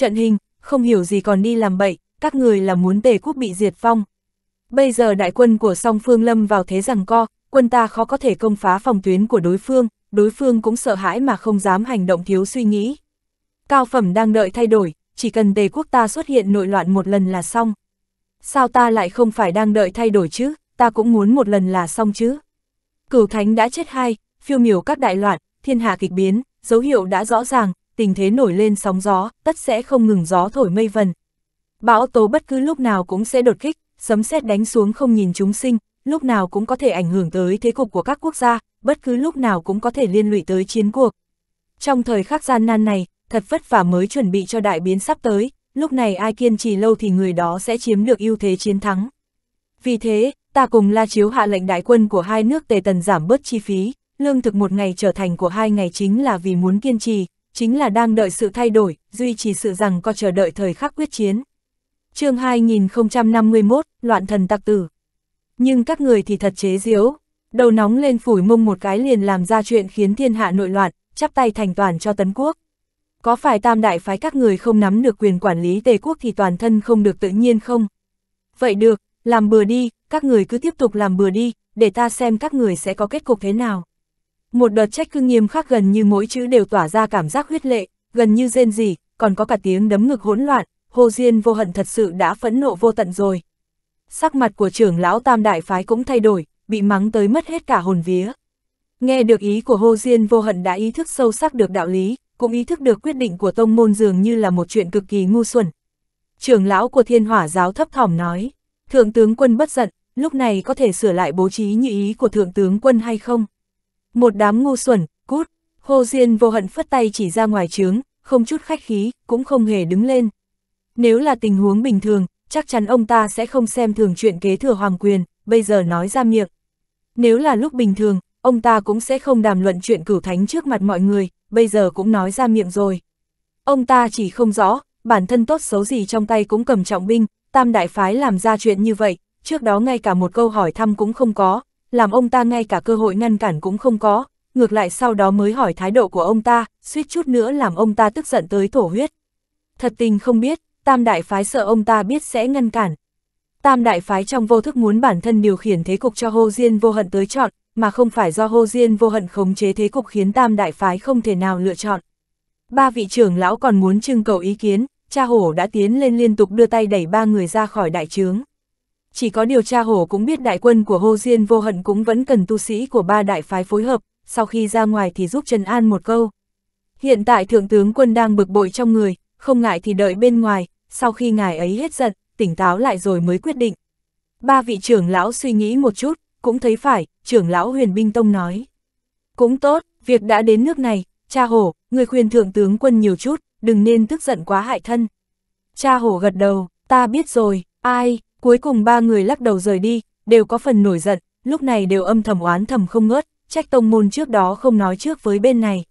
trận hình, không hiểu gì còn đi làm bậy, các người là muốn tề quốc bị diệt vong. Bây giờ đại quân của song phương lâm vào thế rằng co, quân ta khó có thể công phá phòng tuyến của đối phương, đối phương cũng sợ hãi mà không dám hành động thiếu suy nghĩ. Cao phẩm đang đợi thay đổi, chỉ cần tề quốc ta xuất hiện nội loạn một lần là xong. Sao ta lại không phải đang đợi thay đổi chứ, ta cũng muốn một lần là xong chứ. Cửu thánh đã chết hai, phiêu miểu các đại loạn, thiên hạ kịch biến, dấu hiệu đã rõ ràng, tình thế nổi lên sóng gió, tất sẽ không ngừng gió thổi mây vần. Bão tố bất cứ lúc nào cũng sẽ đột kích, sấm sét đánh xuống không nhìn chúng sinh, lúc nào cũng có thể ảnh hưởng tới thế cục của các quốc gia, bất cứ lúc nào cũng có thể liên lụy tới chiến cuộc. Trong thời khắc gian nan này, thật vất vả mới chuẩn bị cho đại biến sắp tới, lúc này ai kiên trì lâu thì người đó sẽ chiếm được ưu thế chiến thắng. Vì thế, ta cùng La Chiếu hạ lệnh đại quân của hai nước Tề Tần giảm bớt chi phí, lương thực một ngày trở thành của hai ngày chính là vì muốn kiên trì, chính là đang đợi sự thay đổi, duy trì sự rằng có chờ đợi thời khắc quyết chiến. chương 2051, loạn thần tặc tử. Nhưng các người thì thật chế diếu, đầu nóng lên phủi mông một cái liền làm ra chuyện khiến thiên hạ nội loạn, chắp tay thành toàn cho tấn quốc. Có phải tam đại phái các người không nắm được quyền quản lý tề quốc thì toàn thân không được tự nhiên không? Vậy được, làm bừa đi, các người cứ tiếp tục làm bừa đi, để ta xem các người sẽ có kết cục thế nào một đợt trách cứ nghiêm khắc gần như mỗi chữ đều tỏa ra cảm giác huyết lệ, gần như rên rỉ, còn có cả tiếng đấm ngực hỗn loạn, Hồ Diên vô hận thật sự đã phẫn nộ vô tận rồi. Sắc mặt của trưởng lão tam đại phái cũng thay đổi, bị mắng tới mất hết cả hồn vía. Nghe được ý của Hồ Diên vô hận đã ý thức sâu sắc được đạo lý, cũng ý thức được quyết định của tông môn dường như là một chuyện cực kỳ ngu xuẩn. Trưởng lão của thiên hỏa giáo thấp thỏm nói, thượng tướng quân bất giận, lúc này có thể sửa lại bố trí như ý của thượng tướng quân hay không? Một đám ngu xuẩn, cút, hô Diên vô hận phất tay chỉ ra ngoài trướng, không chút khách khí, cũng không hề đứng lên. Nếu là tình huống bình thường, chắc chắn ông ta sẽ không xem thường chuyện kế thừa hoàng quyền, bây giờ nói ra miệng. Nếu là lúc bình thường, ông ta cũng sẽ không đàm luận chuyện cửu thánh trước mặt mọi người, bây giờ cũng nói ra miệng rồi. Ông ta chỉ không rõ, bản thân tốt xấu gì trong tay cũng cầm trọng binh, tam đại phái làm ra chuyện như vậy, trước đó ngay cả một câu hỏi thăm cũng không có, làm ông ta ngay cả cơ hội ngăn cản cũng không có, ngược lại sau đó mới hỏi thái độ của ông ta, suýt chút nữa làm ông ta tức giận tới thổ huyết. Thật tình không biết, tam đại phái sợ ông ta biết sẽ ngăn cản. Tam đại phái trong vô thức muốn bản thân điều khiển thế cục cho Hô Diên vô hận tới chọn, mà không phải do Hô Diên vô hận khống chế thế cục khiến tam đại phái không thể nào lựa chọn. Ba vị trưởng lão còn muốn trưng cầu ý kiến, cha hổ đã tiến lên liên tục đưa tay đẩy ba người ra khỏi đại trướng. Chỉ có điều tra hổ cũng biết đại quân của Hồ Diên vô hận cũng vẫn cần tu sĩ của ba đại phái phối hợp, sau khi ra ngoài thì giúp Trần An một câu. Hiện tại Thượng tướng quân đang bực bội trong người, không ngại thì đợi bên ngoài, sau khi ngài ấy hết giận, tỉnh táo lại rồi mới quyết định. Ba vị trưởng lão suy nghĩ một chút, cũng thấy phải, trưởng lão huyền binh tông nói. Cũng tốt, việc đã đến nước này, cha hổ, người khuyên thượng tướng quân nhiều chút, đừng nên tức giận quá hại thân. Cha hổ gật đầu, ta biết rồi, ai, Cuối cùng ba người lắc đầu rời đi, đều có phần nổi giận, lúc này đều âm thầm oán thầm không ngớt, trách tông môn trước đó không nói trước với bên này.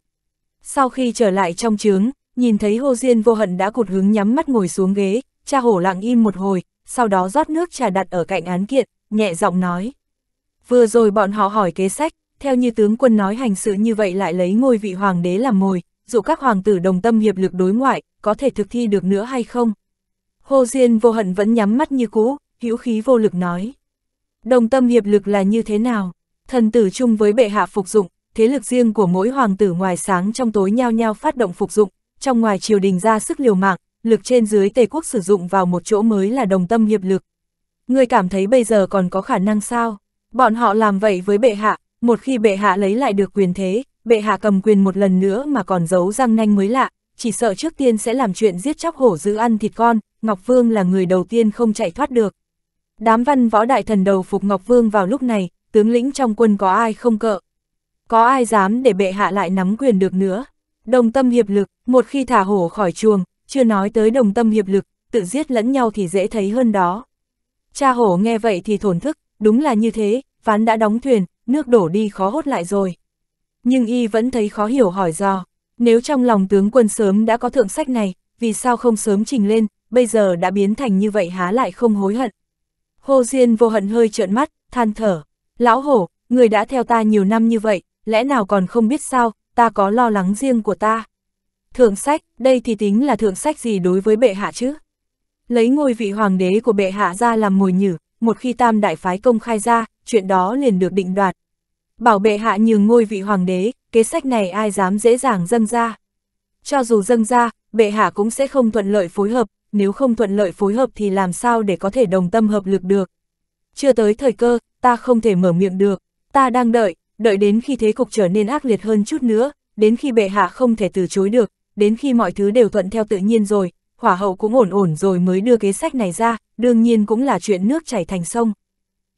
Sau khi trở lại trong trướng, nhìn thấy Hồ Diên vô hận đã cụt hứng nhắm mắt ngồi xuống ghế, cha hổ lặng im một hồi, sau đó rót nước trà đặt ở cạnh án kiện, nhẹ giọng nói. Vừa rồi bọn họ hỏi kế sách, theo như tướng quân nói hành sự như vậy lại lấy ngôi vị hoàng đế làm mồi, dụ các hoàng tử đồng tâm hiệp lực đối ngoại, có thể thực thi được nữa hay không? Hồ Diên vô hận vẫn nhắm mắt như cũ, hữu khí vô lực nói. Đồng tâm hiệp lực là như thế nào? Thần tử chung với bệ hạ phục dụng, thế lực riêng của mỗi hoàng tử ngoài sáng trong tối nhao nhao phát động phục dụng, trong ngoài triều đình ra sức liều mạng, lực trên dưới tề quốc sử dụng vào một chỗ mới là đồng tâm hiệp lực. Người cảm thấy bây giờ còn có khả năng sao? Bọn họ làm vậy với bệ hạ, một khi bệ hạ lấy lại được quyền thế, bệ hạ cầm quyền một lần nữa mà còn giấu răng nanh mới lạ, chỉ sợ trước tiên sẽ làm chuyện giết chóc hổ giữ ăn thịt con, Ngọc Vương là người đầu tiên không chạy thoát được. Đám văn võ đại thần đầu phục Ngọc Vương vào lúc này, tướng lĩnh trong quân có ai không cợ. Có ai dám để bệ hạ lại nắm quyền được nữa. Đồng tâm hiệp lực, một khi thả hổ khỏi chuồng, chưa nói tới đồng tâm hiệp lực, tự giết lẫn nhau thì dễ thấy hơn đó. Cha hổ nghe vậy thì thổn thức, đúng là như thế, ván đã đóng thuyền, nước đổ đi khó hốt lại rồi. Nhưng y vẫn thấy khó hiểu hỏi do, nếu trong lòng tướng quân sớm đã có thượng sách này, vì sao không sớm trình lên, bây giờ đã biến thành như vậy há lại không hối hận. Hồ Diên vô hận hơi trợn mắt, than thở. Lão hổ, người đã theo ta nhiều năm như vậy, lẽ nào còn không biết sao, ta có lo lắng riêng của ta. Thượng sách, đây thì tính là thượng sách gì đối với bệ hạ chứ? Lấy ngôi vị hoàng đế của bệ hạ ra làm mồi nhử, một khi tam đại phái công khai ra, chuyện đó liền được định đoạt. Bảo bệ hạ nhường ngôi vị hoàng đế, kế sách này ai dám dễ dàng dâng ra. Cho dù dâng ra, bệ hạ cũng sẽ không thuận lợi phối hợp, nếu không thuận lợi phối hợp thì làm sao để có thể đồng tâm hợp lực được. Chưa tới thời cơ, ta không thể mở miệng được, ta đang đợi, đợi đến khi thế cục trở nên ác liệt hơn chút nữa, đến khi bệ hạ không thể từ chối được, đến khi mọi thứ đều thuận theo tự nhiên rồi, hỏa hậu cũng ổn ổn rồi mới đưa kế sách này ra, đương nhiên cũng là chuyện nước chảy thành sông.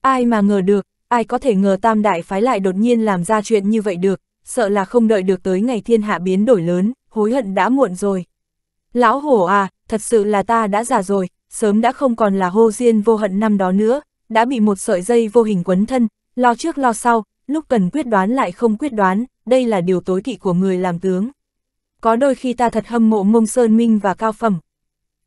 Ai mà ngờ được, ai có thể ngờ tam đại phái lại đột nhiên làm ra chuyện như vậy được, sợ là không đợi được tới ngày thiên hạ biến đổi lớn, hối hận đã muộn rồi. Lão hổ à, thật sự là ta đã già rồi, sớm đã không còn là hô diên vô hận năm đó nữa, đã bị một sợi dây vô hình quấn thân, lo trước lo sau, lúc cần quyết đoán lại không quyết đoán, đây là điều tối kỵ của người làm tướng. Có đôi khi ta thật hâm mộ Mông Sơn Minh và Cao Phẩm.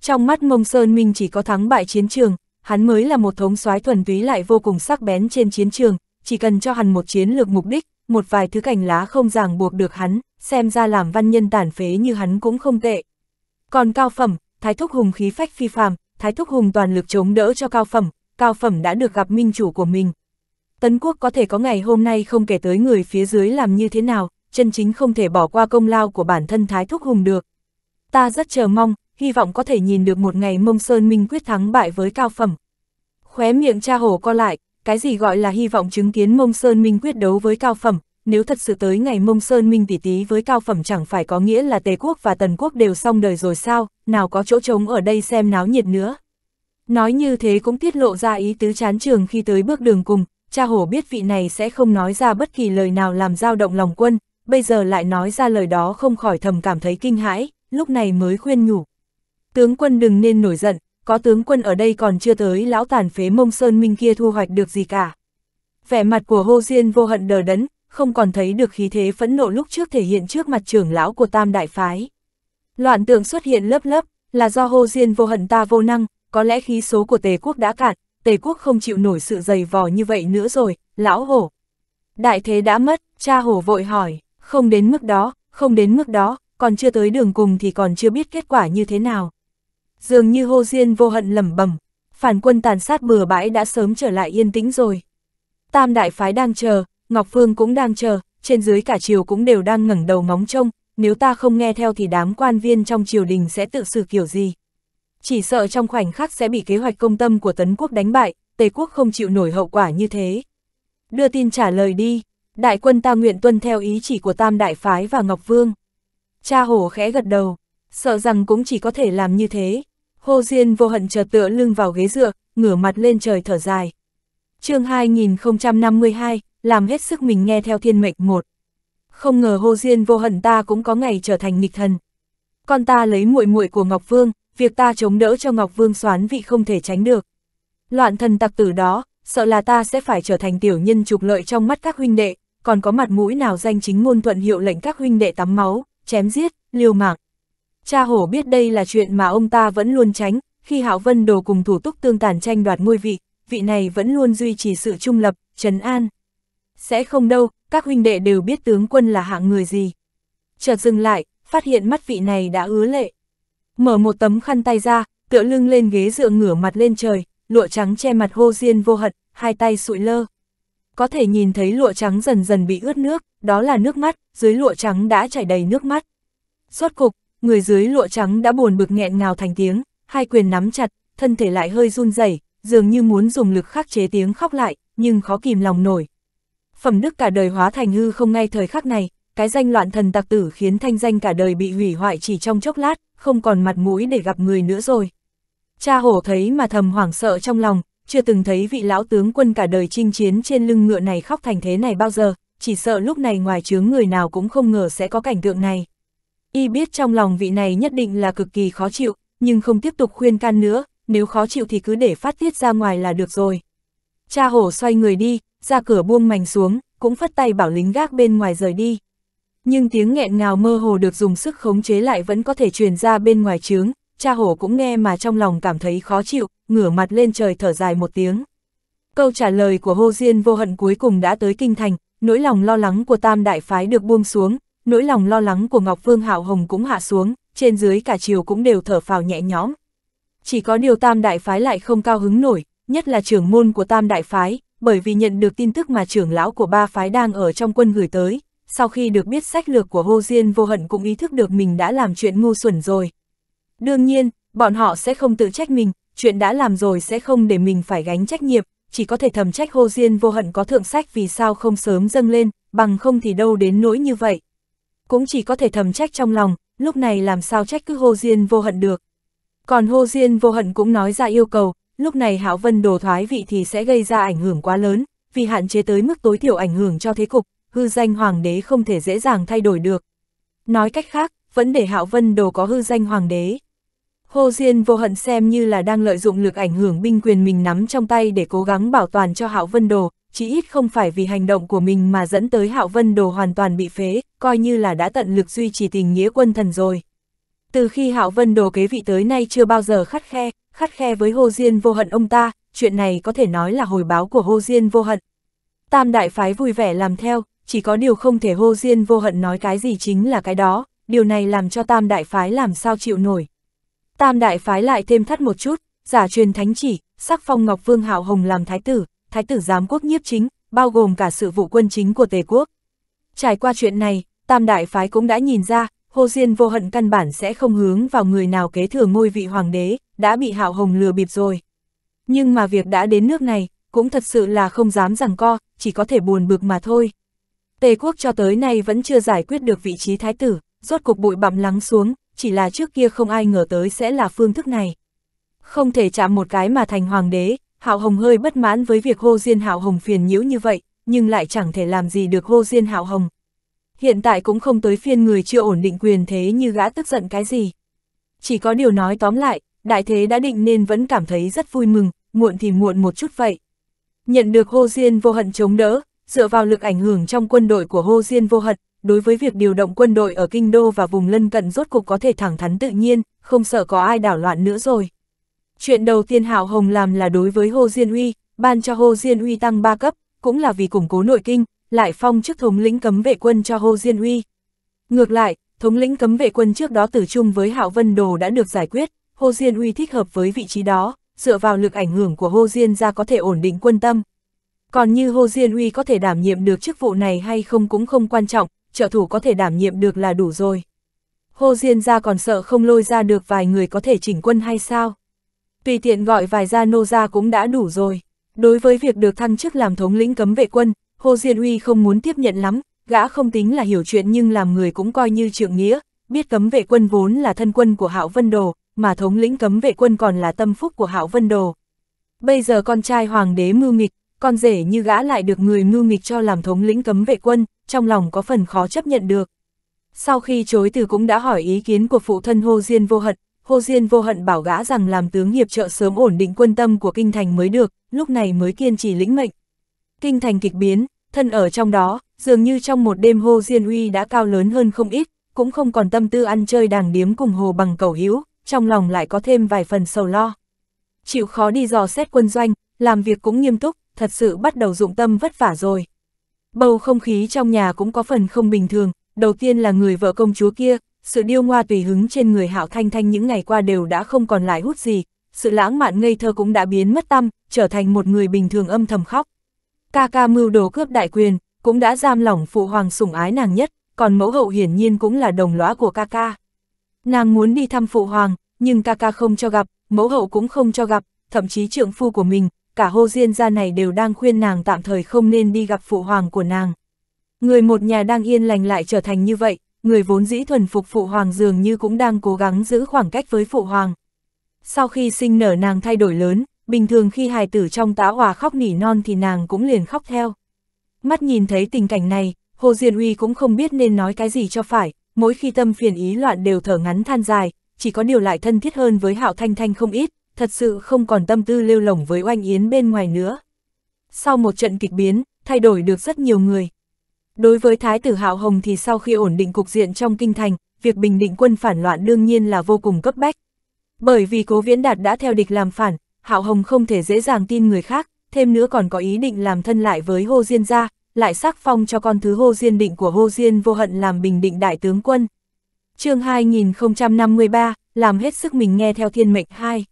Trong mắt Mông Sơn Minh chỉ có thắng bại chiến trường, hắn mới là một thống soái thuần túy lại vô cùng sắc bén trên chiến trường, chỉ cần cho hắn một chiến lược mục đích, một vài thứ cành lá không ràng buộc được hắn, xem ra làm văn nhân tản phế như hắn cũng không tệ. Còn cao phẩm, thái thúc hùng khí phách phi phàm, thái thúc hùng toàn lực chống đỡ cho cao phẩm, cao phẩm đã được gặp minh chủ của mình. Tấn quốc có thể có ngày hôm nay không kể tới người phía dưới làm như thế nào, chân chính không thể bỏ qua công lao của bản thân thái thúc hùng được. Ta rất chờ mong, hy vọng có thể nhìn được một ngày mông sơn minh quyết thắng bại với cao phẩm. Khóe miệng cha hổ co lại, cái gì gọi là hy vọng chứng kiến mông sơn minh quyết đấu với cao phẩm, nếu thật sự tới ngày mông sơn minh tỷ tí với cao phẩm chẳng phải có nghĩa là Tề quốc và Tần quốc đều xong đời rồi sao, nào có chỗ trống ở đây xem náo nhiệt nữa. Nói như thế cũng tiết lộ ra ý tứ chán trường khi tới bước đường cùng, cha hổ biết vị này sẽ không nói ra bất kỳ lời nào làm dao động lòng quân, bây giờ lại nói ra lời đó không khỏi thầm cảm thấy kinh hãi, lúc này mới khuyên nhủ. Tướng quân đừng nên nổi giận, có tướng quân ở đây còn chưa tới lão tàn phế mông sơn minh kia thu hoạch được gì cả. Vẻ mặt của Hô Diên vô hận đờ đẫn, không còn thấy được khí thế phẫn nộ lúc trước thể hiện trước mặt trưởng lão của tam đại phái. Loạn tượng xuất hiện lớp lớp, là do hô diên vô hận ta vô năng, có lẽ khí số của tề quốc đã cạn, tề quốc không chịu nổi sự dày vò như vậy nữa rồi, lão hổ. Đại thế đã mất, cha hổ vội hỏi, không đến mức đó, không đến mức đó, còn chưa tới đường cùng thì còn chưa biết kết quả như thế nào. Dường như hô diên vô hận lẩm bẩm, phản quân tàn sát bừa bãi đã sớm trở lại yên tĩnh rồi. Tam đại phái đang chờ, Ngọc Phương cũng đang chờ, trên dưới cả triều cũng đều đang ngẩng đầu ngóng trông, nếu ta không nghe theo thì đám quan viên trong triều đình sẽ tự xử kiểu gì. Chỉ sợ trong khoảnh khắc sẽ bị kế hoạch công tâm của Tấn Quốc đánh bại, Tây Quốc không chịu nổi hậu quả như thế. Đưa tin trả lời đi, đại quân ta nguyện tuân theo ý chỉ của Tam Đại Phái và Ngọc Vương. Cha hổ khẽ gật đầu, sợ rằng cũng chỉ có thể làm như thế. Hồ Diên vô hận chờ tựa lưng vào ghế dựa, ngửa mặt lên trời thở dài. chương 2052, làm hết sức mình nghe theo thiên mệnh một. Không ngờ hô Diên vô hận ta cũng có ngày trở thành nghịch thần. Con ta lấy muội muội của Ngọc Vương, việc ta chống đỡ cho Ngọc Vương xoán vị không thể tránh được. Loạn thần tặc tử đó, sợ là ta sẽ phải trở thành tiểu nhân trục lợi trong mắt các huynh đệ, còn có mặt mũi nào danh chính ngôn thuận hiệu lệnh các huynh đệ tắm máu, chém giết, liều mạng. Cha hổ biết đây là chuyện mà ông ta vẫn luôn tránh, khi Hạo Vân Đồ cùng thủ túc tương tàn tranh đoạt ngôi vị, vị này vẫn luôn duy trì sự trung lập, trấn an. Sẽ không đâu, các huynh đệ đều biết tướng quân là hạng người gì. Chợt dừng lại, phát hiện mắt vị này đã ứa lệ. Mở một tấm khăn tay ra, tựa lưng lên ghế dựa ngửa mặt lên trời, lụa trắng che mặt hô diên vô hận, hai tay sụi lơ. Có thể nhìn thấy lụa trắng dần dần bị ướt nước, đó là nước mắt, dưới lụa trắng đã chảy đầy nước mắt. suốt cục, người dưới lụa trắng đã buồn bực nghẹn ngào thành tiếng, hai quyền nắm chặt, thân thể lại hơi run rẩy, dường như muốn dùng lực khắc chế tiếng khóc lại, nhưng khó kìm lòng nổi, phẩm đức cả đời hóa thành hư không ngay thời khắc này, cái danh loạn thần tặc tử khiến thanh danh cả đời bị hủy hoại chỉ trong chốc lát, không còn mặt mũi để gặp người nữa rồi. Cha hổ thấy mà thầm hoảng sợ trong lòng, chưa từng thấy vị lão tướng quân cả đời chinh chiến trên lưng ngựa này khóc thành thế này bao giờ, chỉ sợ lúc này ngoài chướng người nào cũng không ngờ sẽ có cảnh tượng này. Y biết trong lòng vị này nhất định là cực kỳ khó chịu, nhưng không tiếp tục khuyên can nữa, nếu khó chịu thì cứ để phát tiết ra ngoài là được rồi. Cha hổ xoay người đi, ra cửa buông mảnh xuống, cũng phất tay bảo lính gác bên ngoài rời đi. Nhưng tiếng nghẹn ngào mơ hồ được dùng sức khống chế lại vẫn có thể truyền ra bên ngoài trướng, cha hổ cũng nghe mà trong lòng cảm thấy khó chịu, ngửa mặt lên trời thở dài một tiếng. Câu trả lời của Hồ Diên vô hận cuối cùng đã tới kinh thành, nỗi lòng lo lắng của Tam Đại Phái được buông xuống, nỗi lòng lo lắng của Ngọc Phương Hạo Hồng cũng hạ xuống, trên dưới cả chiều cũng đều thở phào nhẹ nhõm. Chỉ có điều Tam Đại Phái lại không cao hứng nổi, nhất là trưởng môn của tam đại phái, bởi vì nhận được tin tức mà trưởng lão của ba phái đang ở trong quân gửi tới, sau khi được biết sách lược của hô Diên vô hận cũng ý thức được mình đã làm chuyện ngu xuẩn rồi. Đương nhiên, bọn họ sẽ không tự trách mình, chuyện đã làm rồi sẽ không để mình phải gánh trách nhiệm, chỉ có thể thầm trách hô Diên vô hận có thượng sách vì sao không sớm dâng lên, bằng không thì đâu đến nỗi như vậy. Cũng chỉ có thể thầm trách trong lòng, lúc này làm sao trách cứ hô Diên vô hận được. Còn hô Diên vô hận cũng nói ra yêu cầu, lúc này Hạo Vân đồ thoái vị thì sẽ gây ra ảnh hưởng quá lớn, vì hạn chế tới mức tối thiểu ảnh hưởng cho thế cục, hư danh hoàng đế không thể dễ dàng thay đổi được. Nói cách khác, vẫn để Hạo Vân đồ có hư danh hoàng đế. Hồ Diên vô hận xem như là đang lợi dụng lực ảnh hưởng binh quyền mình nắm trong tay để cố gắng bảo toàn cho Hạo Vân Đồ, chỉ ít không phải vì hành động của mình mà dẫn tới Hạo Vân Đồ hoàn toàn bị phế, coi như là đã tận lực duy trì tình nghĩa quân thần rồi. Từ khi Hạo Vân đồ kế vị tới nay chưa bao giờ khắt khe, khắt khe với Hồ Diên vô hận ông ta, chuyện này có thể nói là hồi báo của Hồ Diên vô hận. Tam đại phái vui vẻ làm theo, chỉ có điều không thể Hồ Diên vô hận nói cái gì chính là cái đó, điều này làm cho tam đại phái làm sao chịu nổi. Tam đại phái lại thêm thắt một chút, giả truyền thánh chỉ, sắc phong Ngọc Vương Hạo Hồng làm thái tử, thái tử giám quốc nhiếp chính, bao gồm cả sự vụ quân chính của Tề quốc. Trải qua chuyện này, tam đại phái cũng đã nhìn ra, Hồ Diên vô hận căn bản sẽ không hướng vào người nào kế thừa ngôi vị hoàng đế, đã bị Hạo Hồng lừa bịp rồi. Nhưng mà việc đã đến nước này, cũng thật sự là không dám rằng co, chỉ có thể buồn bực mà thôi. Tề quốc cho tới nay vẫn chưa giải quyết được vị trí thái tử, rốt cục bụi bặm lắng xuống, chỉ là trước kia không ai ngờ tới sẽ là phương thức này. Không thể chạm một cái mà thành hoàng đế, Hạo Hồng hơi bất mãn với việc Hồ Diên Hạo Hồng phiền nhiễu như vậy, nhưng lại chẳng thể làm gì được Hồ Diên Hạo Hồng, hiện tại cũng không tới phiên người chưa ổn định quyền thế như gã tức giận cái gì. Chỉ có điều nói tóm lại, đại thế đã định nên vẫn cảm thấy rất vui mừng, muộn thì muộn một chút vậy. Nhận được Hô Diên vô hận chống đỡ, dựa vào lực ảnh hưởng trong quân đội của Hô Diên vô hận, đối với việc điều động quân đội ở Kinh Đô và vùng lân cận rốt cục có thể thẳng thắn tự nhiên, không sợ có ai đảo loạn nữa rồi. Chuyện đầu tiên Hạo Hồng làm là đối với Hô Diên Uy, ban cho Hô Diên Uy tăng 3 cấp, cũng là vì củng cố nội kinh, lại phong chức thống lĩnh cấm vệ quân cho Hồ Diên Huy. Ngược lại, thống lĩnh cấm vệ quân trước đó tử chung với Hạo Vân Đồ đã được giải quyết, Hồ Diên Huy thích hợp với vị trí đó, dựa vào lực ảnh hưởng của Hồ Diên ra có thể ổn định quân tâm. Còn như Hồ Diên Huy có thể đảm nhiệm được chức vụ này hay không cũng không quan trọng, trợ thủ có thể đảm nhiệm được là đủ rồi. Hồ Diên ra còn sợ không lôi ra được vài người có thể chỉnh quân hay sao? Tùy tiện gọi vài gia nô ra cũng đã đủ rồi. Đối với việc được thăng chức làm thống lĩnh cấm vệ quân, Hồ Diên Huy không muốn tiếp nhận lắm, gã không tính là hiểu chuyện nhưng làm người cũng coi như trượng nghĩa, biết cấm vệ quân vốn là thân quân của Hạo Vân Đồ, mà thống lĩnh cấm vệ quân còn là tâm phúc của Hạo Vân Đồ. Bây giờ con trai hoàng đế mưu nghịch, con rể như gã lại được người mưu nghịch cho làm thống lĩnh cấm vệ quân, trong lòng có phần khó chấp nhận được. Sau khi chối từ cũng đã hỏi ý kiến của phụ thân Hồ Diên Vô Hận, Hồ Diên Vô Hận bảo gã rằng làm tướng hiệp trợ sớm ổn định quân tâm của kinh thành mới được, lúc này mới kiên trì lĩnh mệnh. Kinh thành kịch biến, thân ở trong đó, dường như trong một đêm hô Diên huy đã cao lớn hơn không ít, cũng không còn tâm tư ăn chơi đàng điếm cùng Hồ bằng cầu hữu trong lòng lại có thêm vài phần sầu lo. Chịu khó đi dò xét quân doanh, làm việc cũng nghiêm túc, thật sự bắt đầu dụng tâm vất vả rồi. Bầu không khí trong nhà cũng có phần không bình thường, đầu tiên là người vợ công chúa kia, sự điêu ngoa tùy hứng trên người Hạo Thanh Thanh những ngày qua đều đã không còn lại hút gì, sự lãng mạn ngây thơ cũng đã biến mất tâm, trở thành một người bình thường âm thầm khóc ca ca mưu đồ cướp đại quyền, cũng đã giam lỏng phụ hoàng sủng ái nàng nhất, còn mẫu hậu hiển nhiên cũng là đồng lõa của ca ca. Nàng muốn đi thăm phụ hoàng, nhưng ca ca không cho gặp, mẫu hậu cũng không cho gặp, thậm chí trượng phu của mình, cả hô diên gia này đều đang khuyên nàng tạm thời không nên đi gặp phụ hoàng của nàng. Người một nhà đang yên lành lại trở thành như vậy, người vốn dĩ thuần phục phụ hoàng dường như cũng đang cố gắng giữ khoảng cách với phụ hoàng. Sau khi sinh nở nàng thay đổi lớn, bình thường khi hài tử trong tá hòa khóc nỉ non thì nàng cũng liền khóc theo. Mắt nhìn thấy tình cảnh này, Hồ Diên Uy cũng không biết nên nói cái gì cho phải, mỗi khi tâm phiền ý loạn đều thở ngắn than dài, chỉ có điều lại thân thiết hơn với Hạo Thanh Thanh không ít, thật sự không còn tâm tư lêu lỏng với oanh yến bên ngoài nữa. Sau một trận kịch biến, thay đổi được rất nhiều người. Đối với Thái tử Hạo Hồng thì sau khi ổn định cục diện trong kinh thành, việc bình định quân phản loạn đương nhiên là vô cùng cấp bách. Bởi vì cố viễn đạt đã theo địch làm phản, Hạo Hồng không thể dễ dàng tin người khác, thêm nữa còn có ý định làm thân lại với Hồ Diên gia, lại sắc phong cho con thứ Hồ Diên định của Hồ Diên vô hận làm bình định đại tướng quân. chương 2053, làm hết sức mình nghe theo thiên mệnh 2.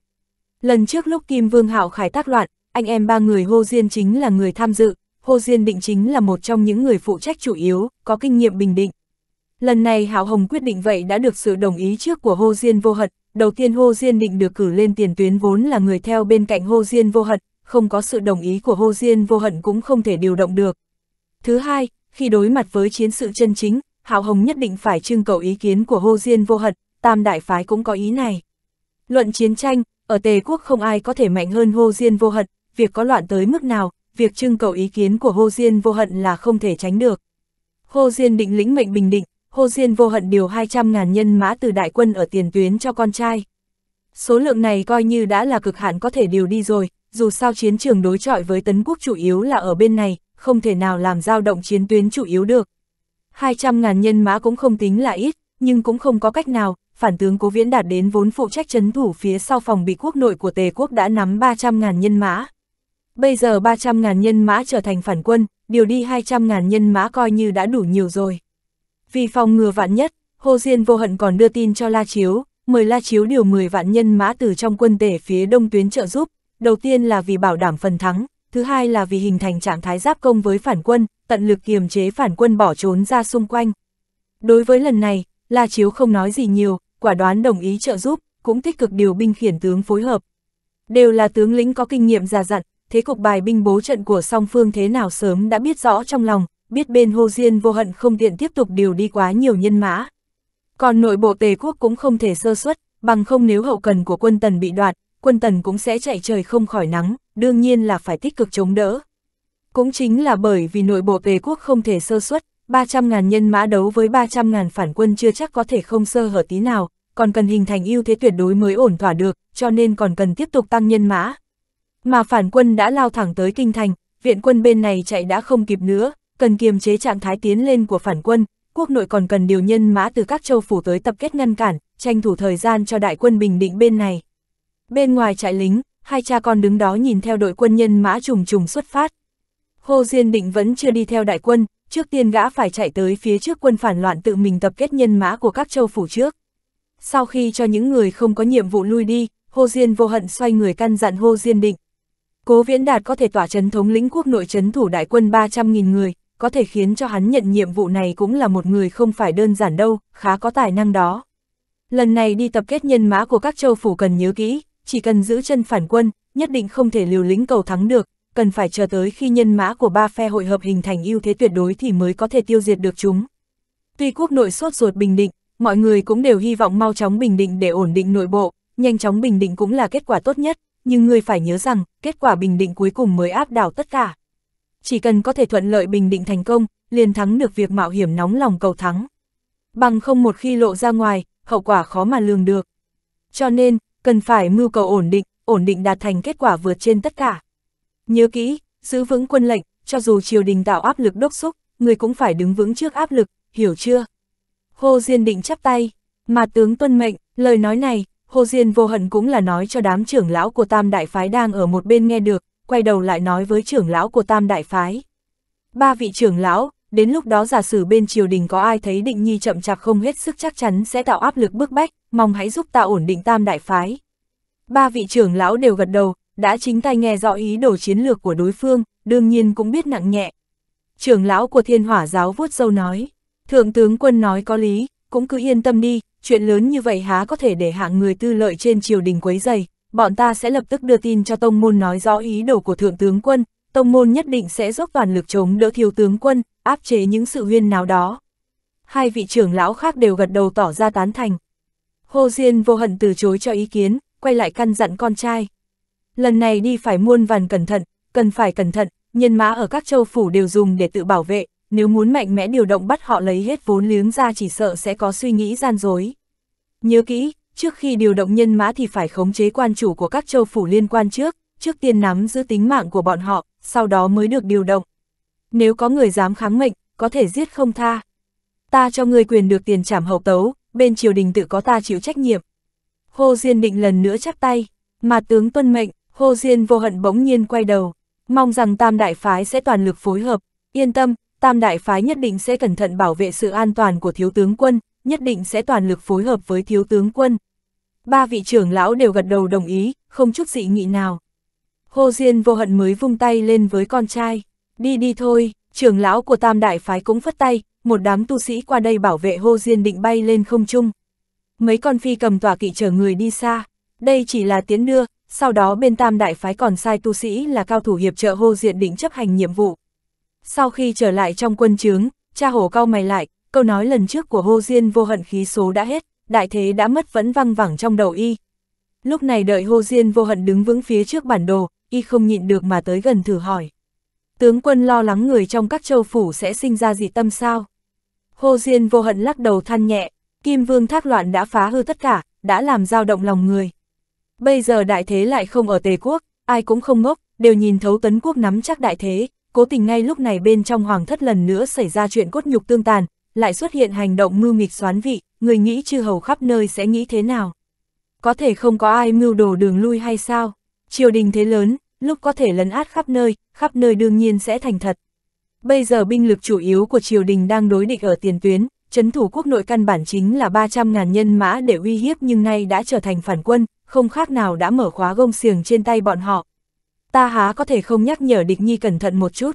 Lần trước lúc Kim Vương Hạo khải tác loạn, anh em ba người Hồ Diên chính là người tham dự, Hồ Diên định chính là một trong những người phụ trách chủ yếu, có kinh nghiệm bình định. Lần này Hạo Hồng quyết định vậy đã được sự đồng ý trước của Hồ Diên vô hận, đầu tiên Hô Diên định được cử lên tiền tuyến vốn là người theo bên cạnh Hô Diên vô hận, không có sự đồng ý của Hô Diên vô hận cũng không thể điều động được. Thứ hai, khi đối mặt với chiến sự chân chính, Hạo Hồng nhất định phải trưng cầu ý kiến của Hô Diên vô hận, tam đại phái cũng có ý này. Luận chiến tranh, ở Tề quốc không ai có thể mạnh hơn Hô Diên vô hận, việc có loạn tới mức nào, việc trưng cầu ý kiến của Hô Diên vô hận là không thể tránh được. Hô Diên định lĩnh mệnh bình định, Hồ Diên vô hận điều 200.000 nhân mã từ đại quân ở tiền tuyến cho con trai. Số lượng này coi như đã là cực hạn có thể điều đi rồi, dù sao chiến trường đối chọi với tấn quốc chủ yếu là ở bên này, không thể nào làm dao động chiến tuyến chủ yếu được. 200.000 nhân mã cũng không tính là ít, nhưng cũng không có cách nào, phản tướng cố viễn đạt đến vốn phụ trách chấn thủ phía sau phòng bị quốc nội của Tề quốc đã nắm 300.000 nhân mã. Bây giờ 300.000 nhân mã trở thành phản quân, điều đi 200.000 nhân mã coi như đã đủ nhiều rồi. Vì phòng ngừa vạn nhất, Hồ Diên vô hận còn đưa tin cho La Chiếu, mời La Chiếu điều 10 vạn nhân mã từ trong quân tể phía đông tuyến trợ giúp, đầu tiên là vì bảo đảm phần thắng, thứ hai là vì hình thành trạng thái giáp công với phản quân, tận lực kiềm chế phản quân bỏ trốn ra xung quanh. Đối với lần này, La Chiếu không nói gì nhiều, quả đoán đồng ý trợ giúp, cũng tích cực điều binh khiển tướng phối hợp. Đều là tướng lĩnh có kinh nghiệm già dặn, thế cục bài binh bố trận của song phương thế nào sớm đã biết rõ trong lòng, biết bên hô Diên vô hận không tiện tiếp tục điều đi quá nhiều nhân mã. Còn nội bộ Tề quốc cũng không thể sơ suất, bằng không nếu hậu cần của quân tần bị đoạt, quân tần cũng sẽ chạy trời không khỏi nắng, đương nhiên là phải tích cực chống đỡ. Cũng chính là bởi vì nội bộ Tề quốc không thể sơ suất, 300.000 nhân mã đấu với 300.000 phản quân chưa chắc có thể không sơ hở tí nào, còn cần hình thành ưu thế tuyệt đối mới ổn thỏa được, cho nên còn cần tiếp tục tăng nhân mã. Mà phản quân đã lao thẳng tới kinh thành, viện quân bên này chạy đã không kịp nữa, cần kiềm chế trạng thái tiến lên của phản quân, quốc nội còn cần điều nhân mã từ các châu phủ tới tập kết ngăn cản, tranh thủ thời gian cho đại quân bình định bên này. Bên ngoài trại lính, hai cha con đứng đó nhìn theo đội quân nhân mã trùng trùng xuất phát. Hồ Diên Định vẫn chưa đi theo đại quân, trước tiên gã phải chạy tới phía trước quân phản loạn tự mình tập kết nhân mã của các châu phủ trước. Sau khi cho những người không có nhiệm vụ lui đi, Hồ Diên vô hận xoay người căn dặn Hồ Diên Định. Cố Viễn Đạt có thể tỏa chấn thống lĩnh quốc nội chấn thủ đại quân 300.000 người, có thể khiến cho hắn nhận nhiệm vụ này cũng là một người không phải đơn giản đâu, khá có tài năng đó. Lần này đi tập kết nhân mã của các châu phủ cần nhớ kỹ, chỉ cần giữ chân phản quân, nhất định không thể liều lĩnh cầu thắng được, cần phải chờ tới khi nhân mã của ba phe hội hợp hình thành ưu thế tuyệt đối thì mới có thể tiêu diệt được chúng. Tuy quốc nội sốt ruột bình định, mọi người cũng đều hy vọng mau chóng bình định để ổn định nội bộ, nhanh chóng bình định cũng là kết quả tốt nhất, nhưng người phải nhớ rằng, kết quả bình định cuối cùng mới áp đảo tất cả chỉ cần có thể thuận lợi bình định thành công, liền thắng được việc mạo hiểm nóng lòng cầu thắng. Bằng không một khi lộ ra ngoài, hậu quả khó mà lường được. Cho nên, cần phải mưu cầu ổn định, ổn định đạt thành kết quả vượt trên tất cả. Nhớ kỹ, giữ vững quân lệnh, cho dù triều đình tạo áp lực đốc xúc, người cũng phải đứng vững trước áp lực, hiểu chưa? Hồ Diên định chắp tay, mà tướng tuân mệnh, lời nói này, Hồ Diên vô hận cũng là nói cho đám trưởng lão của tam đại phái đang ở một bên nghe được, quay đầu lại nói với trưởng lão của tam đại phái. Ba vị trưởng lão, đến lúc đó giả sử bên triều đình có ai thấy định nhi chậm chạp không hết sức chắc chắn sẽ tạo áp lực bức bách, mong hãy giúp ta ổn định tam đại phái. Ba vị trưởng lão đều gật đầu, đã chính tay nghe rõ ý đồ chiến lược của đối phương, đương nhiên cũng biết nặng nhẹ. Trưởng lão của thiên hỏa giáo vuốt sâu nói, thượng tướng quân nói có lý, cũng cứ yên tâm đi, chuyện lớn như vậy há có thể để hạng người tư lợi trên triều đình quấy dày, bọn ta sẽ lập tức đưa tin cho tông môn nói rõ ý đồ của thượng tướng quân, tông môn nhất định sẽ dốc toàn lực chống đỡ thiếu tướng quân, áp chế những sự huyên nào đó. Hai vị trưởng lão khác đều gật đầu tỏ ra tán thành. Hồ Diên vô hận từ chối cho ý kiến, quay lại căn dặn con trai. Lần này đi phải muôn vàn cẩn thận, cần phải cẩn thận, nhân mã ở các châu phủ đều dùng để tự bảo vệ, nếu muốn mạnh mẽ điều động bắt họ lấy hết vốn liếng ra chỉ sợ sẽ có suy nghĩ gian dối. Nhớ kỹ, trước khi điều động nhân mã thì phải khống chế quan chủ của các châu phủ liên quan trước, trước tiên nắm giữ tính mạng của bọn họ, sau đó mới được điều động. Nếu có người dám kháng mệnh, có thể giết không tha. Ta cho người quyền được tiền trảm hậu tấu, bên triều đình tự có ta chịu trách nhiệm. Hồ Diên định lần nữa chắp tay, mà tướng tuân mệnh, Hồ Diên vô hận bỗng nhiên quay đầu, mong rằng tam đại phái sẽ toàn lực phối hợp, yên tâm, tam đại phái nhất định sẽ cẩn thận bảo vệ sự an toàn của thiếu tướng quân, nhất định sẽ toàn lực phối hợp với thiếu tướng quân. Ba vị trưởng lão đều gật đầu đồng ý, không chút dị nghị nào. hô Diên vô hận mới vung tay lên với con trai. Đi đi thôi, trưởng lão của tam đại phái cũng phất tay, một đám tu sĩ qua đây bảo vệ hô Diên định bay lên không trung. Mấy con phi cầm tỏa kỵ chở người đi xa. Đây chỉ là tiến đưa, sau đó bên tam đại phái còn sai tu sĩ là cao thủ hiệp trợ hô diên định chấp hành nhiệm vụ. Sau khi trở lại trong quân chướng, cha hổ cao mày lại, câu nói lần trước của Hồ Diên vô hận khí số đã hết, đại thế đã mất vẫn văng vẳng trong đầu y. Lúc này đợi Hồ Diên vô hận đứng vững phía trước bản đồ, y không nhịn được mà tới gần thử hỏi. Tướng quân lo lắng người trong các châu phủ sẽ sinh ra dị tâm sao? Hồ Diên vô hận lắc đầu than nhẹ, Kim Vương Thác Loạn đã phá hư tất cả, đã làm dao động lòng người. Bây giờ đại thế lại không ở Tề Quốc, ai cũng không ngốc, đều nhìn thấu tấn quốc nắm chắc đại thế, cố tình ngay lúc này bên trong hoàng thất lần nữa xảy ra chuyện cốt nhục tương tàn, lại xuất hiện hành động mưu mịch xoán vị, người nghĩ chư hầu khắp nơi sẽ nghĩ thế nào. Có thể không có ai mưu đồ đường lui hay sao? Triều đình thế lớn, lúc có thể lấn át khắp nơi, khắp nơi đương nhiên sẽ thành thật. Bây giờ binh lực chủ yếu của triều đình đang đối địch ở tiền tuyến, chấn thủ quốc nội căn bản chính là 300.000 nhân mã để uy hiếp nhưng nay đã trở thành phản quân, không khác nào đã mở khóa gông xiềng trên tay bọn họ. Ta há có thể không nhắc nhở địch nhi cẩn thận một chút.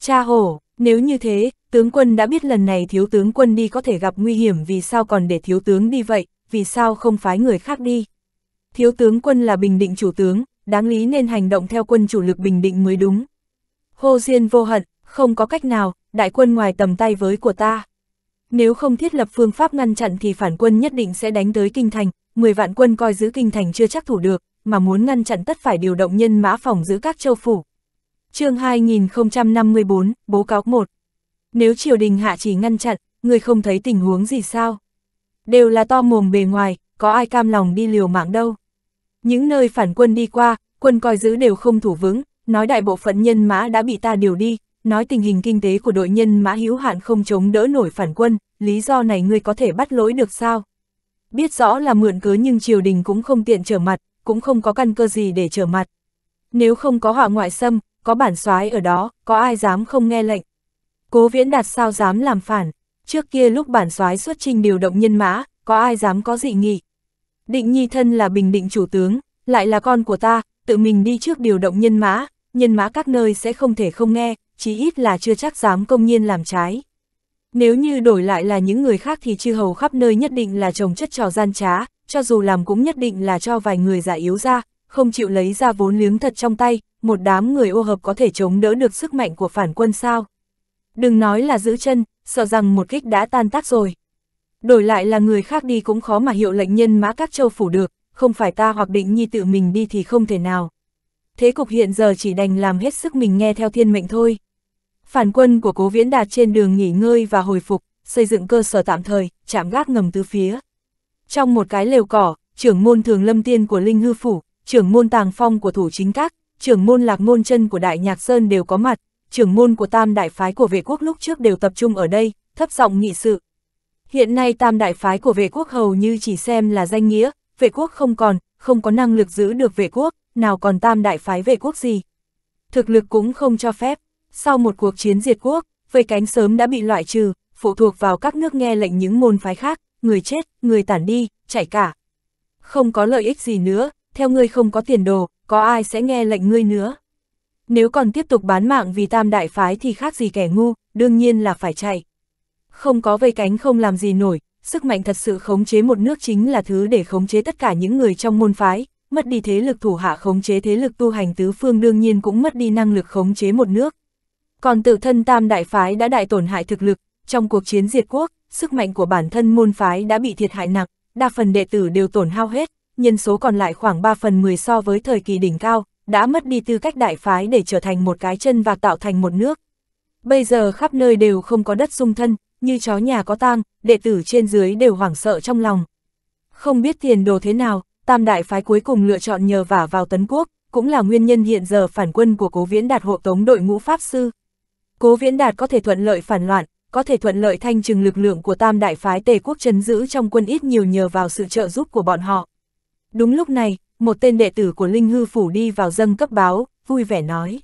Cha hổ, nếu như thế, tướng quân đã biết lần này thiếu tướng quân đi có thể gặp nguy hiểm vì sao còn để thiếu tướng đi vậy, vì sao không phái người khác đi. Thiếu tướng quân là bình định chủ tướng, đáng lý nên hành động theo quân chủ lực bình định mới đúng. Hô Diên vô hận, không có cách nào, đại quân ngoài tầm tay với của ta. Nếu không thiết lập phương pháp ngăn chặn thì phản quân nhất định sẽ đánh tới kinh thành, 10 vạn quân coi giữ kinh thành chưa chắc thủ được, mà muốn ngăn chặn tất phải điều động nhân mã phòng giữ các châu phủ chương 2054, bố cáo 1. Nếu triều đình hạ chỉ ngăn chặn, người không thấy tình huống gì sao? Đều là to mồm bề ngoài, có ai cam lòng đi liều mạng đâu. Những nơi phản quân đi qua, quân coi giữ đều không thủ vững, nói đại bộ phận nhân mã đã bị ta điều đi, nói tình hình kinh tế của đội nhân mã hữu hạn không chống đỡ nổi phản quân, lý do này ngươi có thể bắt lỗi được sao? Biết rõ là mượn cớ nhưng triều đình cũng không tiện trở mặt, cũng không có căn cơ gì để trở mặt. Nếu không có họa ngoại xâm, có bản soái ở đó, có ai dám không nghe lệnh. Cố viễn đạt sao dám làm phản, trước kia lúc bản soái xuất trình điều động nhân mã, có ai dám có dị nghị. Định nhi thân là bình định chủ tướng, lại là con của ta, tự mình đi trước điều động nhân mã, nhân mã các nơi sẽ không thể không nghe, chí ít là chưa chắc dám công nhiên làm trái. Nếu như đổi lại là những người khác thì chư hầu khắp nơi nhất định là trồng chất trò gian trá, cho dù làm cũng nhất định là cho vài người giả yếu ra, không chịu lấy ra vốn liếng thật trong tay, một đám người ô hợp có thể chống đỡ được sức mạnh của phản quân sao. Đừng nói là giữ chân, sợ rằng một kích đã tan tác rồi. Đổi lại là người khác đi cũng khó mà hiệu lệnh nhân mã các châu phủ được, không phải ta hoặc định nhi tự mình đi thì không thể nào. Thế cục hiện giờ chỉ đành làm hết sức mình nghe theo thiên mệnh thôi. Phản quân của cố viễn đạt trên đường nghỉ ngơi và hồi phục, xây dựng cơ sở tạm thời, chạm gác ngầm tứ phía. Trong một cái lều cỏ, trưởng môn thường lâm tiên của Linh Hư Phủ, trưởng môn tàng phong của thủ chính các, trưởng môn lạc môn chân của Đại Nhạc Sơn đều có mặt, trưởng môn của tam đại phái của vệ quốc lúc trước đều tập trung ở đây, thấp giọng nghị sự. Hiện nay tam đại phái của vệ quốc hầu như chỉ xem là danh nghĩa, vệ quốc không còn, không có năng lực giữ được vệ quốc, nào còn tam đại phái vệ quốc gì. Thực lực cũng không cho phép, sau một cuộc chiến diệt quốc, vây cánh sớm đã bị loại trừ, phụ thuộc vào các nước nghe lệnh những môn phái khác, người chết, người tản đi, chạy cả. Không có lợi ích gì nữa, theo ngươi không có tiền đồ, có ai sẽ nghe lệnh ngươi nữa. Nếu còn tiếp tục bán mạng vì tam đại phái thì khác gì kẻ ngu, đương nhiên là phải chạy. Không có vây cánh không làm gì nổi, sức mạnh thật sự khống chế một nước chính là thứ để khống chế tất cả những người trong môn phái, mất đi thế lực thủ hạ khống chế thế lực tu hành tứ phương đương nhiên cũng mất đi năng lực khống chế một nước. Còn tự thân tam đại phái đã đại tổn hại thực lực, trong cuộc chiến diệt quốc, sức mạnh của bản thân môn phái đã bị thiệt hại nặng, đa phần đệ tử đều tổn hao hết, nhân số còn lại khoảng 3 phần 10 so với thời kỳ đỉnh cao, đã mất đi tư cách đại phái để trở thành một cái chân và tạo thành một nước. Bây giờ khắp nơi đều không có đất sung thân, như chó nhà có tang, đệ tử trên dưới đều hoảng sợ trong lòng. Không biết tiền đồ thế nào, tam đại phái cuối cùng lựa chọn nhờ vả vào tấn quốc, cũng là nguyên nhân hiện giờ phản quân của cố viễn đạt hộ tống đội ngũ Pháp Sư. Cố viễn đạt có thể thuận lợi phản loạn, có thể thuận lợi thanh trừng lực lượng của tam đại phái tề quốc chấn giữ trong quân ít nhiều nhờ vào sự trợ giúp của bọn họ. Đúng lúc này, một tên đệ tử của Linh Hư Phủ đi vào dâng cấp báo, vui vẻ nói.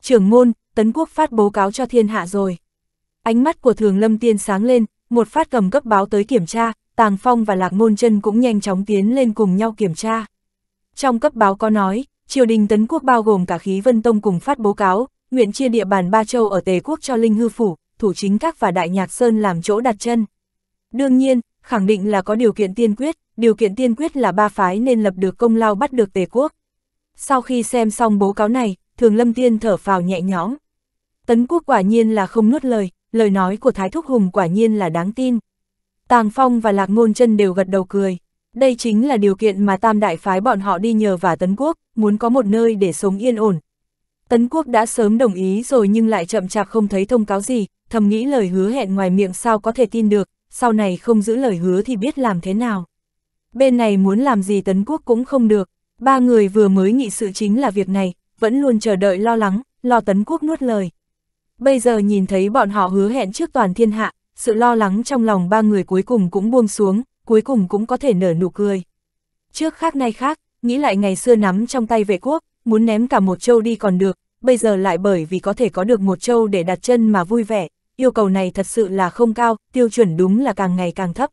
Trưởng môn, Tấn Quốc phát bố cáo cho thiên hạ rồi. Ánh mắt của Thường Lâm Tiên sáng lên, một phát cầm cấp báo tới kiểm tra, Tàng Phong và Lạc môn chân cũng nhanh chóng tiến lên cùng nhau kiểm tra. Trong cấp báo có nói, triều đình Tấn Quốc bao gồm cả khí vân tông cùng phát bố cáo, nguyện chia địa bàn Ba Châu ở Tề Quốc cho Linh Hư Phủ, thủ chính các và Đại Nhạc Sơn làm chỗ đặt chân. Đương nhiên, khẳng định là có điều kiện tiên quyết, điều kiện tiên quyết là ba phái nên lập được công lao bắt được tề quốc. Sau khi xem xong bố cáo này, Thường Lâm Tiên thở phào nhẹ nhõm. Tấn quốc quả nhiên là không nuốt lời, lời nói của Thái Thúc Hùng quả nhiên là đáng tin. Tàng Phong và Lạc Ngôn chân đều gật đầu cười. Đây chính là điều kiện mà tam đại phái bọn họ đi nhờ và Tấn Quốc, muốn có một nơi để sống yên ổn. Tấn Quốc đã sớm đồng ý rồi nhưng lại chậm chạp không thấy thông cáo gì, thầm nghĩ lời hứa hẹn ngoài miệng sao có thể tin được, sau này không giữ lời hứa thì biết làm thế nào bên này muốn làm gì tấn quốc cũng không được, ba người vừa mới nghị sự chính là việc này, vẫn luôn chờ đợi lo lắng, lo tấn quốc nuốt lời. Bây giờ nhìn thấy bọn họ hứa hẹn trước toàn thiên hạ, sự lo lắng trong lòng ba người cuối cùng cũng buông xuống, cuối cùng cũng có thể nở nụ cười. Trước khác nay khác, nghĩ lại ngày xưa nắm trong tay vệ quốc, muốn ném cả một châu đi còn được, bây giờ lại bởi vì có thể có được một châu để đặt chân mà vui vẻ, yêu cầu này thật sự là không cao, tiêu chuẩn đúng là càng ngày càng thấp.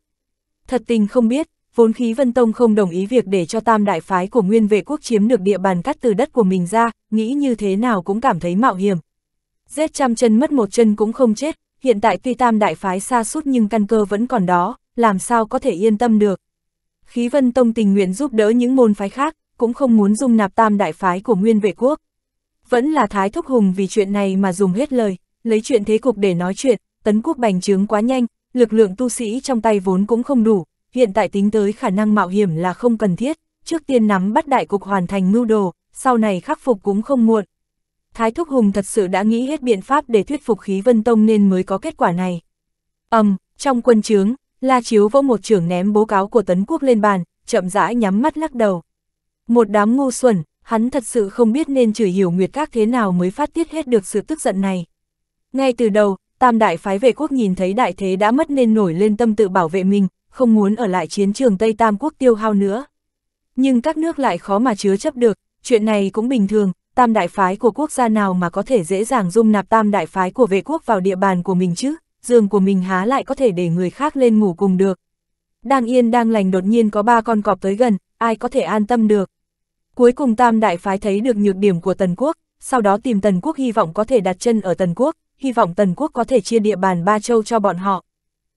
Thật tình không biết, vốn khí Vân Tông không đồng ý việc để cho tam đại phái của nguyên vệ quốc chiếm được địa bàn cắt từ đất của mình ra, nghĩ như thế nào cũng cảm thấy mạo hiểm. Giết trăm chân mất một chân cũng không chết, hiện tại tuy tam đại phái xa sút nhưng căn cơ vẫn còn đó, làm sao có thể yên tâm được. Khí Vân Tông tình nguyện giúp đỡ những môn phái khác, cũng không muốn dung nạp tam đại phái của nguyên vệ quốc. Vẫn là Thái Thúc Hùng vì chuyện này mà dùng hết lời, lấy chuyện thế cục để nói chuyện, tấn quốc bành trướng quá nhanh, lực lượng tu sĩ trong tay vốn cũng không đủ, hiện tại tính tới khả năng mạo hiểm là không cần thiết, trước tiên nắm bắt đại cục hoàn thành mưu đồ, sau này khắc phục cũng không muộn. Thái Thúc Hùng thật sự đã nghĩ hết biện pháp để thuyết phục khí vân tông nên mới có kết quả này. ầm, um, trong quân chướng, La Chiếu vỗ một trưởng ném bố cáo của Tấn Quốc lên bàn, chậm rãi nhắm mắt lắc đầu. Một đám ngu xuẩn, hắn thật sự không biết nên chửi hiểu Nguyệt Các thế nào mới phát tiết hết được sự tức giận này. Ngay từ đầu, tam đại phái vệ quốc nhìn thấy đại thế đã mất nên nổi lên tâm tự bảo vệ mình, không muốn ở lại chiến trường Tây Tam Quốc tiêu hao nữa. Nhưng các nước lại khó mà chứa chấp được, chuyện này cũng bình thường, tam đại phái của quốc gia nào mà có thể dễ dàng dung nạp tam đại phái của vệ quốc vào địa bàn của mình chứ, giường của mình há lại có thể để người khác lên ngủ cùng được. Đang yên đang lành đột nhiên có ba con cọp tới gần, ai có thể an tâm được. Cuối cùng tam đại phái thấy được nhược điểm của Tần Quốc, sau đó tìm Tần Quốc hy vọng có thể đặt chân ở Tần Quốc, hy vọng Tần Quốc có thể chia địa bàn ba châu cho bọn họ.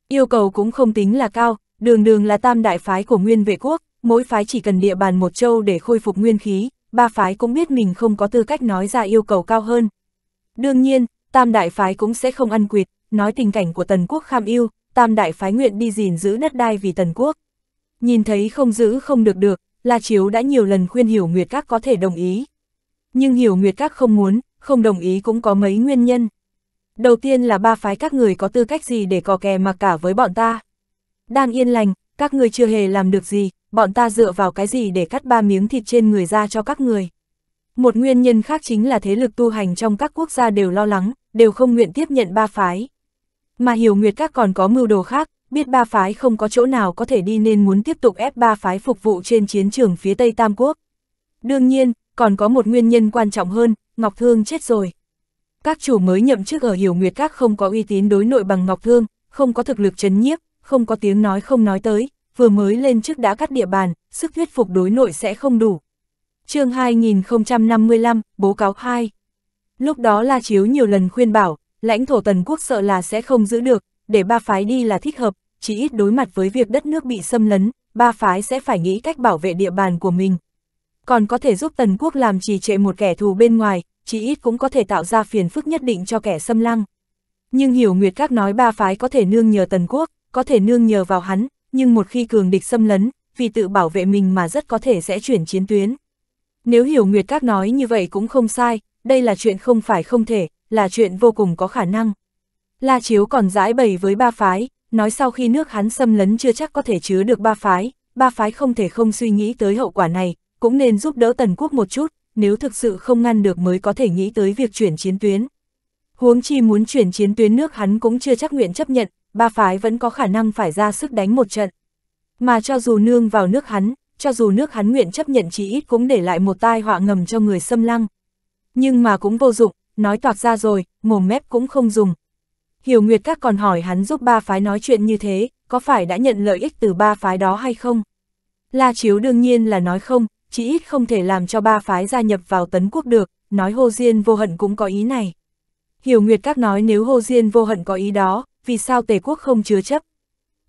Yêu cầu cũng không tính là cao, Đường đường là tam đại phái của nguyên vệ quốc, mỗi phái chỉ cần địa bàn một châu để khôi phục nguyên khí, ba phái cũng biết mình không có tư cách nói ra yêu cầu cao hơn. Đương nhiên, tam đại phái cũng sẽ không ăn quỵt, nói tình cảnh của tần quốc kham yêu, tam đại phái nguyện đi gìn giữ đất đai vì tần quốc. Nhìn thấy không giữ không được được, La Chiếu đã nhiều lần khuyên Hiểu Nguyệt Các có thể đồng ý. Nhưng Hiểu Nguyệt Các không muốn, không đồng ý cũng có mấy nguyên nhân. Đầu tiên là ba phái các người có tư cách gì để cò kè mặc cả với bọn ta. Đang yên lành, các người chưa hề làm được gì, bọn ta dựa vào cái gì để cắt ba miếng thịt trên người ra cho các người. Một nguyên nhân khác chính là thế lực tu hành trong các quốc gia đều lo lắng, đều không nguyện tiếp nhận ba phái. Mà hiểu nguyệt các còn có mưu đồ khác, biết ba phái không có chỗ nào có thể đi nên muốn tiếp tục ép ba phái phục vụ trên chiến trường phía Tây Tam Quốc. Đương nhiên, còn có một nguyên nhân quan trọng hơn, Ngọc Thương chết rồi. Các chủ mới nhậm chức ở Hiểu Nguyệt Các không có uy tín đối nội bằng Ngọc Thương, không có thực lực chấn nhiếp, không có tiếng nói không nói tới, vừa mới lên trước đã cắt địa bàn, sức thuyết phục đối nội sẽ không đủ. chương 2055, bố cáo 2 Lúc đó La Chiếu nhiều lần khuyên bảo, lãnh thổ tần quốc sợ là sẽ không giữ được, để ba phái đi là thích hợp, chỉ ít đối mặt với việc đất nước bị xâm lấn, ba phái sẽ phải nghĩ cách bảo vệ địa bàn của mình. Còn có thể giúp tần quốc làm trì trệ một kẻ thù bên ngoài, chỉ ít cũng có thể tạo ra phiền phức nhất định cho kẻ xâm lăng. Nhưng hiểu Nguyệt Các nói ba phái có thể nương nhờ tần quốc, có thể nương nhờ vào hắn, nhưng một khi cường địch xâm lấn, vì tự bảo vệ mình mà rất có thể sẽ chuyển chiến tuyến. Nếu hiểu Nguyệt Các nói như vậy cũng không sai, đây là chuyện không phải không thể, là chuyện vô cùng có khả năng. La Chiếu còn giải bày với ba phái, nói sau khi nước hắn xâm lấn chưa chắc có thể chứa được ba phái, ba phái không thể không suy nghĩ tới hậu quả này, cũng nên giúp đỡ Tần Quốc một chút, nếu thực sự không ngăn được mới có thể nghĩ tới việc chuyển chiến tuyến. Huống chi muốn chuyển chiến tuyến nước hắn cũng chưa chắc nguyện chấp nhận, ba phái vẫn có khả năng phải ra sức đánh một trận. Mà cho dù nương vào nước hắn, cho dù nước hắn nguyện chấp nhận chí ít cũng để lại một tai họa ngầm cho người xâm lăng. Nhưng mà cũng vô dụng, nói toạc ra rồi, mồm mép cũng không dùng. Hiểu Nguyệt các còn hỏi hắn giúp ba phái nói chuyện như thế, có phải đã nhận lợi ích từ ba phái đó hay không? La Chiếu đương nhiên là nói không, chí ít không thể làm cho ba phái gia nhập vào tấn quốc được, nói Hồ Diên vô hận cũng có ý này. Hiểu Nguyệt các nói nếu Hồ Diên vô hận có ý đó, vì sao Tề quốc không chứa chấp.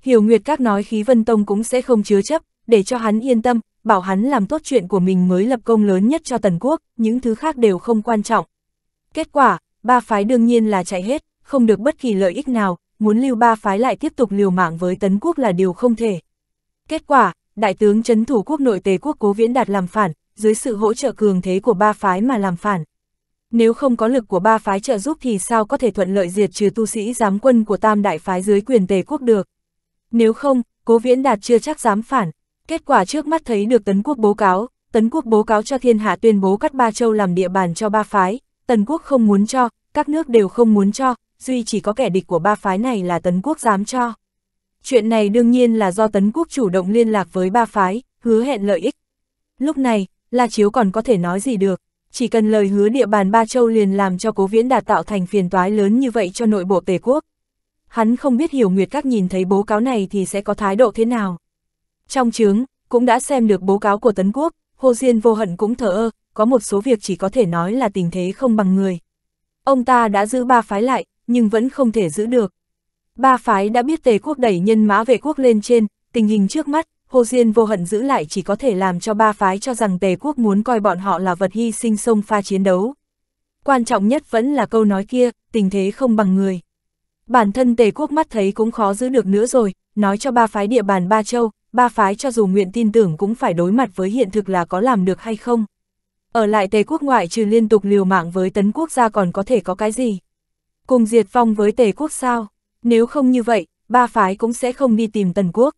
Hiểu Nguyệt Các nói khí Vân Tông cũng sẽ không chứa chấp, để cho hắn yên tâm, bảo hắn làm tốt chuyện của mình mới lập công lớn nhất cho Tần Quốc, những thứ khác đều không quan trọng. Kết quả, ba phái đương nhiên là chạy hết, không được bất kỳ lợi ích nào, muốn lưu ba phái lại tiếp tục liều mạng với Tấn Quốc là điều không thể. Kết quả, đại tướng chấn thủ quốc nội Tề Quốc Cố Viễn Đạt làm phản, dưới sự hỗ trợ cường thế của ba phái mà làm phản nếu không có lực của ba phái trợ giúp thì sao có thể thuận lợi diệt trừ tu sĩ giám quân của tam đại phái dưới quyền tề quốc được. Nếu không, cố viễn đạt chưa chắc dám phản. Kết quả trước mắt thấy được tấn quốc bố cáo, tấn quốc bố cáo cho thiên hạ tuyên bố cắt ba châu làm địa bàn cho ba phái, tần quốc không muốn cho, các nước đều không muốn cho, duy chỉ có kẻ địch của ba phái này là tấn quốc dám cho. Chuyện này đương nhiên là do tấn quốc chủ động liên lạc với ba phái, hứa hẹn lợi ích. Lúc này, La Chiếu còn có thể nói gì được, chỉ cần lời hứa địa bàn Ba Châu liền làm cho Cố Viễn Đạt tạo thành phiền toái lớn như vậy cho nội bộ Tề Quốc. Hắn không biết hiểu Nguyệt Các nhìn thấy bố cáo này thì sẽ có thái độ thế nào. Trong chướng, cũng đã xem được bố cáo của Tấn Quốc, Hồ Diên vô hận cũng thở ơ, có một số việc chỉ có thể nói là tình thế không bằng người. Ông ta đã giữ ba phái lại, nhưng vẫn không thể giữ được. Ba phái đã biết Tề Quốc đẩy nhân mã vệ quốc lên trên, tình hình trước mắt, Hồ Diên vô hận giữ lại chỉ có thể làm cho ba phái cho rằng Tề quốc muốn coi bọn họ là vật hy sinh sông pha chiến đấu. Quan trọng nhất vẫn là câu nói kia, tình thế không bằng người. Bản thân Tề quốc mắt thấy cũng khó giữ được nữa rồi, nói cho ba phái địa bàn ba châu, ba phái cho dù nguyện tin tưởng cũng phải đối mặt với hiện thực là có làm được hay không. Ở lại Tề quốc ngoại trừ liên tục liều mạng với tấn quốc gia còn có thể có cái gì? Cùng diệt vong với Tề quốc sao? Nếu không như vậy, ba phái cũng sẽ không đi tìm tần quốc.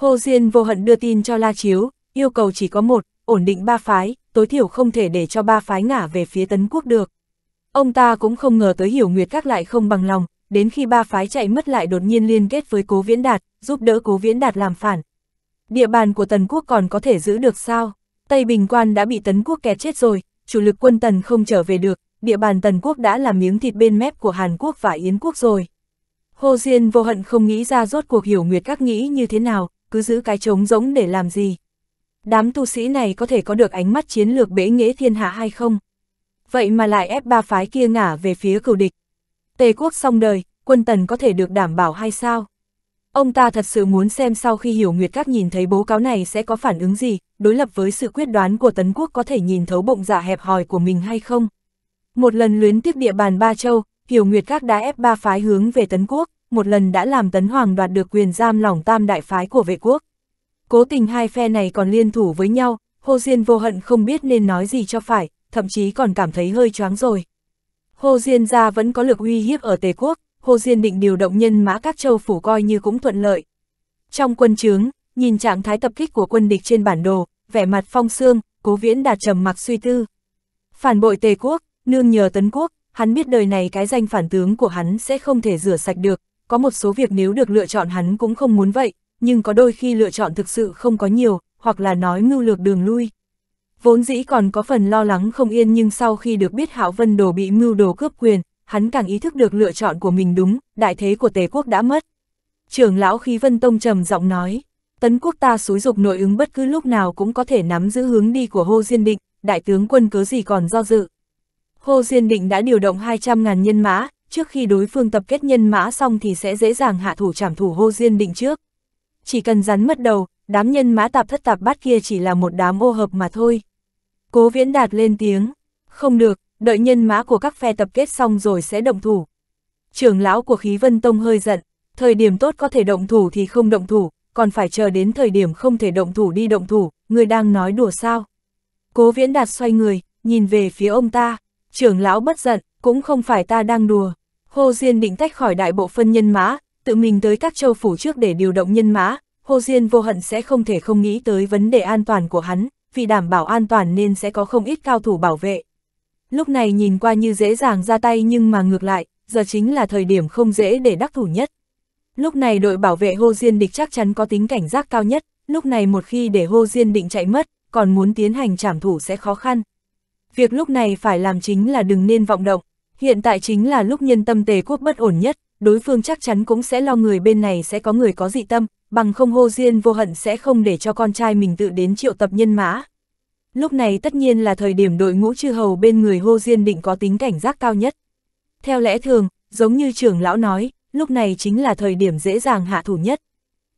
Hồ Diên vô hận đưa tin cho La Chiếu, yêu cầu chỉ có một, ổn định ba phái, tối thiểu không thể để cho ba phái ngả về phía tấn quốc được. Ông ta cũng không ngờ tới hiểu Nguyệt các lại không bằng lòng, đến khi ba phái chạy mất lại đột nhiên liên kết với Cố Viễn Đạt, giúp đỡ Cố Viễn Đạt làm phản. Địa bàn của Tần Quốc còn có thể giữ được sao? Tây Bình Quan đã bị Tấn Quốc kẹt chết rồi, chủ lực quân Tần không trở về được, địa bàn Tần Quốc đã là miếng thịt bên mép của Hàn Quốc và Yến Quốc rồi. Hồ Diên vô hận không nghĩ ra rốt cuộc hiểu Nguyệt các nghĩ như thế nào, cứ giữ cái trống rỗng để làm gì. Đám tu sĩ này có thể có được ánh mắt chiến lược bế nghĩa thiên hạ hay không? Vậy mà lại ép ba phái kia ngả về phía cửu địch. Tề quốc xong đời, quân tần có thể được đảm bảo hay sao? Ông ta thật sự muốn xem sau khi hiểu Nguyệt Các nhìn thấy bố cáo này sẽ có phản ứng gì, đối lập với sự quyết đoán của Tấn Quốc có thể nhìn thấu bụng dạ hẹp hòi của mình hay không. Một lần luyến tiếp địa bàn Ba Châu, Hiểu Nguyệt Các đã ép ba phái hướng về Tấn Quốc một lần đã làm Tấn Hoàng đoạt được quyền giam lỏng tam đại phái của vệ quốc. Cố tình hai phe này còn liên thủ với nhau, Hồ Diên vô hận không biết nên nói gì cho phải, thậm chí còn cảm thấy hơi choáng rồi. Hồ Diên gia vẫn có lực uy hiếp ở Tề quốc, Hồ Diên định điều động nhân mã các châu phủ coi như cũng thuận lợi. Trong quân chướng, nhìn trạng thái tập kích của quân địch trên bản đồ, vẻ mặt phong sương cố viễn đạt trầm mặc suy tư. Phản bội Tề quốc, nương nhờ Tấn quốc, hắn biết đời này cái danh phản tướng của hắn sẽ không thể rửa sạch được, có một số việc nếu được lựa chọn hắn cũng không muốn vậy, nhưng có đôi khi lựa chọn thực sự không có nhiều, hoặc là nói mưu lược đường lui. Vốn dĩ còn có phần lo lắng không yên nhưng sau khi được biết Hạo Vân Đồ bị mưu đồ cướp quyền, hắn càng ý thức được lựa chọn của mình đúng, đại thế của Tề quốc đã mất. Trưởng lão Khí Vân Tông trầm giọng nói, tấn quốc ta xúi dục nội ứng bất cứ lúc nào cũng có thể nắm giữ hướng đi của hô Diên Định, đại tướng quân cớ gì còn do dự. hô Diên Định đã điều động 200.000 nhân mã, trước khi đối phương tập kết nhân mã xong thì sẽ dễ dàng hạ thủ trảm thủ hô diên định trước. Chỉ cần rắn mất đầu, đám nhân mã tạp thất tạp bát kia chỉ là một đám ô hợp mà thôi. Cố viễn đạt lên tiếng, không được, đợi nhân mã của các phe tập kết xong rồi sẽ động thủ. Trưởng lão của khí vân tông hơi giận, thời điểm tốt có thể động thủ thì không động thủ, còn phải chờ đến thời điểm không thể động thủ đi động thủ, người đang nói đùa sao. Cố viễn đạt xoay người, nhìn về phía ông ta, trưởng lão bất giận, cũng không phải ta đang đùa. Hồ Diên định tách khỏi đại bộ phân nhân mã, tự mình tới các châu phủ trước để điều động nhân mã, Hồ Diên vô hận sẽ không thể không nghĩ tới vấn đề an toàn của hắn, vì đảm bảo an toàn nên sẽ có không ít cao thủ bảo vệ. Lúc này nhìn qua như dễ dàng ra tay nhưng mà ngược lại, giờ chính là thời điểm không dễ để đắc thủ nhất. Lúc này đội bảo vệ Hồ Diên địch chắc chắn có tính cảnh giác cao nhất, lúc này một khi để Hồ Diên định chạy mất, còn muốn tiến hành trảm thủ sẽ khó khăn, Việc lúc này phải làm chính là đừng nên vọng động, hiện tại chính là lúc nhân tâm tề quốc bất ổn nhất, đối phương chắc chắn cũng sẽ lo người bên này sẽ có người có dị tâm, bằng không hô diên vô hận sẽ không để cho con trai mình tự đến triệu tập nhân mã. Lúc này tất nhiên là thời điểm đội ngũ chư hầu bên người hô diên định có tính cảnh giác cao nhất. Theo lẽ thường, giống như trưởng lão nói, lúc này chính là thời điểm dễ dàng hạ thủ nhất.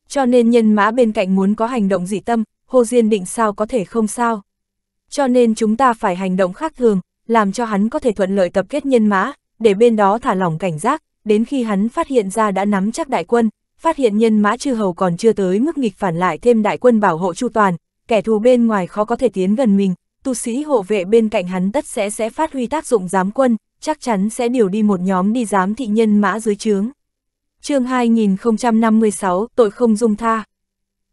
Cho nên nhân mã bên cạnh muốn có hành động dị tâm, hô diên định sao có thể không sao cho nên chúng ta phải hành động khác thường, làm cho hắn có thể thuận lợi tập kết nhân mã, để bên đó thả lỏng cảnh giác, đến khi hắn phát hiện ra đã nắm chắc đại quân, phát hiện nhân mã chư hầu còn chưa tới mức nghịch phản lại thêm đại quân bảo hộ chu toàn, kẻ thù bên ngoài khó có thể tiến gần mình, tu sĩ hộ vệ bên cạnh hắn tất sẽ sẽ phát huy tác dụng giám quân, chắc chắn sẽ điều đi một nhóm đi giám thị nhân mã dưới trướng. chương 2056, tội không dung tha.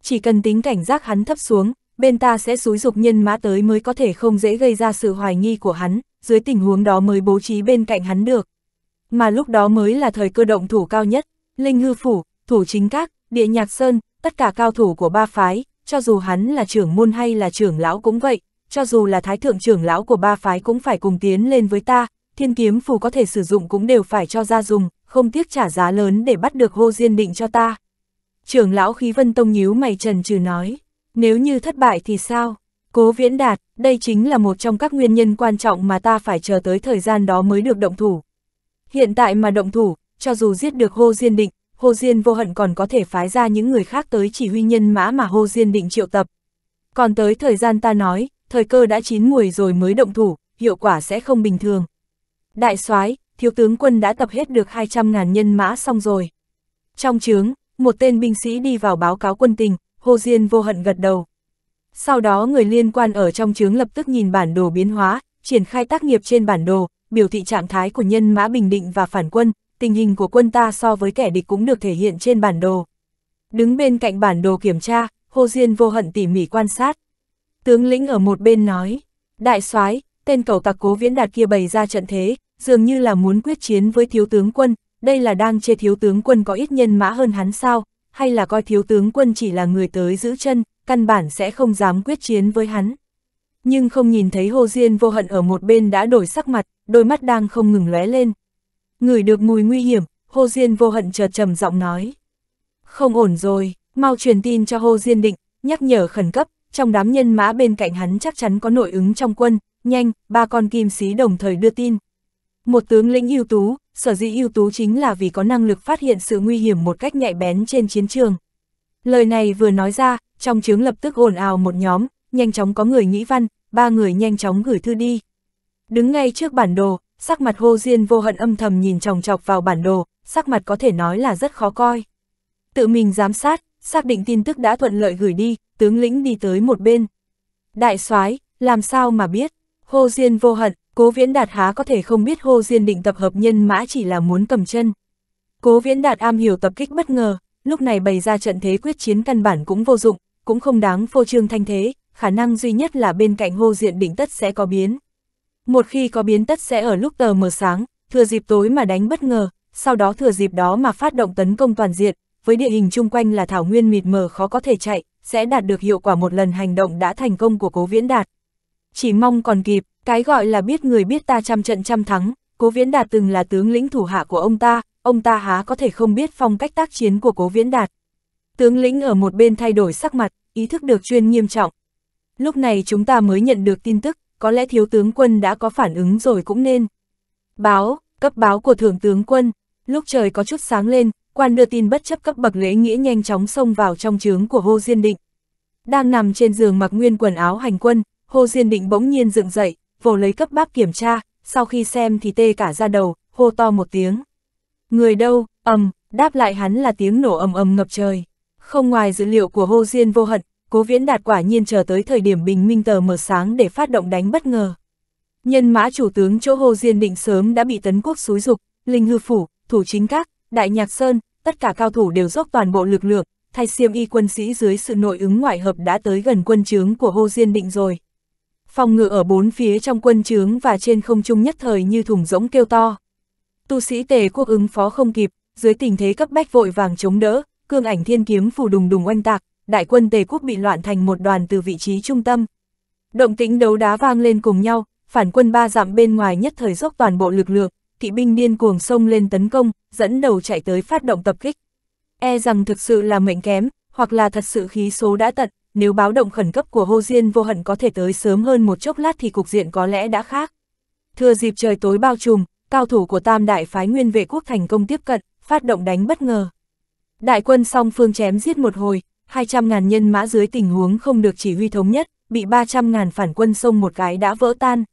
Chỉ cần tính cảnh giác hắn thấp xuống, bên ta sẽ xúi dục nhân mã tới mới có thể không dễ gây ra sự hoài nghi của hắn, dưới tình huống đó mới bố trí bên cạnh hắn được. Mà lúc đó mới là thời cơ động thủ cao nhất, Linh Hư Phủ, Thủ Chính Các, Địa Nhạc Sơn, tất cả cao thủ của ba phái, cho dù hắn là trưởng môn hay là trưởng lão cũng vậy, cho dù là thái thượng trưởng lão của ba phái cũng phải cùng tiến lên với ta, thiên kiếm phù có thể sử dụng cũng đều phải cho ra dùng, không tiếc trả giá lớn để bắt được hô diên định cho ta. Trưởng lão khí vân tông nhíu mày trần trừ nói. Nếu như thất bại thì sao? Cố viễn đạt, đây chính là một trong các nguyên nhân quan trọng mà ta phải chờ tới thời gian đó mới được động thủ. Hiện tại mà động thủ, cho dù giết được Hô Diên Định, Hô Diên vô hận còn có thể phái ra những người khác tới chỉ huy nhân mã mà Hô Diên Định triệu tập. Còn tới thời gian ta nói, thời cơ đã chín mùi rồi mới động thủ, hiệu quả sẽ không bình thường. Đại soái thiếu tướng quân đã tập hết được 200.000 nhân mã xong rồi. Trong chướng, một tên binh sĩ đi vào báo cáo quân tình, Hồ Diên vô hận gật đầu. Sau đó người liên quan ở trong chướng lập tức nhìn bản đồ biến hóa, triển khai tác nghiệp trên bản đồ, biểu thị trạng thái của nhân mã bình định và phản quân, tình hình của quân ta so với kẻ địch cũng được thể hiện trên bản đồ. Đứng bên cạnh bản đồ kiểm tra, Hồ Diên vô hận tỉ mỉ quan sát. Tướng lĩnh ở một bên nói, đại soái tên cầu tặc cố viễn đạt kia bày ra trận thế, dường như là muốn quyết chiến với thiếu tướng quân, đây là đang chê thiếu tướng quân có ít nhân mã hơn hắn sao, hay là coi thiếu tướng quân chỉ là người tới giữ chân, căn bản sẽ không dám quyết chiến với hắn. Nhưng không nhìn thấy Hồ Diên vô hận ở một bên đã đổi sắc mặt, đôi mắt đang không ngừng lóe lên. Ngửi được mùi nguy hiểm, Hồ Diên vô hận chợt trầm giọng nói. Không ổn rồi, mau truyền tin cho Hồ Diên định, nhắc nhở khẩn cấp, trong đám nhân mã bên cạnh hắn chắc chắn có nội ứng trong quân, nhanh, ba con kim sĩ đồng thời đưa tin, một tướng lĩnh ưu tú, sở dĩ ưu tú chính là vì có năng lực phát hiện sự nguy hiểm một cách nhạy bén trên chiến trường. Lời này vừa nói ra, trong chướng lập tức ồn ào một nhóm, nhanh chóng có người nghĩ văn, ba người nhanh chóng gửi thư đi. Đứng ngay trước bản đồ, sắc mặt hô diên vô hận âm thầm nhìn chòng chọc vào bản đồ, sắc mặt có thể nói là rất khó coi. Tự mình giám sát, xác định tin tức đã thuận lợi gửi đi, tướng lĩnh đi tới một bên. Đại soái làm sao mà biết, hô diên vô hận, Cố Viễn Đạt há có thể không biết Hồ Diên định tập hợp nhân mã chỉ là muốn cầm chân. Cố Viễn Đạt am hiểu tập kích bất ngờ, lúc này bày ra trận thế quyết chiến căn bản cũng vô dụng, cũng không đáng phô trương thanh thế, khả năng duy nhất là bên cạnh Hồ Diện Định tất sẽ có biến. Một khi có biến tất sẽ ở lúc tờ mờ sáng, thừa dịp tối mà đánh bất ngờ, sau đó thừa dịp đó mà phát động tấn công toàn diện, với địa hình chung quanh là thảo nguyên mịt mờ khó có thể chạy, sẽ đạt được hiệu quả một lần hành động đã thành công của Cố Viễn Đạt chỉ mong còn kịp, cái gọi là biết người biết ta trăm trận trăm thắng, Cố Viễn Đạt từng là tướng lĩnh thủ hạ của ông ta, ông ta há có thể không biết phong cách tác chiến của Cố Viễn Đạt. Tướng lĩnh ở một bên thay đổi sắc mặt, ý thức được chuyên nghiêm trọng. Lúc này chúng ta mới nhận được tin tức, có lẽ thiếu tướng quân đã có phản ứng rồi cũng nên. Báo, cấp báo của thượng tướng quân, lúc trời có chút sáng lên, quan đưa tin bất chấp cấp bậc lễ nghĩa nhanh chóng xông vào trong trướng của hô Diên Định. Đang nằm trên giường mặc nguyên quần áo hành quân, Hồ Diên Định bỗng nhiên dựng dậy, vồ lấy cấp bác kiểm tra, sau khi xem thì tê cả ra đầu, hô to một tiếng. Người đâu, ầm, đáp lại hắn là tiếng nổ ầm ầm ngập trời. Không ngoài dữ liệu của Hồ Diên vô hận, Cố Viễn Đạt quả nhiên chờ tới thời điểm bình minh tờ mở sáng để phát động đánh bất ngờ. Nhân mã chủ tướng chỗ Hồ Diên Định sớm đã bị tấn quốc xúi dục, Linh Hư Phủ, Thủ Chính Các, Đại Nhạc Sơn, tất cả cao thủ đều dốc toàn bộ lực lượng, thay Siêm y quân sĩ dưới sự nội ứng ngoại hợp đã tới gần quân chướng của Hồ Diên Định rồi. Phòng ngự ở bốn phía trong quân trướng và trên không trung nhất thời như thùng rỗng kêu to. Tu sĩ tề quốc ứng phó không kịp, dưới tình thế cấp bách vội vàng chống đỡ, cương ảnh thiên kiếm phủ đùng đùng oanh tạc, đại quân tề quốc bị loạn thành một đoàn từ vị trí trung tâm. Động tĩnh đấu đá vang lên cùng nhau, phản quân ba dặm bên ngoài nhất thời dốc toàn bộ lực lượng, kỵ binh điên cuồng xông lên tấn công, dẫn đầu chạy tới phát động tập kích. E rằng thực sự là mệnh kém, hoặc là thật sự khí số đã tận, nếu báo động khẩn cấp của Hồ Diên vô hận có thể tới sớm hơn một chốc lát thì cục diện có lẽ đã khác. Thừa dịp trời tối bao trùm, cao thủ của tam đại phái nguyên vệ quốc thành công tiếp cận, phát động đánh bất ngờ. Đại quân song phương chém giết một hồi, 200.000 nhân mã dưới tình huống không được chỉ huy thống nhất, bị 300.000 phản quân sông một cái đã vỡ tan.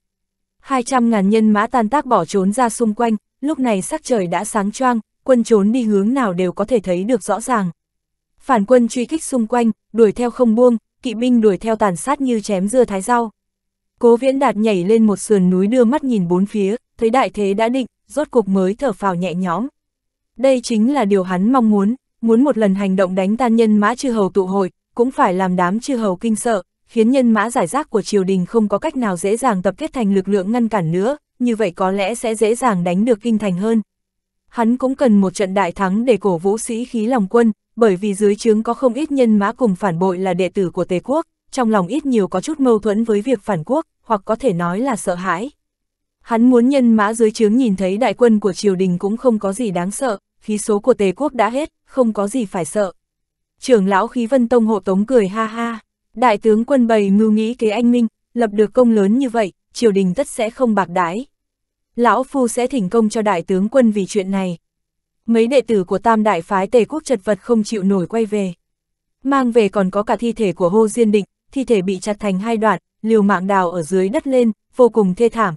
200.000 nhân mã tan tác bỏ trốn ra xung quanh, lúc này sắc trời đã sáng choang, quân trốn đi hướng nào đều có thể thấy được rõ ràng. Phản quân truy kích xung quanh, đuổi theo không buông, kỵ binh đuổi theo tàn sát như chém dưa thái rau. Cố viễn đạt nhảy lên một sườn núi đưa mắt nhìn bốn phía, thấy đại thế đã định, rốt cuộc mới thở phào nhẹ nhõm. Đây chính là điều hắn mong muốn, muốn một lần hành động đánh tan nhân mã chư hầu tụ hội, cũng phải làm đám chư hầu kinh sợ, khiến nhân mã giải rác của triều đình không có cách nào dễ dàng tập kết thành lực lượng ngăn cản nữa, như vậy có lẽ sẽ dễ dàng đánh được kinh thành hơn. Hắn cũng cần một trận đại thắng để cổ vũ sĩ khí lòng quân, bởi vì dưới trướng có không ít nhân mã cùng phản bội là đệ tử của Tề quốc, trong lòng ít nhiều có chút mâu thuẫn với việc phản quốc, hoặc có thể nói là sợ hãi. Hắn muốn nhân mã dưới trướng nhìn thấy đại quân của triều đình cũng không có gì đáng sợ, khí số của Tề quốc đã hết, không có gì phải sợ. Trưởng lão khí vân tông hộ tống cười ha ha, đại tướng quân bày mưu nghĩ kế anh minh, lập được công lớn như vậy, triều đình tất sẽ không bạc đái. Lão Phu sẽ thỉnh công cho đại tướng quân vì chuyện này mấy đệ tử của tam đại phái tề quốc chật vật không chịu nổi quay về. Mang về còn có cả thi thể của Hô Diên Định, thi thể bị chặt thành hai đoạn, liều mạng đào ở dưới đất lên, vô cùng thê thảm.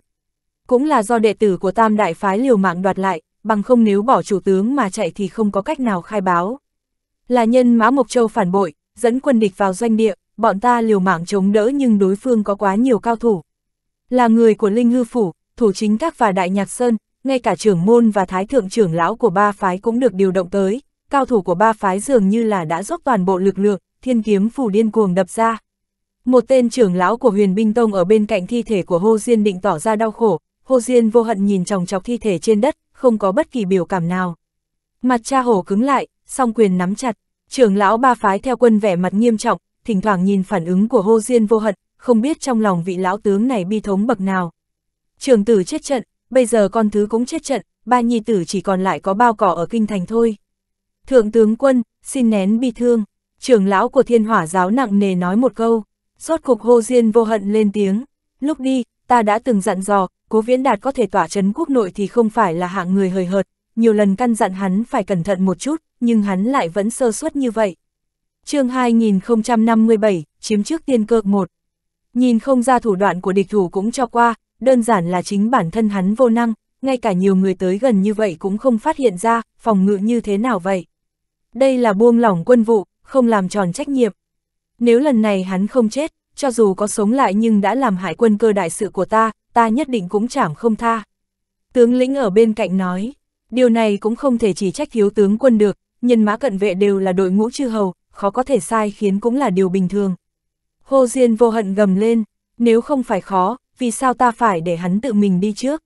Cũng là do đệ tử của tam đại phái liều mạng đoạt lại, bằng không nếu bỏ chủ tướng mà chạy thì không có cách nào khai báo. Là nhân Mã Mộc Châu phản bội, dẫn quân địch vào doanh địa, bọn ta liều mạng chống đỡ nhưng đối phương có quá nhiều cao thủ. Là người của Linh Hư Phủ, Thủ Chính Các và Đại Nhạc Sơn, ngay cả trưởng môn và thái thượng trưởng lão của ba phái cũng được điều động tới, cao thủ của ba phái dường như là đã dốc toàn bộ lực lượng, thiên kiếm phủ điên cuồng đập ra. Một tên trưởng lão của huyền binh tông ở bên cạnh thi thể của Hô Diên định tỏ ra đau khổ, Hô Diên vô hận nhìn chòng chọc thi thể trên đất, không có bất kỳ biểu cảm nào. Mặt cha hổ cứng lại, song quyền nắm chặt, trưởng lão ba phái theo quân vẻ mặt nghiêm trọng, thỉnh thoảng nhìn phản ứng của Hô Diên vô hận, không biết trong lòng vị lão tướng này bi thống bậc nào. Trường tử chết trận, bây giờ con thứ cũng chết trận, ba nhi tử chỉ còn lại có bao cỏ ở kinh thành thôi. Thượng tướng quân, xin nén bi thương, trưởng lão của thiên hỏa giáo nặng nề nói một câu, rốt cục hô diên vô hận lên tiếng, lúc đi, ta đã từng dặn dò, cố viễn đạt có thể tỏa chấn quốc nội thì không phải là hạng người hời hợt, nhiều lần căn dặn hắn phải cẩn thận một chút, nhưng hắn lại vẫn sơ suất như vậy. chương 2057, chiếm trước tiên cơ một Nhìn không ra thủ đoạn của địch thủ cũng cho qua, đơn giản là chính bản thân hắn vô năng, ngay cả nhiều người tới gần như vậy cũng không phát hiện ra, phòng ngự như thế nào vậy. Đây là buông lỏng quân vụ, không làm tròn trách nhiệm. Nếu lần này hắn không chết, cho dù có sống lại nhưng đã làm hại quân cơ đại sự của ta, ta nhất định cũng chảm không tha. Tướng lĩnh ở bên cạnh nói, điều này cũng không thể chỉ trách thiếu tướng quân được, nhân mã cận vệ đều là đội ngũ chư hầu, khó có thể sai khiến cũng là điều bình thường. hô Diên vô hận gầm lên, nếu không phải khó, vì sao ta phải để hắn tự mình đi trước?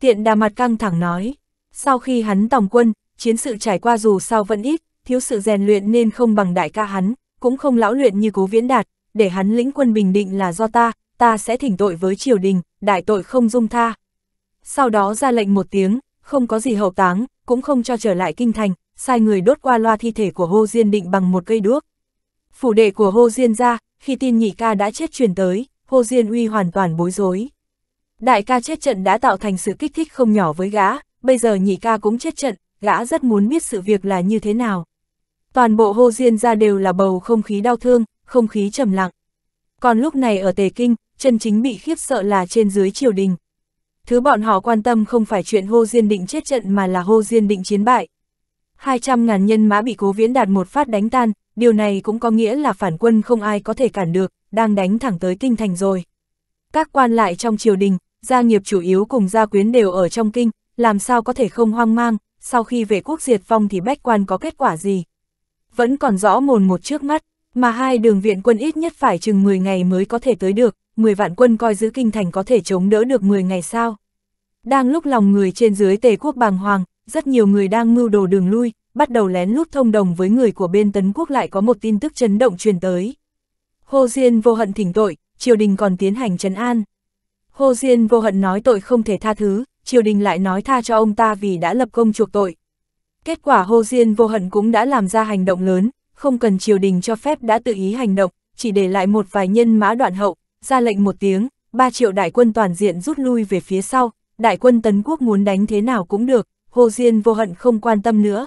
Tiện đà mặt căng thẳng nói, sau khi hắn tòng quân, chiến sự trải qua dù sao vẫn ít, thiếu sự rèn luyện nên không bằng đại ca hắn, cũng không lão luyện như cố viễn đạt, để hắn lĩnh quân bình định là do ta, ta sẽ thỉnh tội với triều đình, đại tội không dung tha. Sau đó ra lệnh một tiếng, không có gì hậu táng, cũng không cho trở lại kinh thành, sai người đốt qua loa thi thể của Hô Diên Định bằng một cây đuốc. Phủ đệ của Hô Diên ra, khi tin nhị ca đã chết truyền tới, Hồ Diên Uy hoàn toàn bối rối. Đại ca chết trận đã tạo thành sự kích thích không nhỏ với gã, bây giờ nhị ca cũng chết trận, gã rất muốn biết sự việc là như thế nào. Toàn bộ Hồ Diên ra đều là bầu không khí đau thương, không khí trầm lặng. Còn lúc này ở Tề Kinh, chân chính bị khiếp sợ là trên dưới triều đình. Thứ bọn họ quan tâm không phải chuyện Hồ Diên định chết trận mà là Hồ Diên định chiến bại. 200.000 nhân mã bị cố viễn đạt một phát đánh tan, điều này cũng có nghĩa là phản quân không ai có thể cản được, đang đánh thẳng tới kinh thành rồi. Các quan lại trong triều đình, gia nghiệp chủ yếu cùng gia quyến đều ở trong kinh, làm sao có thể không hoang mang, sau khi vệ quốc diệt vong thì bách quan có kết quả gì. Vẫn còn rõ mồn một trước mắt, mà hai đường viện quân ít nhất phải chừng 10 ngày mới có thể tới được, 10 vạn quân coi giữ kinh thành có thể chống đỡ được 10 ngày sao. Đang lúc lòng người trên dưới tề quốc bàng hoàng, rất nhiều người đang mưu đồ đường lui, bắt đầu lén lút thông đồng với người của bên Tấn Quốc lại có một tin tức chấn động truyền tới. Hồ Diên vô hận thỉnh tội, triều đình còn tiến hành trấn an. Hồ Diên vô hận nói tội không thể tha thứ, triều đình lại nói tha cho ông ta vì đã lập công chuộc tội. Kết quả Hồ Diên vô hận cũng đã làm ra hành động lớn, không cần triều đình cho phép đã tự ý hành động, chỉ để lại một vài nhân mã đoạn hậu, ra lệnh một tiếng, 3 triệu đại quân toàn diện rút lui về phía sau, đại quân Tấn Quốc muốn đánh thế nào cũng được, Hồ Diên vô hận không quan tâm nữa.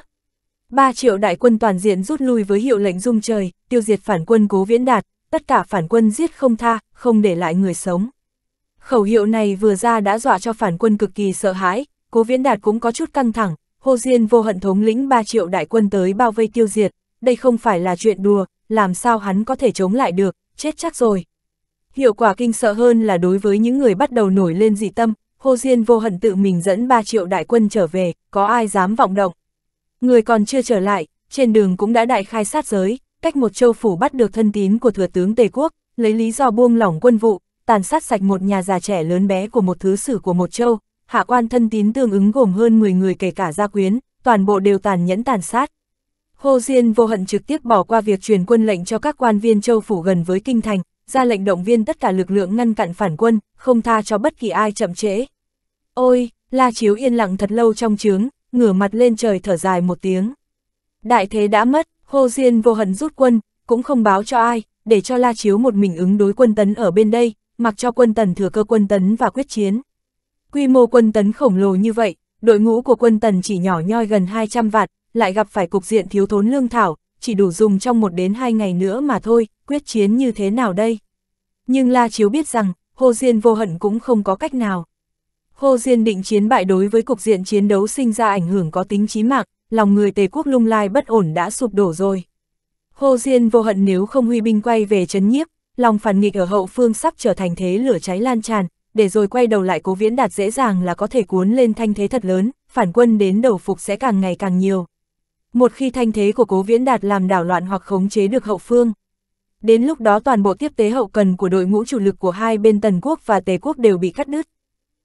3 triệu đại quân toàn diện rút lui với hiệu lệnh dung trời, tiêu diệt phản quân cố viễn đạt, tất cả phản quân giết không tha, không để lại người sống. Khẩu hiệu này vừa ra đã dọa cho phản quân cực kỳ sợ hãi, cố viễn đạt cũng có chút căng thẳng, Hồ Diên vô hận thống lĩnh 3 triệu đại quân tới bao vây tiêu diệt, đây không phải là chuyện đùa, làm sao hắn có thể chống lại được, chết chắc rồi. Hiệu quả kinh sợ hơn là đối với những người bắt đầu nổi lên dị tâm, Hồ Diên vô hận tự mình dẫn 3 triệu đại quân trở về, có ai dám vọng động. Người còn chưa trở lại, trên đường cũng đã đại khai sát giới, cách một châu phủ bắt được thân tín của thừa tướng Tề Quốc, lấy lý do buông lỏng quân vụ, tàn sát sạch một nhà già trẻ lớn bé của một thứ sử của một châu, hạ quan thân tín tương ứng gồm hơn 10 người kể cả gia quyến, toàn bộ đều tàn nhẫn tàn sát. Hồ Diên vô hận trực tiếp bỏ qua việc truyền quân lệnh cho các quan viên châu phủ gần với kinh thành, ra lệnh động viên tất cả lực lượng ngăn cản phản quân, không tha cho bất kỳ ai chậm trễ. Ôi, La Chiếu yên lặng thật lâu trong trướng, ngửa mặt lên trời thở dài một tiếng. Đại thế đã mất, Hồ Diên vô hận rút quân, cũng không báo cho ai, để cho La Chiếu một mình ứng đối quân tấn ở bên đây, mặc cho quân tần thừa cơ quân tấn và quyết chiến. Quy mô quân tấn khổng lồ như vậy, đội ngũ của quân tần chỉ nhỏ nhoi gần 200 vạn, lại gặp phải cục diện thiếu thốn lương thảo, chỉ đủ dùng trong một đến hai ngày nữa mà thôi, quyết chiến như thế nào đây? Nhưng La Chiếu biết rằng, Hồ Diên vô hận cũng không có cách nào. Hô Diên định chiến bại đối với cục diện chiến đấu sinh ra ảnh hưởng có tính chí mạng, lòng người Tề quốc lung lai bất ổn đã sụp đổ rồi. Hô Diên vô hận nếu không huy binh quay về chấn nhiếp, lòng phản nghịch ở hậu phương sắp trở thành thế lửa cháy lan tràn, để rồi quay đầu lại cố viễn đạt dễ dàng là có thể cuốn lên thanh thế thật lớn, phản quân đến đầu phục sẽ càng ngày càng nhiều. Một khi thanh thế của cố viễn đạt làm đảo loạn hoặc khống chế được hậu phương, đến lúc đó toàn bộ tiếp tế hậu cần của đội ngũ chủ lực của hai bên Tần Quốc và Tề Quốc đều bị cắt đứt.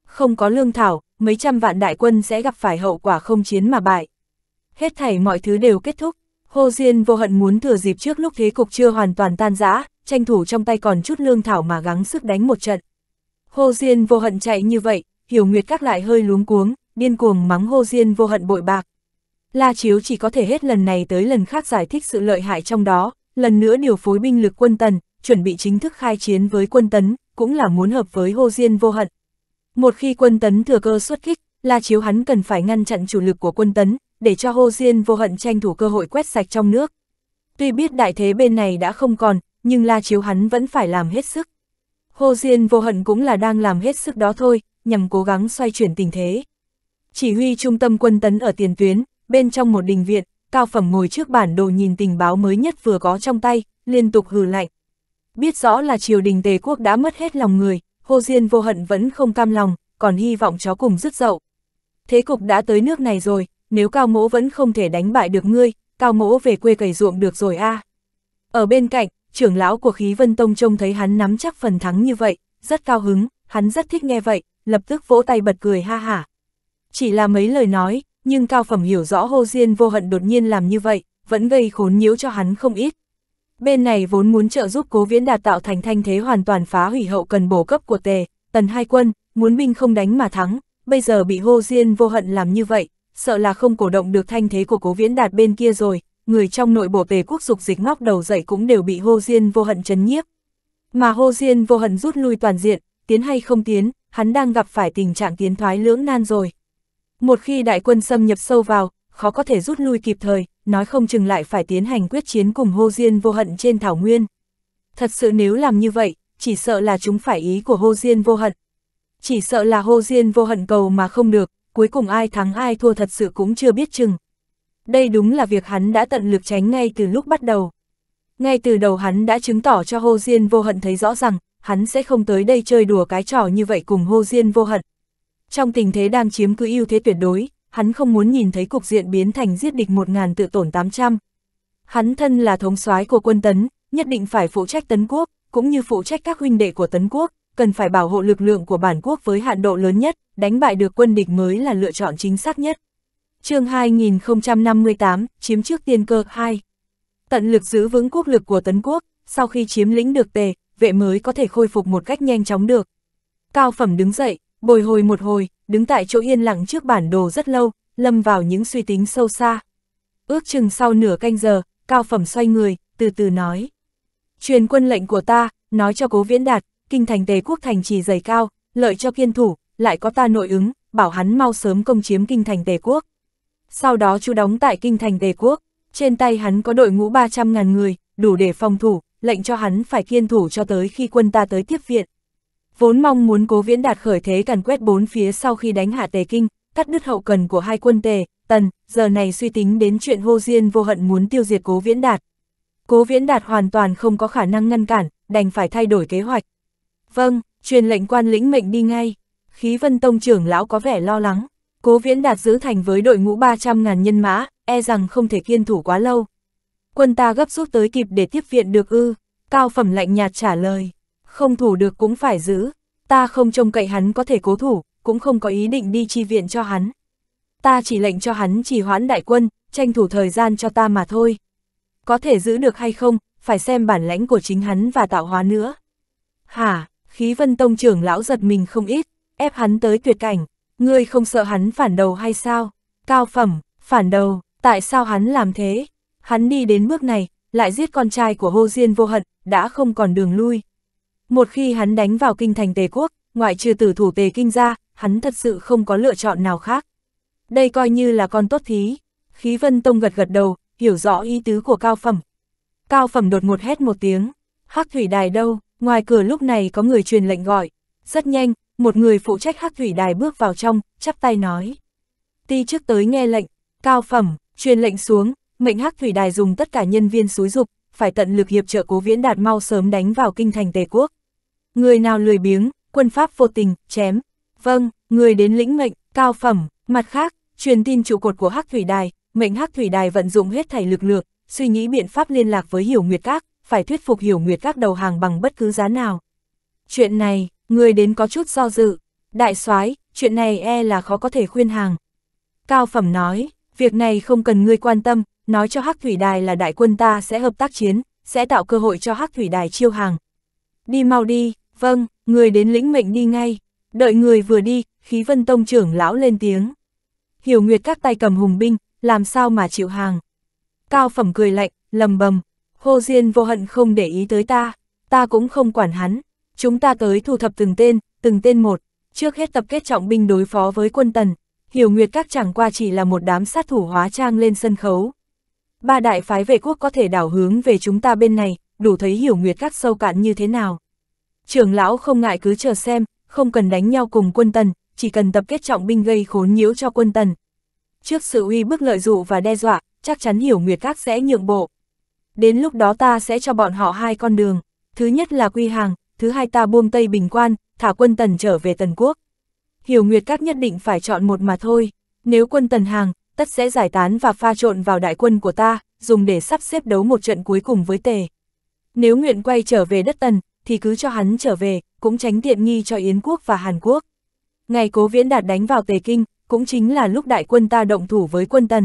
Không có lương thảo, mấy trăm vạn đại quân sẽ gặp phải hậu quả không chiến mà bại. Hết thảy mọi thứ đều kết thúc, Hồ Diên vô hận muốn thừa dịp trước lúc thế cục chưa hoàn toàn tan rã, tranh thủ trong tay còn chút lương thảo mà gắng sức đánh một trận. Hồ Diên vô hận chạy như vậy, hiểu nguyệt các lại hơi luống cuống, điên cuồng mắng Hồ Diên vô hận bội bạc. La Chiếu chỉ có thể hết lần này tới lần khác giải thích sự lợi hại trong đó, lần nữa điều phối binh lực quân tần, chuẩn bị chính thức khai chiến với quân tấn, cũng là muốn hợp với Hồ Diên vô hận, một khi quân tấn thừa cơ xuất kích, La Chiếu hắn cần phải ngăn chặn chủ lực của quân tấn, để cho Hồ Diên vô hận tranh thủ cơ hội quét sạch trong nước. Tuy biết đại thế bên này đã không còn, nhưng La Chiếu hắn vẫn phải làm hết sức. Hồ Diên vô hận cũng là đang làm hết sức đó thôi, nhằm cố gắng xoay chuyển tình thế. Chỉ huy trung tâm quân tấn ở tiền tuyến, bên trong một đình viện, Cao Phẩm ngồi trước bản đồ nhìn tình báo mới nhất vừa có trong tay, liên tục hừ lạnh. Biết rõ là triều đình tề quốc đã mất hết lòng người, Hồ Diên vô hận vẫn không cam lòng, còn hy vọng chó cùng rứt dậu. Thế cục đã tới nước này rồi, nếu Cao Mỗ vẫn không thể đánh bại được ngươi, Cao Mỗ về quê cày ruộng được rồi a. À. Ở bên cạnh, trưởng lão của khí vân tông trông thấy hắn nắm chắc phần thắng như vậy, rất cao hứng, hắn rất thích nghe vậy, lập tức vỗ tay bật cười ha hả. Chỉ là mấy lời nói, nhưng Cao Phẩm hiểu rõ Hồ Diên vô hận đột nhiên làm như vậy, vẫn gây khốn nhiễu cho hắn không ít. Bên này vốn muốn trợ giúp Cố Viễn Đạt tạo thành thanh thế hoàn toàn phá hủy hậu cần bổ cấp của Tề, Tần hai quân, muốn binh không đánh mà thắng, bây giờ bị Hô Diên vô hận làm như vậy, sợ là không cổ động được thanh thế của Cố Viễn Đạt bên kia rồi, người trong nội bộ Tề quốc dục dịch ngóc đầu dậy cũng đều bị Hô Diên vô hận chấn nhiếp. Mà Hô Diên vô hận rút lui toàn diện, tiến hay không tiến, hắn đang gặp phải tình trạng tiến thoái lưỡng nan rồi. Một khi đại quân xâm nhập sâu vào, khó có thể rút lui kịp thời, nói không chừng lại phải tiến hành quyết chiến cùng hô diên vô hận trên thảo nguyên. Thật sự nếu làm như vậy, chỉ sợ là chúng phải ý của hô diên vô hận. Chỉ sợ là hô diên vô hận cầu mà không được, cuối cùng ai thắng ai thua thật sự cũng chưa biết chừng. Đây đúng là việc hắn đã tận lực tránh ngay từ lúc bắt đầu. Ngay từ đầu hắn đã chứng tỏ cho hô diên vô hận thấy rõ rằng, hắn sẽ không tới đây chơi đùa cái trò như vậy cùng hô diên vô hận. Trong tình thế đang chiếm cứ ưu thế tuyệt đối, hắn không muốn nhìn thấy cục diện biến thành giết địch 1.000 tự tổn 800. Hắn thân là thống soái của quân tấn, nhất định phải phụ trách tấn quốc, cũng như phụ trách các huynh đệ của tấn quốc, cần phải bảo hộ lực lượng của bản quốc với hạn độ lớn nhất, đánh bại được quân địch mới là lựa chọn chính xác nhất. chương 2058, chiếm trước tiên cơ 2. Tận lực giữ vững quốc lực của tấn quốc, sau khi chiếm lĩnh được tề, vệ mới có thể khôi phục một cách nhanh chóng được. Cao Phẩm đứng dậy, Bồi hồi một hồi, đứng tại chỗ yên lặng trước bản đồ rất lâu, lâm vào những suy tính sâu xa. Ước chừng sau nửa canh giờ, cao phẩm xoay người, từ từ nói. Truyền quân lệnh của ta, nói cho cố viễn đạt, kinh thành tế quốc thành trì dày cao, lợi cho kiên thủ, lại có ta nội ứng, bảo hắn mau sớm công chiếm kinh thành tề quốc. Sau đó chú đóng tại kinh thành tề quốc, trên tay hắn có đội ngũ 300.000 người, đủ để phòng thủ, lệnh cho hắn phải kiên thủ cho tới khi quân ta tới tiếp viện. Vốn mong muốn cố viễn đạt khởi thế càn quét bốn phía sau khi đánh hạ Tề Kinh, cắt đứt hậu cần của hai quân Tề, Tần, giờ này suy tính đến chuyện vô duyên vô hận muốn tiêu diệt cố viễn đạt. Cố viễn đạt hoàn toàn không có khả năng ngăn cản, đành phải thay đổi kế hoạch. Vâng, truyền lệnh quan lĩnh mệnh đi ngay. Khí vân tông trưởng lão có vẻ lo lắng. Cố viễn đạt giữ thành với đội ngũ 300.000 nhân mã, e rằng không thể kiên thủ quá lâu. Quân ta gấp rút tới kịp để tiếp viện được ư, cao phẩm lạnh nhạt trả lời không thủ được cũng phải giữ, ta không trông cậy hắn có thể cố thủ, cũng không có ý định đi chi viện cho hắn. Ta chỉ lệnh cho hắn chỉ hoãn đại quân, tranh thủ thời gian cho ta mà thôi. Có thể giữ được hay không, phải xem bản lãnh của chính hắn và tạo hóa nữa. Hả, khí vân tông trưởng lão giật mình không ít, ép hắn tới tuyệt cảnh, ngươi không sợ hắn phản đầu hay sao? Cao phẩm, phản đầu, tại sao hắn làm thế? Hắn đi đến bước này, lại giết con trai của hô diên vô hận, đã không còn đường lui. Một khi hắn đánh vào kinh thành Tề Quốc, ngoại trừ tử thủ Tề Kinh ra, hắn thật sự không có lựa chọn nào khác. Đây coi như là con tốt thí. Khí Vân Tông gật gật đầu, hiểu rõ ý tứ của Cao Phẩm. Cao Phẩm đột ngột hét một tiếng, hắc thủy đài đâu, ngoài cửa lúc này có người truyền lệnh gọi. Rất nhanh, một người phụ trách hắc thủy đài bước vào trong, chắp tay nói. Ti trước tới nghe lệnh, Cao Phẩm, truyền lệnh xuống, mệnh hắc thủy đài dùng tất cả nhân viên xúi dục, phải tận lực hiệp trợ cố viễn đạt mau sớm đánh vào kinh thành tề quốc. Người nào lười biếng, quân pháp vô tình, chém. Vâng, người đến lĩnh mệnh, cao phẩm, mặt khác, truyền tin trụ cột của Hắc Thủy Đài, mệnh Hắc Thủy Đài vận dụng hết thảy lực lượng, suy nghĩ biện pháp liên lạc với Hiểu Nguyệt Các, phải thuyết phục Hiểu Nguyệt Các đầu hàng bằng bất cứ giá nào. Chuyện này, người đến có chút do dự. Đại soái, chuyện này e là khó có thể khuyên hàng. Cao phẩm nói, việc này không cần ngươi quan tâm, nói cho Hắc Thủy Đài là đại quân ta sẽ hợp tác chiến, sẽ tạo cơ hội cho Hắc Thủy Đài chiêu hàng. Đi mau đi, vâng, người đến lĩnh mệnh đi ngay. Đợi người vừa đi, khí vân tông trưởng lão lên tiếng. Hiểu Nguyệt các tay cầm hùng binh, làm sao mà chịu hàng. Cao phẩm cười lạnh, lầm bầm, hô diên vô hận không để ý tới ta, ta cũng không quản hắn. Chúng ta tới thu thập từng tên, từng tên một, trước hết tập kết trọng binh đối phó với quân tần. Hiểu Nguyệt các chẳng qua chỉ là một đám sát thủ hóa trang lên sân khấu. Ba đại phái vệ quốc có thể đảo hướng về chúng ta bên này, đủ thấy hiểu nguyệt các sâu cạn như thế nào. Trường lão không ngại cứ chờ xem, không cần đánh nhau cùng quân tần, chỉ cần tập kết trọng binh gây khốn nhiễu cho quân tần. Trước sự uy bức lợi dụ và đe dọa, chắc chắn hiểu nguyệt các sẽ nhượng bộ. Đến lúc đó ta sẽ cho bọn họ hai con đường, thứ nhất là quy hàng, thứ hai ta buông Tây Bình Quan, thả quân tần trở về Tần Quốc. Hiểu Nguyệt Các nhất định phải chọn một mà thôi, nếu quân tần hàng, tất sẽ giải tán và pha trộn vào đại quân của ta, dùng để sắp xếp đấu một trận cuối cùng với tề. Nếu nguyện quay trở về đất tần, thì cứ cho hắn trở về, cũng tránh tiện nghi cho Yến quốc và Hàn quốc. Ngày cố viễn đạt đánh vào tề kinh, cũng chính là lúc đại quân ta động thủ với quân tần.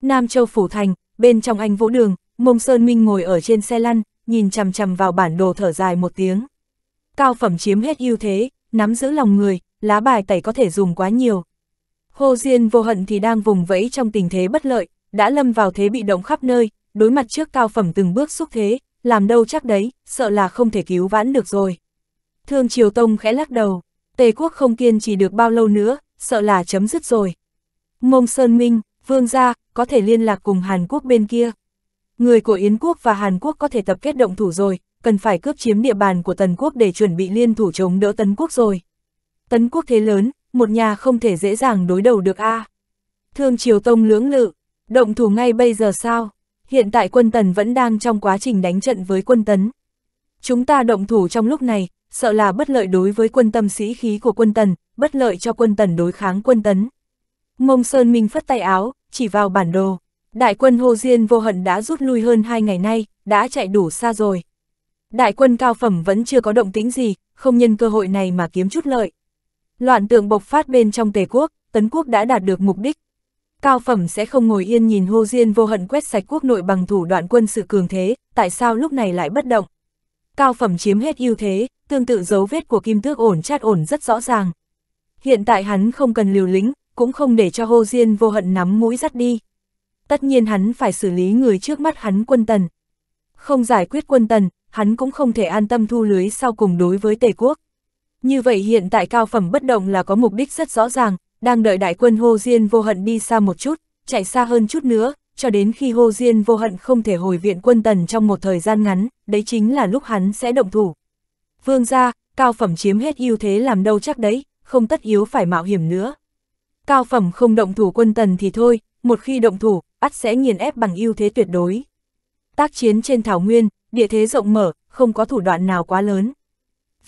Nam Châu Phủ Thành, bên trong anh Vũ Đường, Mông Sơn Minh ngồi ở trên xe lăn, nhìn chằm chằm vào bản đồ thở dài một tiếng. Cao phẩm chiếm hết ưu thế, nắm giữ lòng người, lá bài tẩy có thể dùng quá nhiều, Hồ Diên vô hận thì đang vùng vẫy trong tình thế bất lợi, đã lâm vào thế bị động khắp nơi, đối mặt trước cao phẩm từng bước xúc thế, làm đâu chắc đấy, sợ là không thể cứu vãn được rồi. Thương Triều Tông khẽ lắc đầu, Tề quốc không kiên trì được bao lâu nữa, sợ là chấm dứt rồi. Mông Sơn Minh, Vương Gia, có thể liên lạc cùng Hàn Quốc bên kia. Người của Yến Quốc và Hàn Quốc có thể tập kết động thủ rồi, cần phải cướp chiếm địa bàn của Tần Quốc để chuẩn bị liên thủ chống đỡ Tần Quốc rồi. Tấn Quốc thế lớn, một nhà không thể dễ dàng đối đầu được a. À. Thương Triều Tông lưỡng lự, động thủ ngay bây giờ sao? Hiện tại quân tần vẫn đang trong quá trình đánh trận với quân tấn. Chúng ta động thủ trong lúc này, sợ là bất lợi đối với quân tâm sĩ khí của quân tần, bất lợi cho quân tần đối kháng quân tấn. Mông Sơn Minh phất tay áo, chỉ vào bản đồ. Đại quân Hồ Diên vô hận đã rút lui hơn hai ngày nay, đã chạy đủ xa rồi. Đại quân cao phẩm vẫn chưa có động tĩnh gì, không nhân cơ hội này mà kiếm chút lợi. Loạn tượng bộc phát bên trong tề quốc, tấn quốc đã đạt được mục đích. Cao phẩm sẽ không ngồi yên nhìn hô diên vô hận quét sạch quốc nội bằng thủ đoạn quân sự cường thế, tại sao lúc này lại bất động? Cao phẩm chiếm hết ưu thế, tương tự dấu vết của kim tước ổn chát ổn rất rõ ràng. Hiện tại hắn không cần liều lĩnh, cũng không để cho hô diên vô hận nắm mũi dắt đi. Tất nhiên hắn phải xử lý người trước mắt hắn quân tần. Không giải quyết quân tần, hắn cũng không thể an tâm thu lưới sau cùng đối với Tề quốc. Như vậy hiện tại cao phẩm bất động là có mục đích rất rõ ràng, đang đợi đại quân Hô Diên vô hận đi xa một chút, chạy xa hơn chút nữa, cho đến khi Hô Diên vô hận không thể hồi viện quân tần trong một thời gian ngắn, đấy chính là lúc hắn sẽ động thủ. Vương gia, cao phẩm chiếm hết ưu thế làm đâu chắc đấy, không tất yếu phải mạo hiểm nữa. Cao phẩm không động thủ quân tần thì thôi, một khi động thủ, ắt sẽ nghiền ép bằng ưu thế tuyệt đối. Tác chiến trên thảo nguyên, địa thế rộng mở, không có thủ đoạn nào quá lớn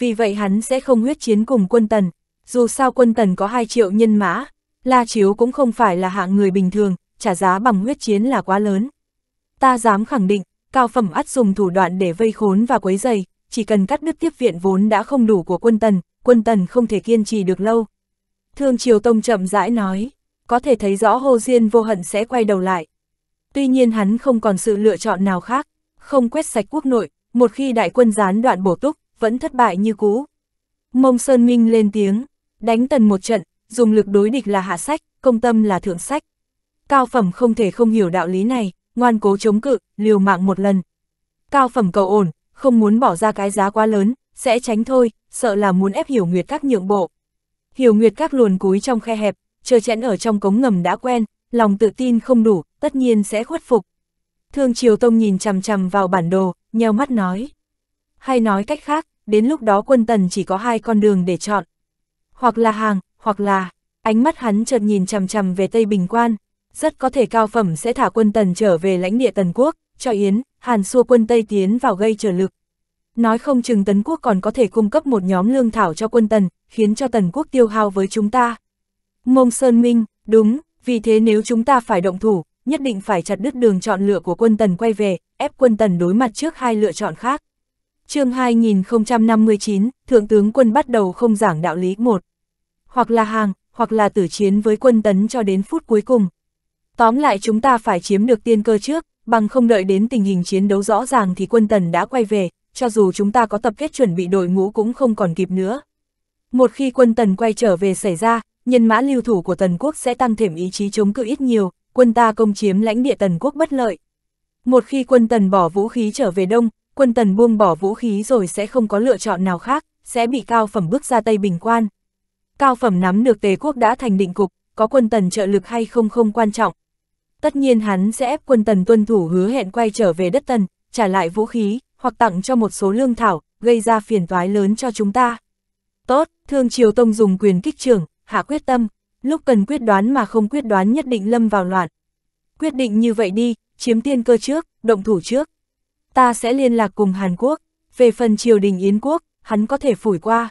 vì vậy hắn sẽ không huyết chiến cùng quân tần. Dù sao quân tần có 2 triệu nhân mã, La Chiếu cũng không phải là hạng người bình thường, trả giá bằng huyết chiến là quá lớn. Ta dám khẳng định, cao phẩm ắt dùng thủ đoạn để vây khốn và quấy dày, chỉ cần cắt đứt tiếp viện vốn đã không đủ của quân tần, quân tần không thể kiên trì được lâu. Thương Triều Tông chậm rãi nói, có thể thấy rõ Hồ Diên vô hận sẽ quay đầu lại. Tuy nhiên hắn không còn sự lựa chọn nào khác, không quét sạch quốc nội, một khi đại quân gián đoạn bổ túc, vẫn thất bại như cũ. Mông Sơn Minh lên tiếng, đánh tần một trận, dùng lực đối địch là hạ sách, công tâm là thượng sách. Cao phẩm không thể không hiểu đạo lý này, ngoan cố chống cự, liều mạng một lần. Cao phẩm cầu ổn, không muốn bỏ ra cái giá quá lớn, sẽ tránh thôi, sợ là muốn ép hiểu nguyệt các nhượng bộ. Hiểu nguyệt các luồn cúi trong khe hẹp, chờ chẽn ở trong cống ngầm đã quen, lòng tự tin không đủ, tất nhiên sẽ khuất phục. Thương Triều Tông nhìn chằm chằm vào bản đồ, nheo mắt nói hay nói cách khác, đến lúc đó quân tần chỉ có hai con đường để chọn. Hoặc là hàng, hoặc là, ánh mắt hắn chợt nhìn chằm chằm về Tây Bình Quan, rất có thể cao phẩm sẽ thả quân tần trở về lãnh địa tần quốc, cho Yến, Hàn xua quân Tây tiến vào gây trở lực. Nói không chừng tấn quốc còn có thể cung cấp một nhóm lương thảo cho quân tần, khiến cho tần quốc tiêu hao với chúng ta. Mông Sơn Minh, đúng, vì thế nếu chúng ta phải động thủ, nhất định phải chặt đứt đường chọn lựa của quân tần quay về, ép quân tần đối mặt trước hai lựa chọn khác chương 2059, Thượng tướng quân bắt đầu không giảng đạo lý một Hoặc là hàng, hoặc là tử chiến với quân tấn cho đến phút cuối cùng. Tóm lại chúng ta phải chiếm được tiên cơ trước, bằng không đợi đến tình hình chiến đấu rõ ràng thì quân tần đã quay về, cho dù chúng ta có tập kết chuẩn bị đội ngũ cũng không còn kịp nữa. Một khi quân tần quay trở về xảy ra, nhân mã lưu thủ của tần quốc sẽ tăng thêm ý chí chống cự ít nhiều, quân ta công chiếm lãnh địa tần quốc bất lợi. Một khi quân tần bỏ vũ khí trở về đông, quân tần buông bỏ vũ khí rồi sẽ không có lựa chọn nào khác, sẽ bị cao phẩm bước ra Tây Bình Quan. Cao phẩm nắm được tề quốc đã thành định cục, có quân tần trợ lực hay không không quan trọng. Tất nhiên hắn sẽ ép quân tần tuân thủ hứa hẹn quay trở về đất tần, trả lại vũ khí, hoặc tặng cho một số lương thảo, gây ra phiền toái lớn cho chúng ta. Tốt, Thương Triều Tông dùng quyền kích trưởng, hạ quyết tâm, lúc cần quyết đoán mà không quyết đoán nhất định lâm vào loạn. Quyết định như vậy đi, chiếm tiên cơ trước, động thủ trước ta sẽ liên lạc cùng Hàn Quốc, về phần triều đình Yến Quốc, hắn có thể phủi qua.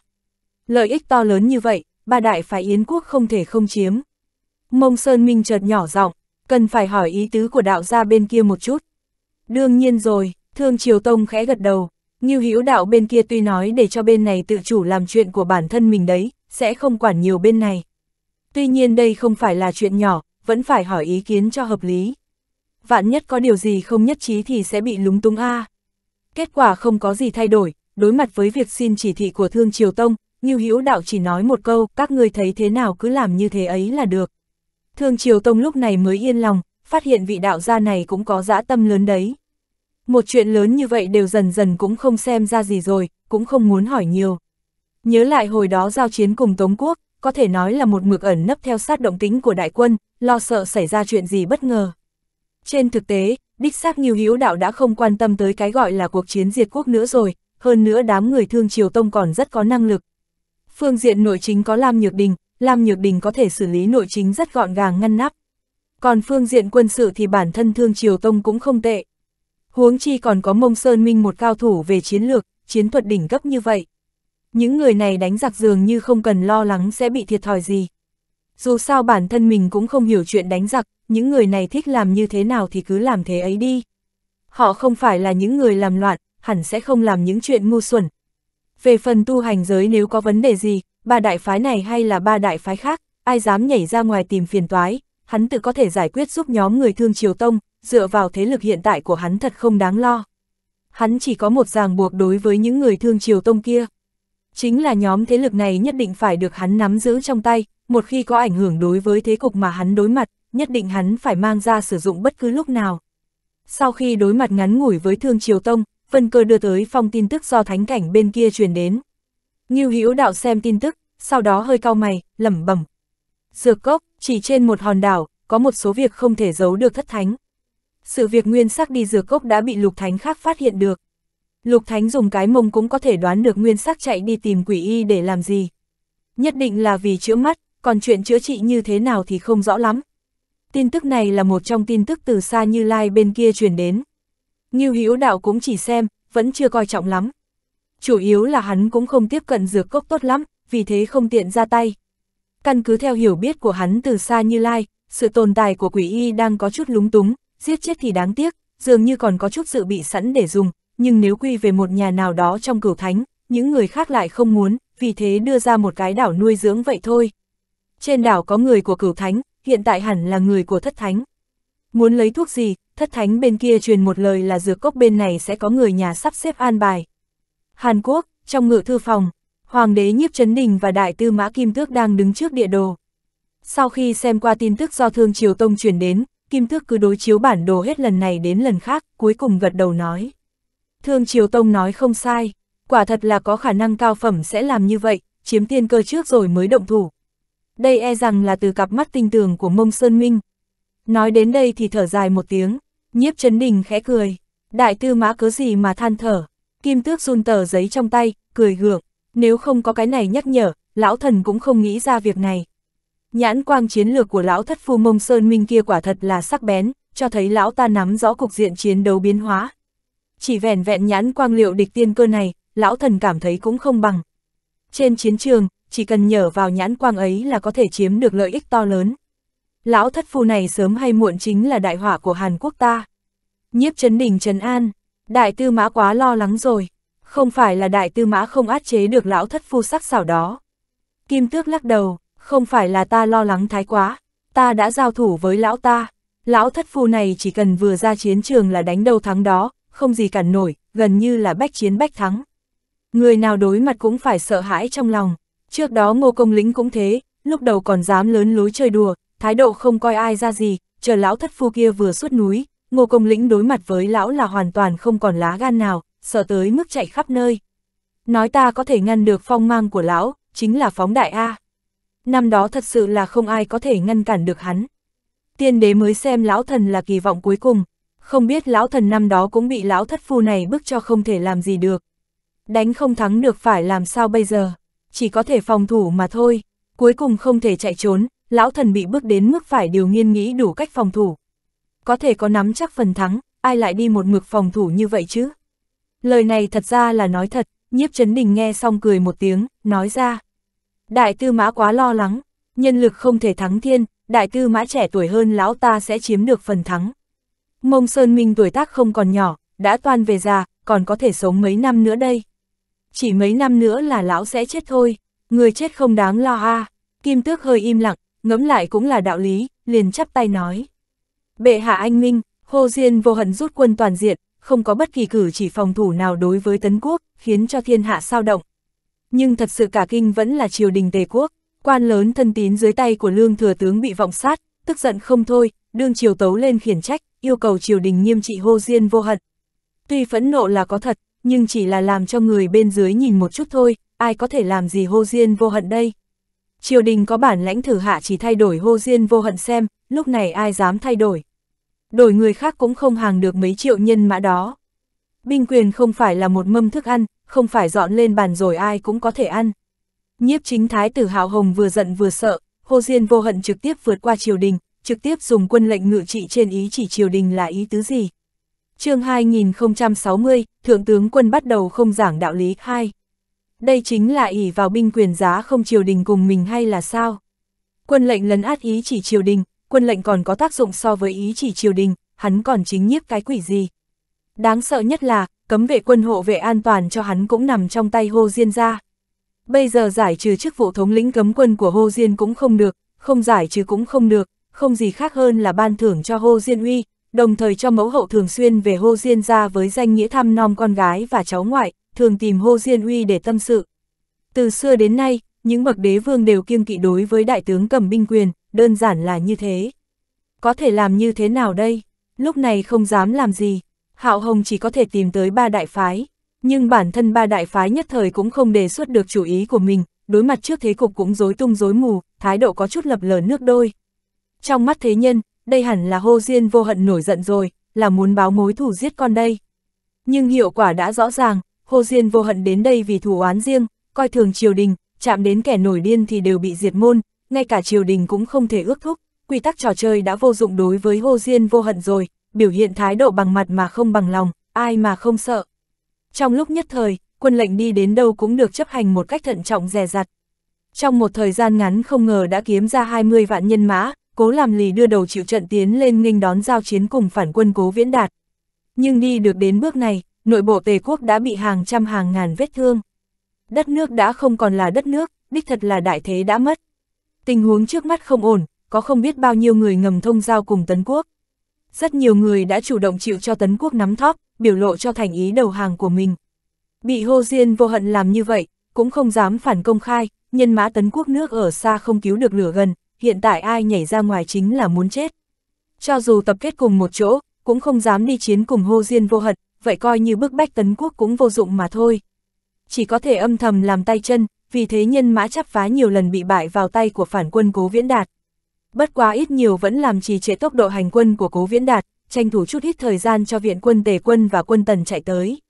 Lợi ích to lớn như vậy, ba đại phái Yến Quốc không thể không chiếm. Mông Sơn Minh chợt nhỏ giọng, cần phải hỏi ý tứ của đạo gia bên kia một chút. Đương nhiên rồi, Thương Triều Tông khẽ gật đầu, Như Hữu đạo bên kia tuy nói để cho bên này tự chủ làm chuyện của bản thân mình đấy, sẽ không quản nhiều bên này. Tuy nhiên đây không phải là chuyện nhỏ, vẫn phải hỏi ý kiến cho hợp lý vạn nhất có điều gì không nhất trí thì sẽ bị lúng túng a. À. Kết quả không có gì thay đổi, đối mặt với việc xin chỉ thị của Thương Triều Tông, Ngưu Hữu Đạo chỉ nói một câu, các ngươi thấy thế nào cứ làm như thế ấy là được. Thương Triều Tông lúc này mới yên lòng, phát hiện vị đạo gia này cũng có dã tâm lớn đấy. Một chuyện lớn như vậy đều dần dần cũng không xem ra gì rồi, cũng không muốn hỏi nhiều. Nhớ lại hồi đó giao chiến cùng Tống Quốc, có thể nói là một mực ẩn nấp theo sát động tính của đại quân, lo sợ xảy ra chuyện gì bất ngờ. Trên thực tế, đích xác Nghiêu Hữu Đạo đã không quan tâm tới cái gọi là cuộc chiến diệt quốc nữa rồi, hơn nữa đám người thương Triều Tông còn rất có năng lực. Phương diện nội chính có Lam Nhược Đình, Lam Nhược Đình có thể xử lý nội chính rất gọn gàng ngăn nắp. Còn phương diện quân sự thì bản thân thương Triều Tông cũng không tệ. Huống chi còn có Mông Sơn Minh một cao thủ về chiến lược, chiến thuật đỉnh cấp như vậy. Những người này đánh giặc dường như không cần lo lắng sẽ bị thiệt thòi gì. Dù sao bản thân mình cũng không hiểu chuyện đánh giặc, những người này thích làm như thế nào thì cứ làm thế ấy đi. Họ không phải là những người làm loạn, hẳn sẽ không làm những chuyện ngu xuẩn. Về phần tu hành giới nếu có vấn đề gì, ba đại phái này hay là ba đại phái khác, ai dám nhảy ra ngoài tìm phiền toái, hắn tự có thể giải quyết giúp nhóm người thương Triều Tông, dựa vào thế lực hiện tại của hắn thật không đáng lo. Hắn chỉ có một ràng buộc đối với những người thương Triều Tông kia. Chính là nhóm thế lực này nhất định phải được hắn nắm giữ trong tay, một khi có ảnh hưởng đối với thế cục mà hắn đối mặt, nhất định hắn phải mang ra sử dụng bất cứ lúc nào. Sau khi đối mặt ngắn ngủi với Thương Triều Tông, Vân Cơ đưa tới phong tin tức do thánh cảnh bên kia truyền đến. Ngưu Hữu Đạo xem tin tức, sau đó hơi cau mày, lẩm bẩm. Dược cốc, chỉ trên một hòn đảo, có một số việc không thể giấu được thất thánh. Sự việc nguyên sắc đi dược cốc đã bị lục thánh khác phát hiện được. Lục thánh dùng cái mông cũng có thể đoán được nguyên sắc chạy đi tìm quỷ y để làm gì. Nhất định là vì chữa mắt, còn chuyện chữa trị như thế nào thì không rõ lắm. Tin tức này là một trong tin tức từ xa Như Lai bên kia truyền đến. Như Hữu Đạo cũng chỉ xem, vẫn chưa coi trọng lắm. Chủ yếu là hắn cũng không tiếp cận dược cốc tốt lắm, vì thế không tiện ra tay. Căn cứ theo hiểu biết của hắn từ xa Như Lai, sự tồn tại của quỷ y đang có chút lúng túng, giết chết thì đáng tiếc, dường như còn có chút dự bị sẵn để dùng, nhưng nếu quy về một nhà nào đó trong cửu thánh, những người khác lại không muốn, vì thế đưa ra một cái đảo nuôi dưỡng vậy thôi trên đảo có người của cửu thánh, hiện tại hẳn là người của thất thánh. Muốn lấy thuốc gì, thất thánh bên kia truyền một lời là dược cốc bên này sẽ có người nhà sắp xếp an bài. Hàn Quốc, trong ngự thư phòng, Hoàng đế Nhiếp Trấn Đình và Đại tư Mã Kim Tước đang đứng trước địa đồ. Sau khi xem qua tin tức do Thương Triều Tông truyền đến, Kim Tước cứ đối chiếu bản đồ hết lần này đến lần khác, cuối cùng gật đầu nói. Thương Triều Tông nói không sai, quả thật là có khả năng cao phẩm sẽ làm như vậy, chiếm tiên cơ trước rồi mới động thủ đây e rằng là từ cặp mắt tinh tường của mông Sơn Minh. Nói đến đây thì thở dài một tiếng, nhiếp chấn đình khẽ cười, đại tư mã cớ gì mà than thở, kim tước run tờ giấy trong tay, cười gượng, nếu không có cái này nhắc nhở, lão thần cũng không nghĩ ra việc này. Nhãn quang chiến lược của lão thất phu mông Sơn Minh kia quả thật là sắc bén, cho thấy lão ta nắm rõ cục diện chiến đấu biến hóa. Chỉ vẻn vẹn nhãn quang liệu địch tiên cơ này, lão thần cảm thấy cũng không bằng. Trên chiến trường, chỉ cần nhờ vào nhãn quang ấy là có thể chiếm được lợi ích to lớn. Lão thất phu này sớm hay muộn chính là đại hỏa của Hàn Quốc ta. Nhiếp Trấn Đình trần An, đại tư mã quá lo lắng rồi, không phải là đại tư mã không át chế được lão thất phu sắc xảo đó. Kim Tước lắc đầu, không phải là ta lo lắng thái quá, ta đã giao thủ với lão ta, lão thất phu này chỉ cần vừa ra chiến trường là đánh đầu thắng đó, không gì cản nổi, gần như là bách chiến bách thắng. Người nào đối mặt cũng phải sợ hãi trong lòng, Trước đó ngô công lĩnh cũng thế, lúc đầu còn dám lớn lối chơi đùa, thái độ không coi ai ra gì, chờ lão thất phu kia vừa xuất núi, ngô công lĩnh đối mặt với lão là hoàn toàn không còn lá gan nào, sợ tới mức chạy khắp nơi. Nói ta có thể ngăn được phong mang của lão, chính là phóng đại A. Năm đó thật sự là không ai có thể ngăn cản được hắn. Tiên đế mới xem lão thần là kỳ vọng cuối cùng, không biết lão thần năm đó cũng bị lão thất phu này bức cho không thể làm gì được. Đánh không thắng được phải làm sao bây giờ chỉ có thể phòng thủ mà thôi, cuối cùng không thể chạy trốn, lão thần bị bước đến mức phải điều nghiên nghĩ đủ cách phòng thủ. Có thể có nắm chắc phần thắng, ai lại đi một mực phòng thủ như vậy chứ? Lời này thật ra là nói thật, nhiếp chấn đình nghe xong cười một tiếng, nói ra. Đại tư mã quá lo lắng, nhân lực không thể thắng thiên, đại tư mã trẻ tuổi hơn lão ta sẽ chiếm được phần thắng. Mông Sơn Minh tuổi tác không còn nhỏ, đã toàn về già, còn có thể sống mấy năm nữa đây chỉ mấy năm nữa là lão sẽ chết thôi, người chết không đáng lo a Kim Tước hơi im lặng, ngẫm lại cũng là đạo lý, liền chắp tay nói. Bệ hạ anh Minh, Hồ Diên vô hận rút quân toàn diện, không có bất kỳ cử chỉ phòng thủ nào đối với Tấn Quốc, khiến cho thiên hạ sao động. Nhưng thật sự cả kinh vẫn là triều đình Tề Quốc, quan lớn thân tín dưới tay của lương thừa tướng bị vọng sát, tức giận không thôi, đương triều tấu lên khiển trách, yêu cầu triều đình nghiêm trị Hồ Diên vô hận. Tuy phẫn nộ là có thật, nhưng chỉ là làm cho người bên dưới nhìn một chút thôi, ai có thể làm gì hô diên vô hận đây. Triều đình có bản lãnh thử hạ chỉ thay đổi hô diên vô hận xem, lúc này ai dám thay đổi. Đổi người khác cũng không hàng được mấy triệu nhân mã đó. Binh quyền không phải là một mâm thức ăn, không phải dọn lên bàn rồi ai cũng có thể ăn. Nhiếp chính thái tử hào hồng vừa giận vừa sợ, hô diên vô hận trực tiếp vượt qua triều đình, trực tiếp dùng quân lệnh ngự trị trên ý chỉ triều đình là ý tứ gì, chương 2060, Thượng tướng quân bắt đầu không giảng đạo lý 2. Đây chính là ỷ vào binh quyền giá không triều đình cùng mình hay là sao? Quân lệnh lấn át ý chỉ triều đình, quân lệnh còn có tác dụng so với ý chỉ triều đình, hắn còn chính nhiếp cái quỷ gì? Đáng sợ nhất là, cấm vệ quân hộ vệ an toàn cho hắn cũng nằm trong tay Hô Diên ra. Bây giờ giải trừ chức vụ thống lĩnh cấm quân của Hô Diên cũng không được, không giải trừ cũng không được, không gì khác hơn là ban thưởng cho Hô Diên uy, đồng thời cho mẫu hậu thường xuyên về Hô Diên ra với danh nghĩa thăm nom con gái và cháu ngoại, thường tìm Hô Diên Uy để tâm sự. Từ xưa đến nay, những bậc đế vương đều kiêng kỵ đối với đại tướng cầm binh quyền, đơn giản là như thế. Có thể làm như thế nào đây? Lúc này không dám làm gì. Hạo Hồng chỉ có thể tìm tới ba đại phái, nhưng bản thân ba đại phái nhất thời cũng không đề xuất được chủ ý của mình, đối mặt trước thế cục cũng rối tung rối mù, thái độ có chút lập lờ nước đôi. Trong mắt thế nhân, đây hẳn là hô diên vô hận nổi giận rồi, là muốn báo mối thủ giết con đây. Nhưng hiệu quả đã rõ ràng, hô diên vô hận đến đây vì thủ oán riêng, coi thường triều đình, chạm đến kẻ nổi điên thì đều bị diệt môn, ngay cả triều đình cũng không thể ước thúc, quy tắc trò chơi đã vô dụng đối với hô diên vô hận rồi, biểu hiện thái độ bằng mặt mà không bằng lòng, ai mà không sợ. Trong lúc nhất thời, quân lệnh đi đến đâu cũng được chấp hành một cách thận trọng dè dặt. Trong một thời gian ngắn không ngờ đã kiếm ra 20 vạn nhân mã, cố làm lì đưa đầu chịu trận tiến lên nghênh đón giao chiến cùng phản quân cố viễn đạt. Nhưng đi được đến bước này, nội bộ tề quốc đã bị hàng trăm hàng ngàn vết thương. Đất nước đã không còn là đất nước, đích thật là đại thế đã mất. Tình huống trước mắt không ổn, có không biết bao nhiêu người ngầm thông giao cùng Tấn Quốc. Rất nhiều người đã chủ động chịu cho Tấn Quốc nắm thóp, biểu lộ cho thành ý đầu hàng của mình. Bị Hô Diên vô hận làm như vậy, cũng không dám phản công khai, nhân mã Tấn Quốc nước ở xa không cứu được lửa gần, hiện tại ai nhảy ra ngoài chính là muốn chết. Cho dù tập kết cùng một chỗ, cũng không dám đi chiến cùng hô diên vô hận, vậy coi như bức bách tấn quốc cũng vô dụng mà thôi. Chỉ có thể âm thầm làm tay chân, vì thế nhân mã chấp phá nhiều lần bị bại vào tay của phản quân cố viễn đạt. Bất quá ít nhiều vẫn làm trì trệ tốc độ hành quân của cố viễn đạt, tranh thủ chút ít thời gian cho viện quân tề quân và quân tần chạy tới.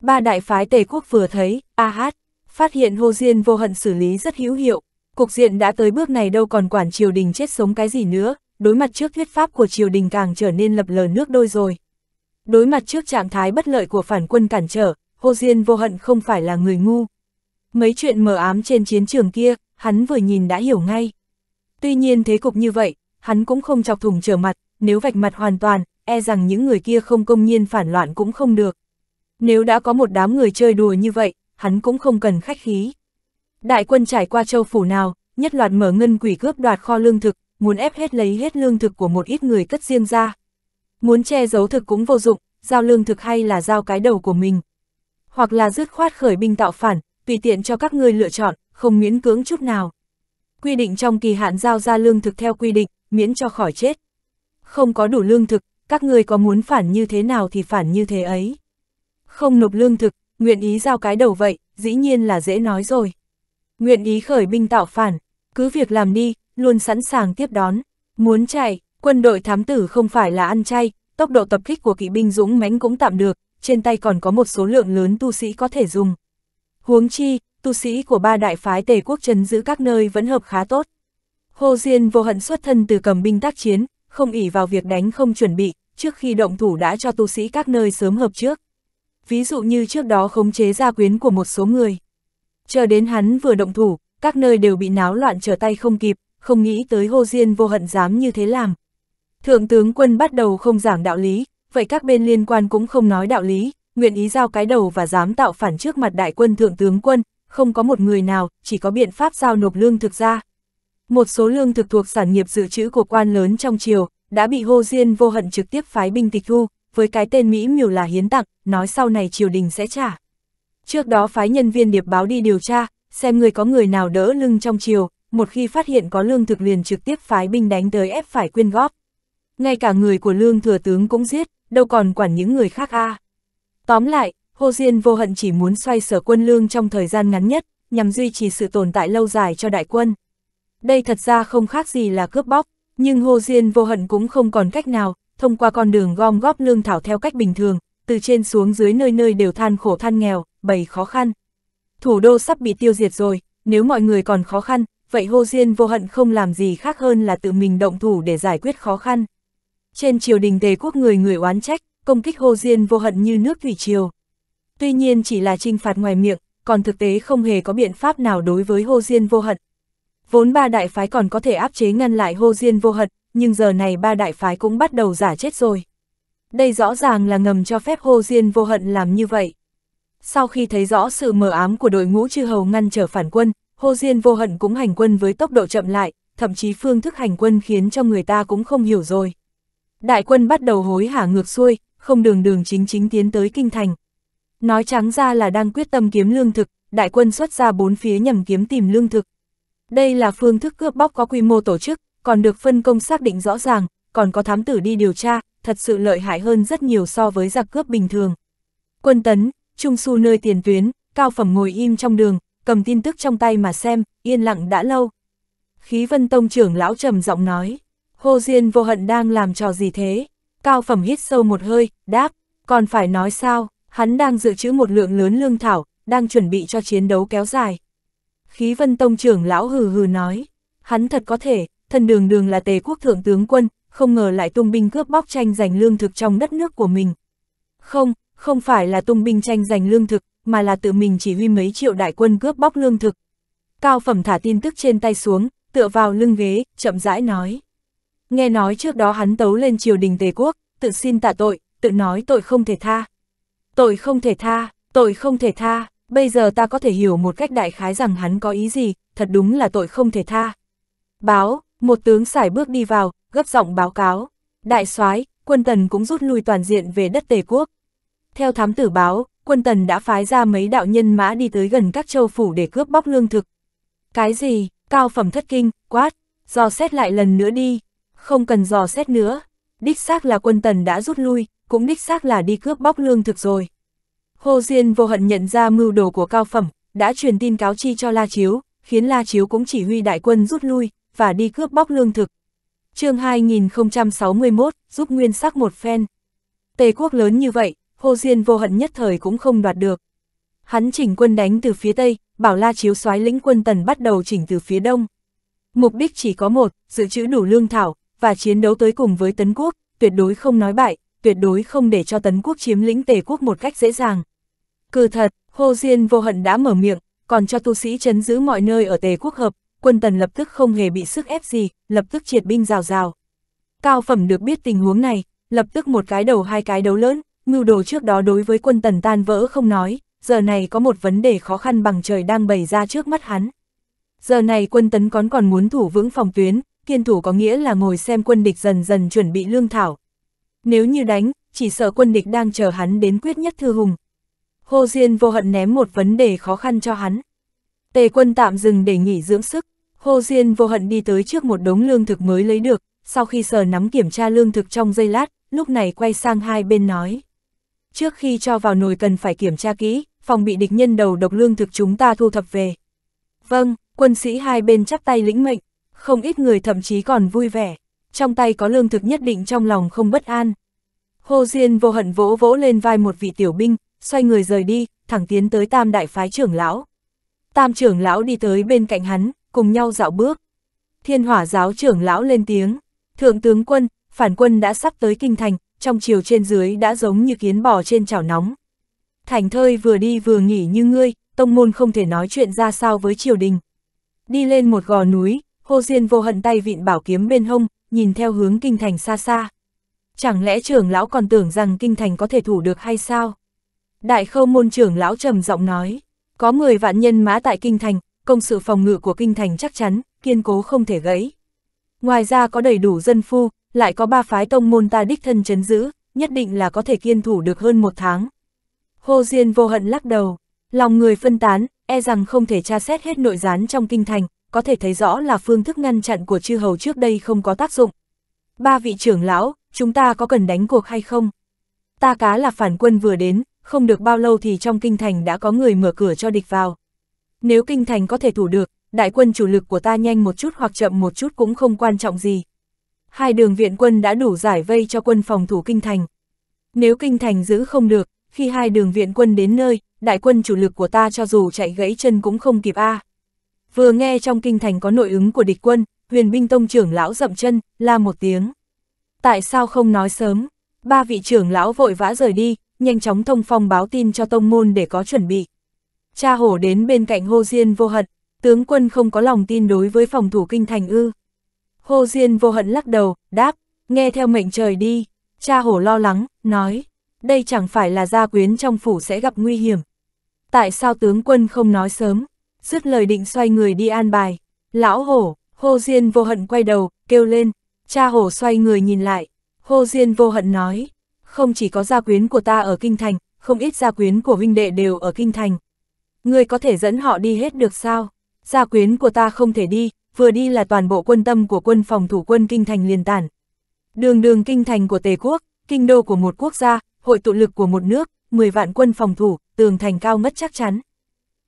Ba đại phái tề quốc vừa thấy, a hát, phát hiện Hồ diên vô hận xử lý rất hữu hiệu, Cục diện đã tới bước này đâu còn quản triều đình chết sống cái gì nữa, đối mặt trước thuyết pháp của triều đình càng trở nên lập lờ nước đôi rồi. Đối mặt trước trạng thái bất lợi của phản quân cản trở, Hồ Diên vô hận không phải là người ngu. Mấy chuyện mờ ám trên chiến trường kia, hắn vừa nhìn đã hiểu ngay. Tuy nhiên thế cục như vậy, hắn cũng không chọc thùng trở mặt, nếu vạch mặt hoàn toàn, e rằng những người kia không công nhiên phản loạn cũng không được. Nếu đã có một đám người chơi đùa như vậy, hắn cũng không cần khách khí. Đại quân trải qua châu phủ nào, nhất loạt mở ngân quỷ cướp đoạt kho lương thực, muốn ép hết lấy hết lương thực của một ít người cất riêng ra. Muốn che giấu thực cũng vô dụng, giao lương thực hay là giao cái đầu của mình. Hoặc là dứt khoát khởi binh tạo phản, tùy tiện cho các ngươi lựa chọn, không miễn cưỡng chút nào. Quy định trong kỳ hạn giao ra lương thực theo quy định, miễn cho khỏi chết. Không có đủ lương thực, các ngươi có muốn phản như thế nào thì phản như thế ấy. Không nộp lương thực, nguyện ý giao cái đầu vậy, dĩ nhiên là dễ nói rồi nguyện ý khởi binh tạo phản, cứ việc làm đi, luôn sẵn sàng tiếp đón. Muốn chạy, quân đội thám tử không phải là ăn chay, tốc độ tập kích của kỵ binh dũng mãnh cũng tạm được, trên tay còn có một số lượng lớn tu sĩ có thể dùng. Huống chi, tu sĩ của ba đại phái tề quốc trấn giữ các nơi vẫn hợp khá tốt. Hồ Diên vô hận xuất thân từ cầm binh tác chiến, không ỉ vào việc đánh không chuẩn bị, trước khi động thủ đã cho tu sĩ các nơi sớm hợp trước. Ví dụ như trước đó khống chế gia quyến của một số người. Chờ đến hắn vừa động thủ, các nơi đều bị náo loạn trở tay không kịp, không nghĩ tới hô diên vô hận dám như thế làm. Thượng tướng quân bắt đầu không giảng đạo lý, vậy các bên liên quan cũng không nói đạo lý, nguyện ý giao cái đầu và dám tạo phản trước mặt đại quân thượng tướng quân, không có một người nào, chỉ có biện pháp giao nộp lương thực ra. Một số lương thực thuộc sản nghiệp dự trữ của quan lớn trong triều, đã bị hô diên vô hận trực tiếp phái binh tịch thu, với cái tên Mỹ miều là hiến tặng, nói sau này triều đình sẽ trả. Trước đó phái nhân viên điệp báo đi điều tra, xem người có người nào đỡ lưng trong chiều, một khi phát hiện có lương thực liền trực tiếp phái binh đánh tới ép phải quyên góp. Ngay cả người của lương thừa tướng cũng giết, đâu còn quản những người khác a. À. Tóm lại, Hồ Diên vô hận chỉ muốn xoay sở quân lương trong thời gian ngắn nhất, nhằm duy trì sự tồn tại lâu dài cho đại quân. Đây thật ra không khác gì là cướp bóc, nhưng Hồ Diên vô hận cũng không còn cách nào, thông qua con đường gom góp lương thảo theo cách bình thường, từ trên xuống dưới nơi nơi đều than khổ than nghèo, bày khó khăn. Thủ đô sắp bị tiêu diệt rồi, nếu mọi người còn khó khăn, vậy hô Diên vô hận không làm gì khác hơn là tự mình động thủ để giải quyết khó khăn. Trên triều đình tề quốc người người oán trách, công kích hô Diên vô hận như nước thủy triều. Tuy nhiên chỉ là trinh phạt ngoài miệng, còn thực tế không hề có biện pháp nào đối với hô Diên vô hận. Vốn ba đại phái còn có thể áp chế ngăn lại hô Diên vô hận, nhưng giờ này ba đại phái cũng bắt đầu giả chết rồi đây rõ ràng là ngầm cho phép Hồ Diên vô hận làm như vậy. Sau khi thấy rõ sự mờ ám của đội ngũ chư hầu ngăn trở phản quân, Hồ Diên vô hận cũng hành quân với tốc độ chậm lại, thậm chí phương thức hành quân khiến cho người ta cũng không hiểu rồi. Đại quân bắt đầu hối hả ngược xuôi, không đường đường chính chính tiến tới kinh thành. Nói trắng ra là đang quyết tâm kiếm lương thực, đại quân xuất ra bốn phía nhằm kiếm tìm lương thực. Đây là phương thức cướp bóc có quy mô tổ chức, còn được phân công xác định rõ ràng, còn có thám tử đi điều tra, thật sự lợi hại hơn rất nhiều so với giặc cướp bình thường. Quân tấn, trung su nơi tiền tuyến, cao phẩm ngồi im trong đường, cầm tin tức trong tay mà xem, yên lặng đã lâu. Khí vân tông trưởng lão trầm giọng nói, Hồ Diên vô hận đang làm trò gì thế? Cao phẩm hít sâu một hơi, đáp, còn phải nói sao, hắn đang dự trữ một lượng lớn lương thảo, đang chuẩn bị cho chiến đấu kéo dài. Khí vân tông trưởng lão hừ hừ nói, hắn thật có thể, thần đường đường là tề quốc thượng tướng quân, không ngờ lại tung binh cướp bóc tranh giành lương thực trong đất nước của mình. Không, không phải là tung binh tranh giành lương thực, mà là tự mình chỉ huy mấy triệu đại quân cướp bóc lương thực. Cao phẩm thả tin tức trên tay xuống, tựa vào lưng ghế, chậm rãi nói. Nghe nói trước đó hắn tấu lên triều đình Tề Quốc, tự xin tạ tội, tự nói tội không thể tha. Tội không thể tha, tội không thể tha, bây giờ ta có thể hiểu một cách đại khái rằng hắn có ý gì, thật đúng là tội không thể tha. Báo, một tướng sải bước đi vào, gấp giọng báo cáo, đại soái, quân tần cũng rút lui toàn diện về đất Tề quốc. Theo thám tử báo, quân tần đã phái ra mấy đạo nhân mã đi tới gần các châu phủ để cướp bóc lương thực. Cái gì, cao phẩm thất kinh, quát, dò xét lại lần nữa đi, không cần dò xét nữa. Đích xác là quân tần đã rút lui, cũng đích xác là đi cướp bóc lương thực rồi. Hồ Diên vô hận nhận ra mưu đồ của cao phẩm, đã truyền tin cáo chi cho La Chiếu, khiến La Chiếu cũng chỉ huy đại quân rút lui, và đi cướp bóc lương thực chương 2061, giúp nguyên sắc một phen. Tề quốc lớn như vậy, Hồ Diên vô hận nhất thời cũng không đoạt được. Hắn chỉnh quân đánh từ phía Tây, bảo La Chiếu soái lĩnh quân tần bắt đầu chỉnh từ phía Đông. Mục đích chỉ có một, dự trữ đủ lương thảo, và chiến đấu tới cùng với Tấn Quốc, tuyệt đối không nói bại, tuyệt đối không để cho Tấn Quốc chiếm lĩnh Tề Quốc một cách dễ dàng. Cừ thật, Hồ Diên vô hận đã mở miệng, còn cho tu sĩ chấn giữ mọi nơi ở Tề Quốc hợp, quân tần lập tức không hề bị sức ép gì, lập tức triệt binh rào rào. Cao phẩm được biết tình huống này, lập tức một cái đầu hai cái đấu lớn, mưu đồ trước đó đối với quân tần tan vỡ không nói, giờ này có một vấn đề khó khăn bằng trời đang bày ra trước mắt hắn. Giờ này quân tấn còn còn muốn thủ vững phòng tuyến, kiên thủ có nghĩa là ngồi xem quân địch dần dần chuẩn bị lương thảo. Nếu như đánh, chỉ sợ quân địch đang chờ hắn đến quyết nhất thư hùng. Hồ Diên vô hận ném một vấn đề khó khăn cho hắn. Tề quân tạm dừng để nghỉ dưỡng sức, Hồ Diên vô hận đi tới trước một đống lương thực mới lấy được, sau khi sờ nắm kiểm tra lương thực trong giây lát, lúc này quay sang hai bên nói. Trước khi cho vào nồi cần phải kiểm tra kỹ, phòng bị địch nhân đầu độc lương thực chúng ta thu thập về. Vâng, quân sĩ hai bên chắp tay lĩnh mệnh, không ít người thậm chí còn vui vẻ, trong tay có lương thực nhất định trong lòng không bất an. Hồ Diên vô hận vỗ vỗ lên vai một vị tiểu binh, xoay người rời đi, thẳng tiến tới tam đại phái trưởng lão. Tam trưởng lão đi tới bên cạnh hắn, cùng nhau dạo bước. Thiên hỏa giáo trưởng lão lên tiếng, thượng tướng quân, phản quân đã sắp tới kinh thành, trong chiều trên dưới đã giống như kiến bò trên chảo nóng. Thành thơi vừa đi vừa nghỉ như ngươi, tông môn không thể nói chuyện ra sao với triều đình. Đi lên một gò núi, hô Diên vô hận tay vịn bảo kiếm bên hông, nhìn theo hướng kinh thành xa xa. Chẳng lẽ trưởng lão còn tưởng rằng kinh thành có thể thủ được hay sao? Đại khâu môn trưởng lão trầm giọng nói, có 10 vạn nhân mã tại kinh thành, công sự phòng ngự của kinh thành chắc chắn, kiên cố không thể gãy. Ngoài ra có đầy đủ dân phu, lại có ba phái tông môn ta đích thân chấn giữ, nhất định là có thể kiên thủ được hơn một tháng. hô Diên vô hận lắc đầu, lòng người phân tán, e rằng không thể tra xét hết nội gián trong kinh thành, có thể thấy rõ là phương thức ngăn chặn của chư hầu trước đây không có tác dụng. Ba vị trưởng lão, chúng ta có cần đánh cuộc hay không? Ta cá là phản quân vừa đến, không được bao lâu thì trong kinh thành đã có người mở cửa cho địch vào. Nếu kinh thành có thể thủ được, đại quân chủ lực của ta nhanh một chút hoặc chậm một chút cũng không quan trọng gì. Hai đường viện quân đã đủ giải vây cho quân phòng thủ kinh thành. Nếu kinh thành giữ không được, khi hai đường viện quân đến nơi, đại quân chủ lực của ta cho dù chạy gãy chân cũng không kịp a. À. Vừa nghe trong kinh thành có nội ứng của địch quân, huyền binh tông trưởng lão dậm chân, la một tiếng. Tại sao không nói sớm? Ba vị trưởng lão vội vã rời đi, nhanh chóng thông phong báo tin cho tông môn để có chuẩn bị. Cha hổ đến bên cạnh Hồ Diên vô hận, tướng quân không có lòng tin đối với phòng thủ kinh thành ư. Hồ Diên vô hận lắc đầu, đáp, nghe theo mệnh trời đi, cha hổ lo lắng, nói, đây chẳng phải là gia quyến trong phủ sẽ gặp nguy hiểm. Tại sao tướng quân không nói sớm, dứt lời định xoay người đi an bài, lão hổ, Hồ Diên vô hận quay đầu, kêu lên, cha hổ xoay người nhìn lại, Hồ Diên vô hận nói, không chỉ có gia quyến của ta ở kinh thành, không ít gia quyến của huynh đệ đều ở kinh thành. Ngươi có thể dẫn họ đi hết được sao? Gia quyến của ta không thể đi, vừa đi là toàn bộ quân tâm của quân phòng thủ quân kinh thành liền tản. Đường đường kinh thành của Tề quốc, kinh đô của một quốc gia, hội tụ lực của một nước, 10 vạn quân phòng thủ, tường thành cao ngất chắc chắn.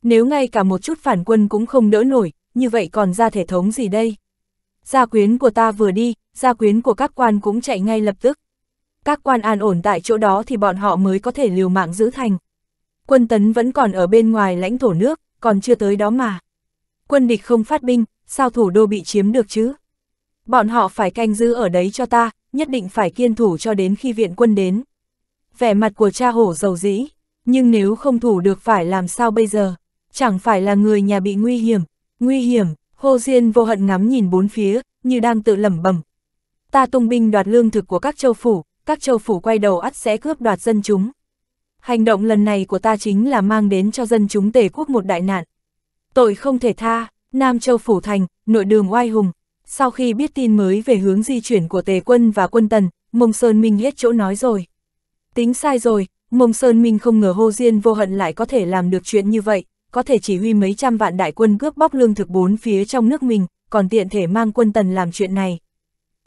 Nếu ngay cả một chút phản quân cũng không đỡ nổi, như vậy còn ra thể thống gì đây? Gia quyến của ta vừa đi, gia quyến của các quan cũng chạy ngay lập tức. Các quan an ổn tại chỗ đó thì bọn họ mới có thể liều mạng giữ thành, Quân tấn vẫn còn ở bên ngoài lãnh thổ nước, còn chưa tới đó mà. Quân địch không phát binh, sao thủ đô bị chiếm được chứ? Bọn họ phải canh giữ ở đấy cho ta, nhất định phải kiên thủ cho đến khi viện quân đến. Vẻ mặt của cha hổ giàu dĩ, nhưng nếu không thủ được phải làm sao bây giờ? Chẳng phải là người nhà bị nguy hiểm, nguy hiểm, Hồ Diên vô hận ngắm nhìn bốn phía, như đang tự lẩm bẩm. Ta tung binh đoạt lương thực của các châu phủ, các châu phủ quay đầu ắt sẽ cướp đoạt dân chúng hành động lần này của ta chính là mang đến cho dân chúng tề quốc một đại nạn. Tội không thể tha, Nam Châu Phủ Thành, nội đường oai hùng. Sau khi biết tin mới về hướng di chuyển của tề quân và quân tần, Mông Sơn Minh hết chỗ nói rồi. Tính sai rồi, Mông Sơn Minh không ngờ Hô Diên vô hận lại có thể làm được chuyện như vậy, có thể chỉ huy mấy trăm vạn đại quân cướp bóc lương thực bốn phía trong nước mình, còn tiện thể mang quân tần làm chuyện này.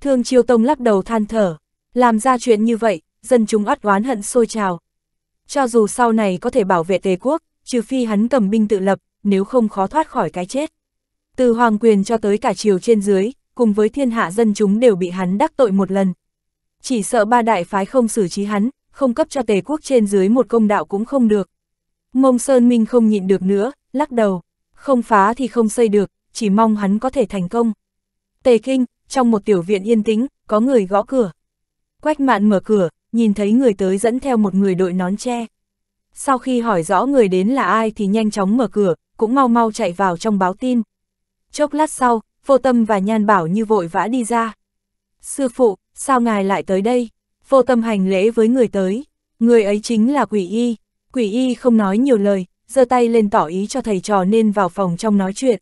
Thương Chiêu Tông lắc đầu than thở, làm ra chuyện như vậy, dân chúng ắt oán hận sôi trào, cho dù sau này có thể bảo vệ Tề quốc, trừ phi hắn cầm binh tự lập, nếu không khó thoát khỏi cái chết. Từ hoàng quyền cho tới cả triều trên dưới, cùng với thiên hạ dân chúng đều bị hắn đắc tội một lần. Chỉ sợ ba đại phái không xử trí hắn, không cấp cho Tề quốc trên dưới một công đạo cũng không được. Mông Sơn Minh không nhịn được nữa, lắc đầu, không phá thì không xây được, chỉ mong hắn có thể thành công. Tề Kinh, trong một tiểu viện yên tĩnh, có người gõ cửa. Quách mạn mở cửa, nhìn thấy người tới dẫn theo một người đội nón tre. Sau khi hỏi rõ người đến là ai thì nhanh chóng mở cửa, cũng mau mau chạy vào trong báo tin. Chốc lát sau, vô tâm và nhan bảo như vội vã đi ra. Sư phụ, sao ngài lại tới đây? Vô tâm hành lễ với người tới. Người ấy chính là quỷ y. Quỷ y không nói nhiều lời, giơ tay lên tỏ ý cho thầy trò nên vào phòng trong nói chuyện.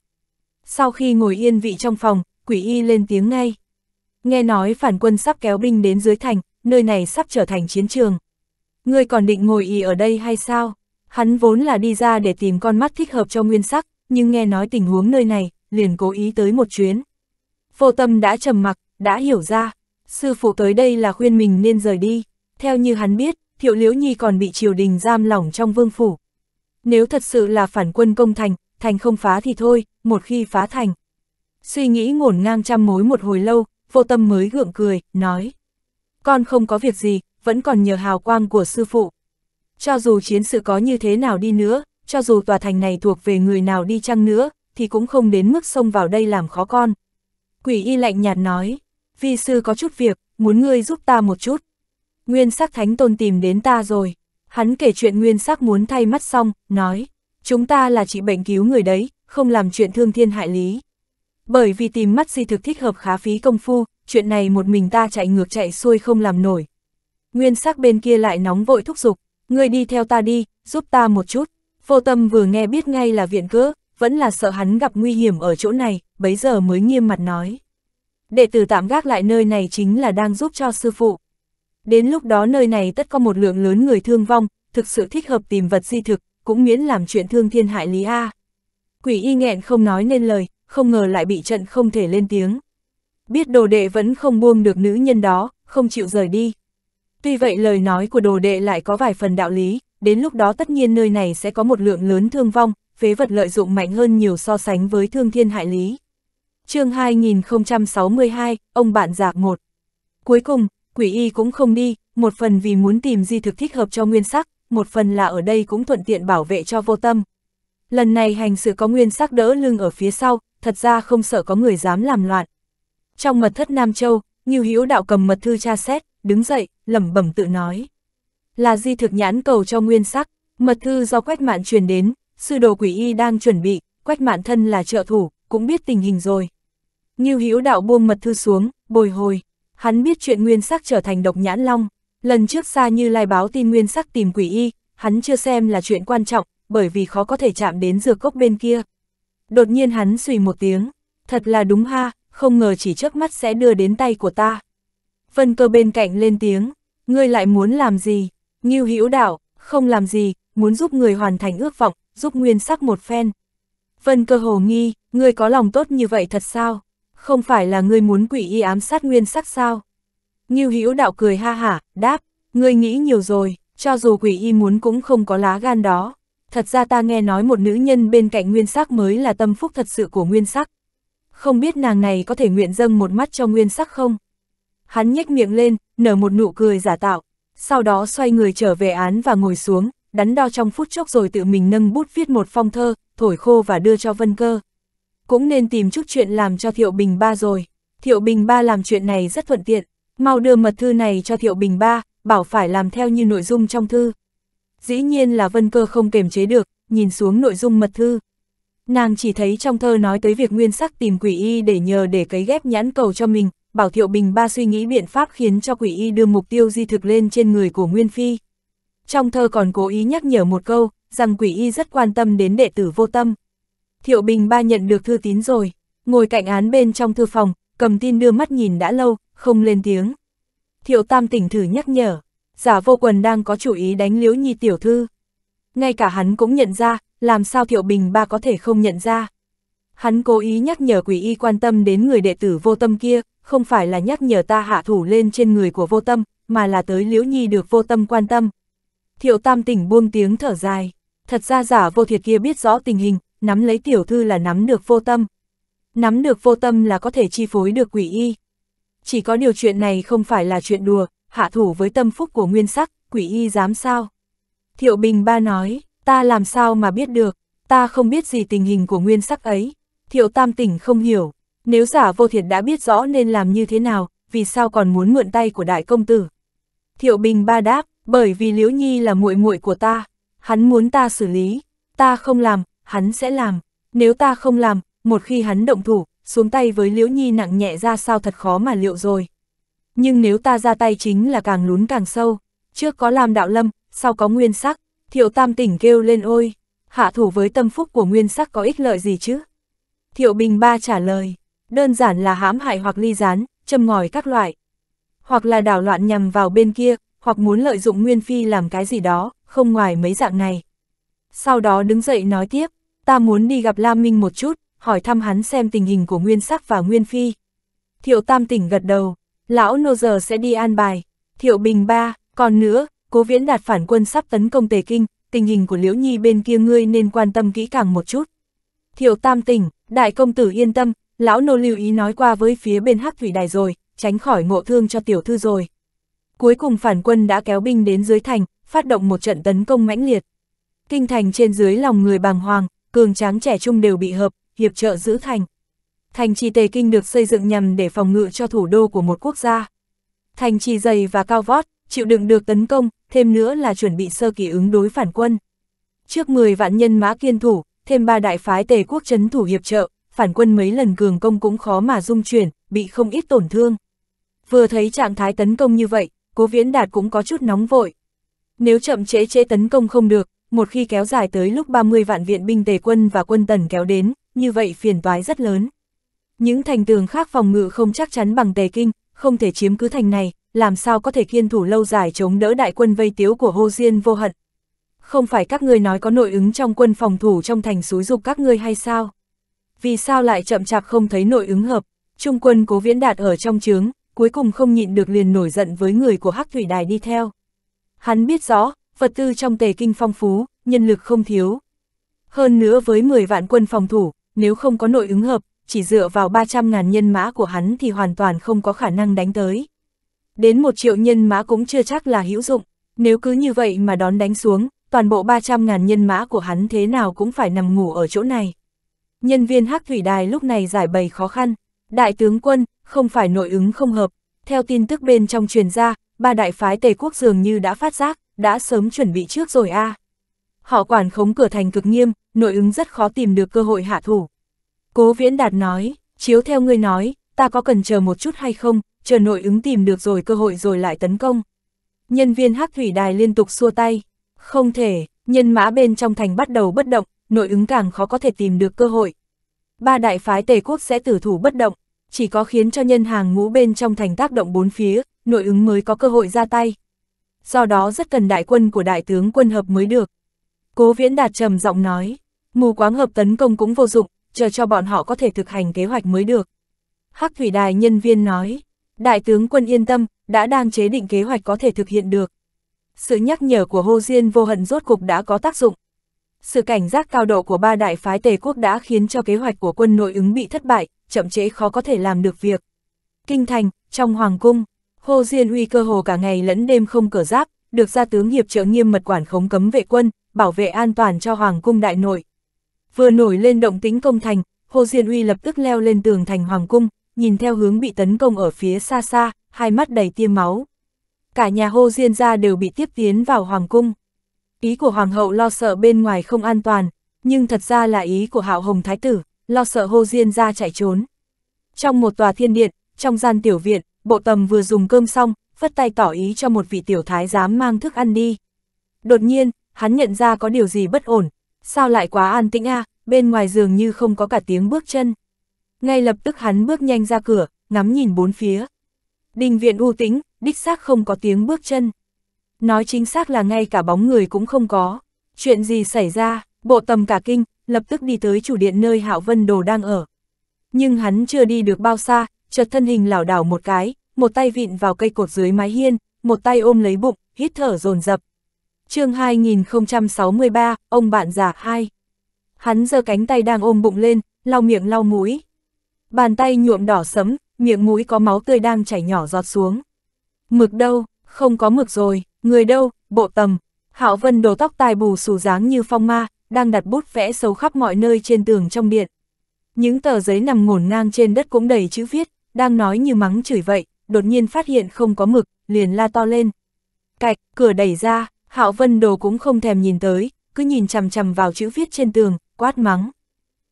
Sau khi ngồi yên vị trong phòng, quỷ y lên tiếng ngay. Nghe nói phản quân sắp kéo binh đến dưới thành, nơi này sắp trở thành chiến trường. Ngươi còn định ngồi y ở đây hay sao? Hắn vốn là đi ra để tìm con mắt thích hợp cho nguyên sắc, nhưng nghe nói tình huống nơi này, liền cố ý tới một chuyến. Vô tâm đã trầm mặc, đã hiểu ra, sư phụ tới đây là khuyên mình nên rời đi. Theo như hắn biết, Thiệu Liễu Nhi còn bị triều đình giam lỏng trong vương phủ. Nếu thật sự là phản quân công thành, thành không phá thì thôi, một khi phá thành. Suy nghĩ ngổn ngang trăm mối một hồi lâu, vô tâm mới gượng cười, nói con không có việc gì, vẫn còn nhờ hào quang của sư phụ. Cho dù chiến sự có như thế nào đi nữa, cho dù tòa thành này thuộc về người nào đi chăng nữa, thì cũng không đến mức xông vào đây làm khó con. Quỷ y lạnh nhạt nói, vi sư có chút việc, muốn ngươi giúp ta một chút. Nguyên sắc thánh tôn tìm đến ta rồi. Hắn kể chuyện nguyên sắc muốn thay mắt xong, nói, chúng ta là chỉ bệnh cứu người đấy, không làm chuyện thương thiên hại lý. Bởi vì tìm mắt di thực thích hợp khá phí công phu, chuyện này một mình ta chạy ngược chạy xuôi không làm nổi. Nguyên sắc bên kia lại nóng vội thúc giục, ngươi đi theo ta đi, giúp ta một chút. Vô tâm vừa nghe biết ngay là viện cỡ, vẫn là sợ hắn gặp nguy hiểm ở chỗ này, bấy giờ mới nghiêm mặt nói. Đệ tử tạm gác lại nơi này chính là đang giúp cho sư phụ. Đến lúc đó nơi này tất có một lượng lớn người thương vong, thực sự thích hợp tìm vật di thực, cũng miễn làm chuyện thương thiên hại lý A. Quỷ y nghẹn không nói nên lời, không ngờ lại bị trận không thể lên tiếng biết đồ đệ vẫn không buông được nữ nhân đó, không chịu rời đi. Tuy vậy lời nói của đồ đệ lại có vài phần đạo lý, đến lúc đó tất nhiên nơi này sẽ có một lượng lớn thương vong, phế vật lợi dụng mạnh hơn nhiều so sánh với thương thiên hại lý. chương 2062, ông bạn giạc một. Cuối cùng, quỷ y cũng không đi, một phần vì muốn tìm di thực thích hợp cho nguyên sắc, một phần là ở đây cũng thuận tiện bảo vệ cho vô tâm. Lần này hành sự có nguyên sắc đỡ lưng ở phía sau, thật ra không sợ có người dám làm loạn, trong mật thất Nam Châu, Ngưu Hữu đạo cầm mật thư tra xét, đứng dậy, lẩm bẩm tự nói. Là di thực nhãn cầu cho nguyên sắc, mật thư do Quách Mạn truyền đến, sư đồ quỷ y đang chuẩn bị, Quách Mạn thân là trợ thủ, cũng biết tình hình rồi. Ngưu Hữu đạo buông mật thư xuống, bồi hồi, hắn biết chuyện nguyên sắc trở thành độc nhãn long, lần trước xa như lai báo tin nguyên sắc tìm quỷ y, hắn chưa xem là chuyện quan trọng, bởi vì khó có thể chạm đến dược cốc bên kia. Đột nhiên hắn suy một tiếng, thật là đúng ha, không ngờ chỉ trước mắt sẽ đưa đến tay của ta. Vân cơ bên cạnh lên tiếng, ngươi lại muốn làm gì? Ngưu hữu đảo, không làm gì, muốn giúp người hoàn thành ước vọng, giúp nguyên sắc một phen. Vân cơ hồ nghi, ngươi có lòng tốt như vậy thật sao? Không phải là ngươi muốn quỷ y ám sát nguyên sắc sao? Ngưu hữu đạo cười ha hả, đáp, ngươi nghĩ nhiều rồi, cho dù quỷ y muốn cũng không có lá gan đó. Thật ra ta nghe nói một nữ nhân bên cạnh nguyên sắc mới là tâm phúc thật sự của nguyên sắc không biết nàng này có thể nguyện dâng một mắt cho nguyên sắc không? Hắn nhếch miệng lên, nở một nụ cười giả tạo, sau đó xoay người trở về án và ngồi xuống, đắn đo trong phút chốc rồi tự mình nâng bút viết một phong thơ, thổi khô và đưa cho Vân Cơ. Cũng nên tìm chút chuyện làm cho Thiệu Bình Ba rồi. Thiệu Bình Ba làm chuyện này rất thuận tiện, mau đưa mật thư này cho Thiệu Bình Ba, bảo phải làm theo như nội dung trong thư. Dĩ nhiên là Vân Cơ không kềm chế được, nhìn xuống nội dung mật thư. Nàng chỉ thấy trong thơ nói tới việc nguyên sắc tìm quỷ y để nhờ để cấy ghép nhãn cầu cho mình, bảo thiệu bình ba suy nghĩ biện pháp khiến cho quỷ y đưa mục tiêu di thực lên trên người của Nguyên Phi. Trong thơ còn cố ý nhắc nhở một câu, rằng quỷ y rất quan tâm đến đệ tử vô tâm. Thiệu bình ba nhận được thư tín rồi, ngồi cạnh án bên trong thư phòng, cầm tin đưa mắt nhìn đã lâu, không lên tiếng. Thiệu tam tỉnh thử nhắc nhở, giả vô quần đang có chủ ý đánh liễu nhi tiểu thư. Ngay cả hắn cũng nhận ra, làm sao Thiệu Bình ba có thể không nhận ra. Hắn cố ý nhắc nhở quỷ y quan tâm đến người đệ tử vô tâm kia, không phải là nhắc nhở ta hạ thủ lên trên người của vô tâm, mà là tới Liễu Nhi được vô tâm quan tâm. Thiệu Tam tỉnh buông tiếng thở dài, thật ra giả vô thiệt kia biết rõ tình hình, nắm lấy tiểu thư là nắm được vô tâm. Nắm được vô tâm là có thể chi phối được quỷ y. Chỉ có điều chuyện này không phải là chuyện đùa, hạ thủ với tâm phúc của nguyên sắc, quỷ y dám sao? Thiệu Bình ba nói, ta làm sao mà biết được, ta không biết gì tình hình của nguyên sắc ấy, thiệu tam tỉnh không hiểu, nếu giả vô thiệt đã biết rõ nên làm như thế nào, vì sao còn muốn mượn tay của đại công tử. Thiệu bình ba đáp, bởi vì Liễu Nhi là muội muội của ta, hắn muốn ta xử lý, ta không làm, hắn sẽ làm, nếu ta không làm, một khi hắn động thủ, xuống tay với Liễu Nhi nặng nhẹ ra sao thật khó mà liệu rồi. Nhưng nếu ta ra tay chính là càng lún càng sâu, trước có làm đạo lâm, sau có nguyên sắc, Thiệu Tam tỉnh kêu lên ôi, hạ thủ với tâm phúc của nguyên sắc có ích lợi gì chứ? Thiệu Bình Ba trả lời, đơn giản là hãm hại hoặc ly gián, châm ngòi các loại. Hoặc là đảo loạn nhằm vào bên kia, hoặc muốn lợi dụng Nguyên Phi làm cái gì đó, không ngoài mấy dạng này. Sau đó đứng dậy nói tiếp, ta muốn đi gặp Lam Minh một chút, hỏi thăm hắn xem tình hình của Nguyên Sắc và Nguyên Phi. Thiệu Tam tỉnh gật đầu, lão nô giờ sẽ đi an bài. Thiệu Bình Ba, còn nữa, cố viễn đạt phản quân sắp tấn công Tề Kinh, tình hình của Liễu Nhi bên kia ngươi nên quan tâm kỹ càng một chút. Thiệu tam tỉnh, đại công tử yên tâm, lão nô lưu ý nói qua với phía bên hắc thủy đài rồi, tránh khỏi ngộ thương cho tiểu thư rồi. Cuối cùng phản quân đã kéo binh đến dưới thành, phát động một trận tấn công mãnh liệt. Kinh thành trên dưới lòng người bàng hoàng, cường tráng trẻ trung đều bị hợp, hiệp trợ giữ thành. Thành trì Tề Kinh được xây dựng nhằm để phòng ngự cho thủ đô của một quốc gia. Thành trì dày và cao vót, chịu đựng được tấn công, thêm nữa là chuẩn bị sơ kỳ ứng đối phản quân. Trước 10 vạn nhân mã kiên thủ, thêm ba đại phái tề quốc chấn thủ hiệp trợ, phản quân mấy lần cường công cũng khó mà dung chuyển, bị không ít tổn thương. Vừa thấy trạng thái tấn công như vậy, cố viễn đạt cũng có chút nóng vội. Nếu chậm chế chế tấn công không được, một khi kéo dài tới lúc 30 vạn viện binh tề quân và quân tần kéo đến, như vậy phiền toái rất lớn. Những thành tường khác phòng ngự không chắc chắn bằng tề kinh, không thể chiếm cứ thành này, làm sao có thể kiên thủ lâu dài chống đỡ đại quân vây tiếu của Hồ Diên vô hận. Không phải các ngươi nói có nội ứng trong quân phòng thủ trong thành xúi dục các ngươi hay sao? Vì sao lại chậm chạp không thấy nội ứng hợp? Trung quân cố viễn đạt ở trong trướng, cuối cùng không nhịn được liền nổi giận với người của Hắc Thủy Đài đi theo. Hắn biết rõ, vật tư trong tề kinh phong phú, nhân lực không thiếu. Hơn nữa với 10 vạn quân phòng thủ, nếu không có nội ứng hợp, chỉ dựa vào 300.000 nhân mã của hắn thì hoàn toàn không có khả năng đánh tới đến một triệu nhân mã cũng chưa chắc là hữu dụng, nếu cứ như vậy mà đón đánh xuống, toàn bộ 300.000 nhân mã của hắn thế nào cũng phải nằm ngủ ở chỗ này. Nhân viên hắc thủy đài lúc này giải bày khó khăn, đại tướng quân, không phải nội ứng không hợp, theo tin tức bên trong truyền ra, ba đại phái tề quốc dường như đã phát giác, đã sớm chuẩn bị trước rồi a. À. Họ quản khống cửa thành cực nghiêm, nội ứng rất khó tìm được cơ hội hạ thủ. Cố Viễn Đạt nói, chiếu theo ngươi nói, ta có cần chờ một chút hay không, chờ nội ứng tìm được rồi cơ hội rồi lại tấn công. Nhân viên hắc thủy đài liên tục xua tay, không thể, nhân mã bên trong thành bắt đầu bất động, nội ứng càng khó có thể tìm được cơ hội. Ba đại phái tề quốc sẽ tử thủ bất động, chỉ có khiến cho nhân hàng ngũ bên trong thành tác động bốn phía, nội ứng mới có cơ hội ra tay. Do đó rất cần đại quân của đại tướng quân hợp mới được. Cố viễn đạt trầm giọng nói, mù quáng hợp tấn công cũng vô dụng, chờ cho bọn họ có thể thực hành kế hoạch mới được. Hắc thủy đài nhân viên nói, Đại tướng quân yên tâm, đã đang chế định kế hoạch có thể thực hiện được. Sự nhắc nhở của Hồ Diên vô hận rốt cục đã có tác dụng. Sự cảnh giác cao độ của ba đại phái tề quốc đã khiến cho kế hoạch của quân nội ứng bị thất bại, chậm trễ khó có thể làm được việc. Kinh thành, trong hoàng cung, Hồ Diên uy cơ hồ cả ngày lẫn đêm không cửa giáp, được gia tướng hiệp trợ nghiêm mật quản khống cấm vệ quân, bảo vệ an toàn cho hoàng cung đại nội. Vừa nổi lên động tính công thành, Hồ Diên uy lập tức leo lên tường thành hoàng cung, nhìn theo hướng bị tấn công ở phía xa xa, hai mắt đầy tia máu. Cả nhà hô diên gia đều bị tiếp tiến vào hoàng cung. Ý của hoàng hậu lo sợ bên ngoài không an toàn, nhưng thật ra là ý của hạo hồng thái tử, lo sợ hô diên gia chạy trốn. Trong một tòa thiên điện, trong gian tiểu viện, bộ tầm vừa dùng cơm xong, phất tay tỏ ý cho một vị tiểu thái dám mang thức ăn đi. Đột nhiên, hắn nhận ra có điều gì bất ổn, sao lại quá an tĩnh a à? bên ngoài giường như không có cả tiếng bước chân ngay lập tức hắn bước nhanh ra cửa, ngắm nhìn bốn phía. Đình viện u tĩnh, đích xác không có tiếng bước chân. Nói chính xác là ngay cả bóng người cũng không có. Chuyện gì xảy ra, bộ tầm cả kinh, lập tức đi tới chủ điện nơi Hạo Vân Đồ đang ở. Nhưng hắn chưa đi được bao xa, chợt thân hình lảo đảo một cái, một tay vịn vào cây cột dưới mái hiên, một tay ôm lấy bụng, hít thở dồn dập. chương 2063, ông bạn già hai Hắn giơ cánh tay đang ôm bụng lên, lau miệng lau mũi, bàn tay nhuộm đỏ sẫm, miệng mũi có máu tươi đang chảy nhỏ giọt xuống. Mực đâu, không có mực rồi, người đâu, bộ tầm. Hạo Vân đồ tóc tai bù xù dáng như phong ma, đang đặt bút vẽ xấu khắp mọi nơi trên tường trong điện. Những tờ giấy nằm ngổn ngang trên đất cũng đầy chữ viết, đang nói như mắng chửi vậy, đột nhiên phát hiện không có mực, liền la to lên. Cạch, cửa đẩy ra, Hạo Vân đồ cũng không thèm nhìn tới, cứ nhìn chằm chằm vào chữ viết trên tường, quát mắng.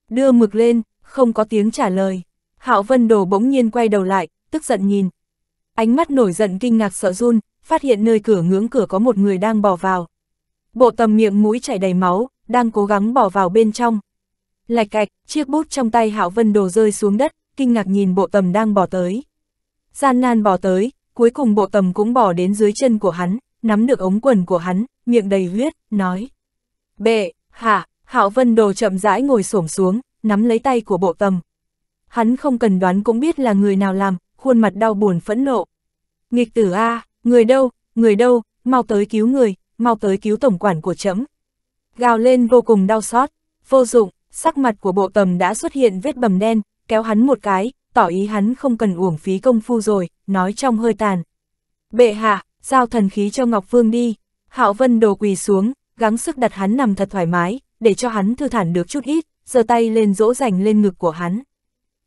Đưa mực lên, không có tiếng trả lời. Hạo Vân Đồ bỗng nhiên quay đầu lại, tức giận nhìn. Ánh mắt nổi giận kinh ngạc sợ run, phát hiện nơi cửa ngưỡng cửa có một người đang bỏ vào. Bộ tầm miệng mũi chảy đầy máu, đang cố gắng bỏ vào bên trong. Lạch cạch, chiếc bút trong tay Hạo Vân Đồ rơi xuống đất, kinh ngạc nhìn bộ tầm đang bỏ tới. Gian nan bỏ tới, cuối cùng bộ tầm cũng bỏ đến dưới chân của hắn, nắm được ống quần của hắn, miệng đầy huyết, nói. Bệ, hạ, Hạo Vân Đồ chậm rãi ngồi xổm xuống, nắm lấy tay của bộ tầm, hắn không cần đoán cũng biết là người nào làm, khuôn mặt đau buồn phẫn nộ. Nghịch tử A, người đâu, người đâu, mau tới cứu người, mau tới cứu tổng quản của trẫm Gào lên vô cùng đau xót, vô dụng, sắc mặt của bộ tầm đã xuất hiện vết bầm đen, kéo hắn một cái, tỏ ý hắn không cần uổng phí công phu rồi, nói trong hơi tàn. Bệ hạ, giao thần khí cho Ngọc Vương đi, Hạo Vân đồ quỳ xuống, gắng sức đặt hắn nằm thật thoải mái, để cho hắn thư thản được chút ít, giơ tay lên dỗ dành lên ngực của hắn.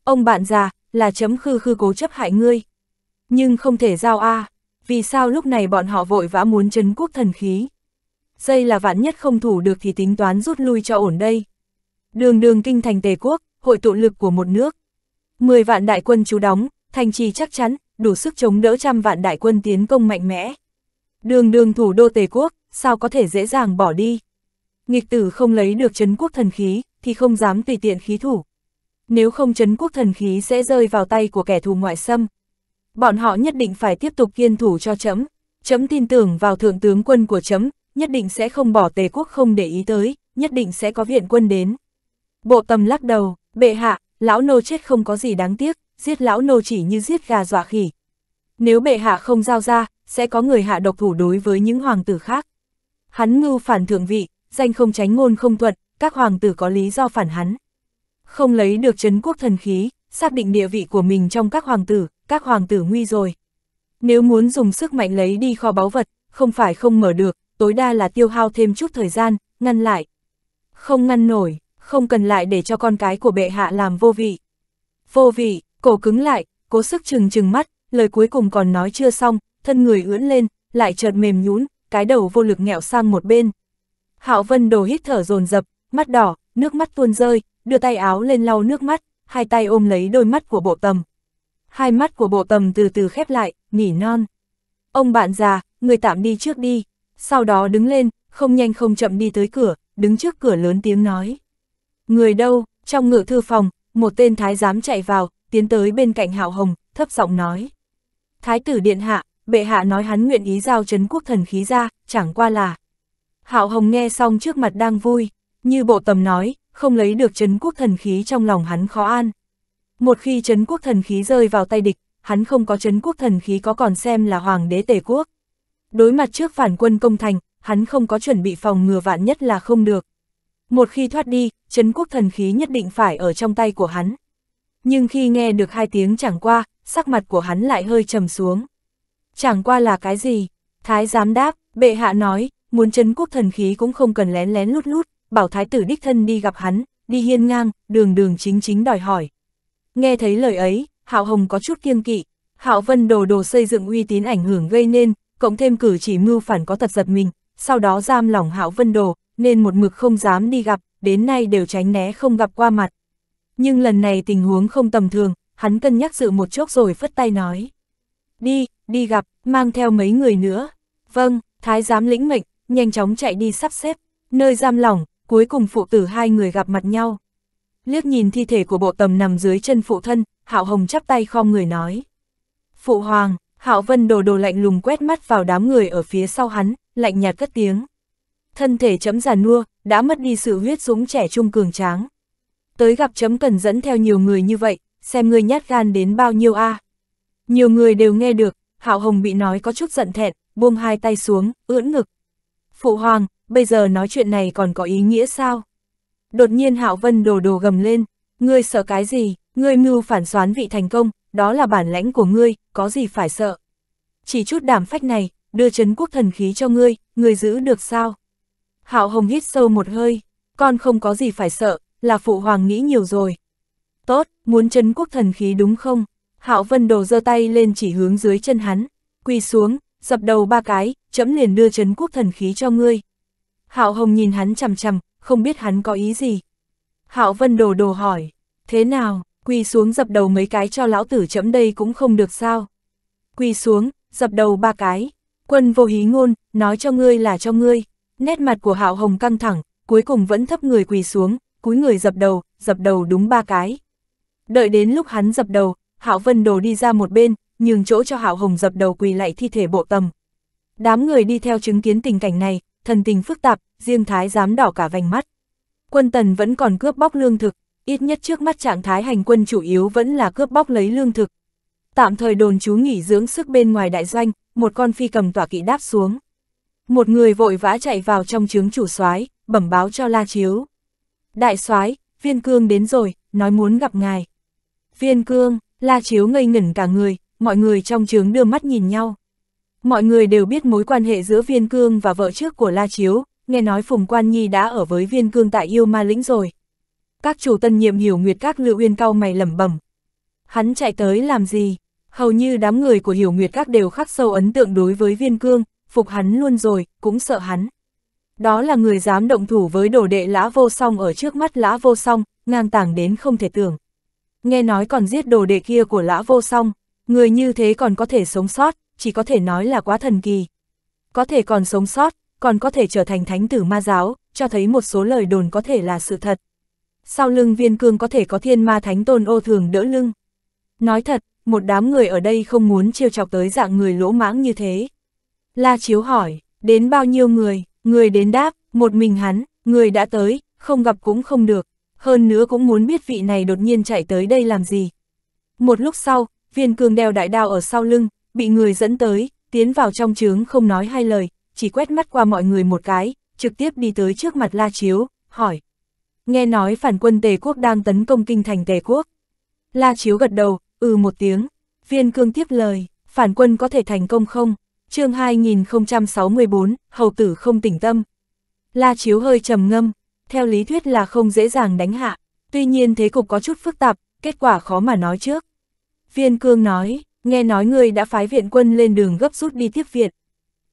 Ông bạn già, là chấm khư khư cố chấp hại ngươi. Nhưng không thể giao a vì sao lúc này bọn họ vội vã muốn chấn quốc thần khí. Dây là vạn nhất không thủ được thì tính toán rút lui cho ổn đây. Đường đường kinh thành tề quốc, hội tụ lực của một nước. Mười vạn đại quân chú đóng, thành trì chắc chắn, đủ sức chống đỡ trăm vạn đại quân tiến công mạnh mẽ. Đường đường thủ đô tề quốc, sao có thể dễ dàng bỏ đi. Nghịch tử không lấy được chấn quốc thần khí, thì không dám tùy tiện khí thủ nếu không chấn quốc thần khí sẽ rơi vào tay của kẻ thù ngoại xâm. Bọn họ nhất định phải tiếp tục kiên thủ cho chấm, chấm tin tưởng vào thượng tướng quân của chấm, nhất định sẽ không bỏ tề quốc không để ý tới, nhất định sẽ có viện quân đến. Bộ tầm lắc đầu, bệ hạ, lão nô chết không có gì đáng tiếc, giết lão nô chỉ như giết gà dọa khỉ. Nếu bệ hạ không giao ra, sẽ có người hạ độc thủ đối với những hoàng tử khác. Hắn ngưu phản thượng vị, danh không tránh ngôn không thuận, các hoàng tử có lý do phản hắn không lấy được chấn quốc thần khí, xác định địa vị của mình trong các hoàng tử, các hoàng tử nguy rồi. Nếu muốn dùng sức mạnh lấy đi kho báu vật, không phải không mở được, tối đa là tiêu hao thêm chút thời gian, ngăn lại. Không ngăn nổi, không cần lại để cho con cái của bệ hạ làm vô vị. Vô vị, cổ cứng lại, cố sức chừng chừng mắt, lời cuối cùng còn nói chưa xong, thân người ưỡn lên, lại chợt mềm nhũn cái đầu vô lực nghẹo sang một bên. Hạo Vân đồ hít thở dồn dập, mắt đỏ, nước mắt tuôn rơi, đưa tay áo lên lau nước mắt, hai tay ôm lấy đôi mắt của bộ tầm. Hai mắt của bộ tầm từ từ khép lại, nỉ non. Ông bạn già, người tạm đi trước đi, sau đó đứng lên, không nhanh không chậm đi tới cửa, đứng trước cửa lớn tiếng nói. Người đâu, trong ngự thư phòng, một tên thái giám chạy vào, tiến tới bên cạnh hạo hồng, thấp giọng nói. Thái tử điện hạ, bệ hạ nói hắn nguyện ý giao trấn quốc thần khí ra, chẳng qua là. Hạo hồng nghe xong trước mặt đang vui, như bộ tầm nói, không lấy được chấn quốc thần khí trong lòng hắn khó an. Một khi chấn quốc thần khí rơi vào tay địch, hắn không có chấn quốc thần khí có còn xem là hoàng đế tề quốc. Đối mặt trước phản quân công thành, hắn không có chuẩn bị phòng ngừa vạn nhất là không được. Một khi thoát đi, chấn quốc thần khí nhất định phải ở trong tay của hắn. Nhưng khi nghe được hai tiếng chẳng qua, sắc mặt của hắn lại hơi trầm xuống. Chẳng qua là cái gì? Thái giám đáp, bệ hạ nói, muốn chấn quốc thần khí cũng không cần lén lén lút lút, bảo thái tử đích thân đi gặp hắn, đi hiên ngang, đường đường chính chính đòi hỏi. Nghe thấy lời ấy, Hạo Hồng có chút kiêng kỵ, Hạo Vân đồ đồ xây dựng uy tín ảnh hưởng gây nên, cộng thêm cử chỉ mưu phản có tật giật mình, sau đó giam lỏng Hạo Vân đồ, nên một mực không dám đi gặp, đến nay đều tránh né không gặp qua mặt. Nhưng lần này tình huống không tầm thường, hắn cân nhắc dự một chốc rồi phất tay nói. Đi, đi gặp, mang theo mấy người nữa. Vâng, thái giám lĩnh mệnh, nhanh chóng chạy đi sắp xếp. Nơi giam lỏng, cuối cùng phụ tử hai người gặp mặt nhau. Liếc nhìn thi thể của bộ tầm nằm dưới chân phụ thân, Hạo Hồng chắp tay khom người nói. Phụ hoàng, Hạo Vân đồ đồ lạnh lùng quét mắt vào đám người ở phía sau hắn, lạnh nhạt cất tiếng. Thân thể chấm già nua, đã mất đi sự huyết dũng trẻ trung cường tráng. Tới gặp chấm cần dẫn theo nhiều người như vậy, xem người nhát gan đến bao nhiêu a à. Nhiều người đều nghe được, Hạo Hồng bị nói có chút giận thẹn, buông hai tay xuống, ưỡn ngực. Phụ hoàng, bây giờ nói chuyện này còn có ý nghĩa sao? Đột nhiên Hạo Vân đồ đồ gầm lên, ngươi sợ cái gì, ngươi mưu phản xoán vị thành công, đó là bản lãnh của ngươi, có gì phải sợ. Chỉ chút đảm phách này, đưa chấn quốc thần khí cho ngươi, ngươi giữ được sao? Hạo Hồng hít sâu một hơi, con không có gì phải sợ, là phụ hoàng nghĩ nhiều rồi. Tốt, muốn chấn quốc thần khí đúng không? Hạo Vân Đồ giơ tay lên chỉ hướng dưới chân hắn, quỳ xuống, dập đầu ba cái, chấm liền đưa chấn quốc thần khí cho ngươi. Hạo Hồng nhìn hắn chằm chằm, không biết hắn có ý gì. Hạo Vân đồ đồ hỏi, thế nào, quỳ xuống dập đầu mấy cái cho lão tử chấm đây cũng không được sao. Quỳ xuống, dập đầu ba cái, quân vô hí ngôn, nói cho ngươi là cho ngươi. Nét mặt của Hạo Hồng căng thẳng, cuối cùng vẫn thấp người quỳ xuống, cúi người dập đầu, dập đầu đúng ba cái. Đợi đến lúc hắn dập đầu, Hạo Vân Đồ đi ra một bên, nhường chỗ cho Hạo Hồng dập đầu quỳ lại thi thể bộ tầm. Đám người đi theo chứng kiến tình cảnh này, thần tình phức tạp, riêng thái dám đỏ cả vành mắt. Quân tần vẫn còn cướp bóc lương thực, ít nhất trước mắt trạng thái hành quân chủ yếu vẫn là cướp bóc lấy lương thực. Tạm thời đồn chú nghỉ dưỡng sức bên ngoài đại doanh, một con phi cầm tỏa kỵ đáp xuống. Một người vội vã chạy vào trong trướng chủ soái, bẩm báo cho La Chiếu. Đại soái, Viên Cương đến rồi, nói muốn gặp ngài. Viên Cương, La Chiếu ngây ngẩn cả người, mọi người trong trướng đưa mắt nhìn nhau. Mọi người đều biết mối quan hệ giữa viên cương và vợ trước của La Chiếu, nghe nói Phùng Quan Nhi đã ở với viên cương tại Yêu Ma Lĩnh rồi. Các chủ tân nhiệm hiểu nguyệt các lưu uyên cao mày lẩm bẩm. Hắn chạy tới làm gì? Hầu như đám người của hiểu nguyệt các đều khắc sâu ấn tượng đối với viên cương, phục hắn luôn rồi, cũng sợ hắn. Đó là người dám động thủ với đồ đệ lã vô song ở trước mắt lã vô song, ngang tàng đến không thể tưởng. Nghe nói còn giết đồ đệ kia của lã vô song, người như thế còn có thể sống sót, chỉ có thể nói là quá thần kỳ. Có thể còn sống sót, còn có thể trở thành thánh tử ma giáo, cho thấy một số lời đồn có thể là sự thật. Sau lưng viên cương có thể có thiên ma thánh tôn ô thường đỡ lưng. Nói thật, một đám người ở đây không muốn chiêu chọc tới dạng người lỗ mãng như thế. La Chiếu hỏi, đến bao nhiêu người, người đến đáp, một mình hắn, người đã tới, không gặp cũng không được, hơn nữa cũng muốn biết vị này đột nhiên chạy tới đây làm gì. Một lúc sau, viên cương đeo đại đao ở sau lưng, bị người dẫn tới, tiến vào trong trướng không nói hai lời, chỉ quét mắt qua mọi người một cái, trực tiếp đi tới trước mặt La Chiếu, hỏi. Nghe nói phản quân Tề Quốc đang tấn công kinh thành Tề Quốc. La Chiếu gật đầu, ừ một tiếng, viên cương tiếp lời, phản quân có thể thành công không? chương 2064, hầu tử không tỉnh tâm. La Chiếu hơi trầm ngâm, theo lý thuyết là không dễ dàng đánh hạ, tuy nhiên thế cục có chút phức tạp, kết quả khó mà nói trước. Viên cương nói, nghe nói ngươi đã phái viện quân lên đường gấp rút đi tiếp viện.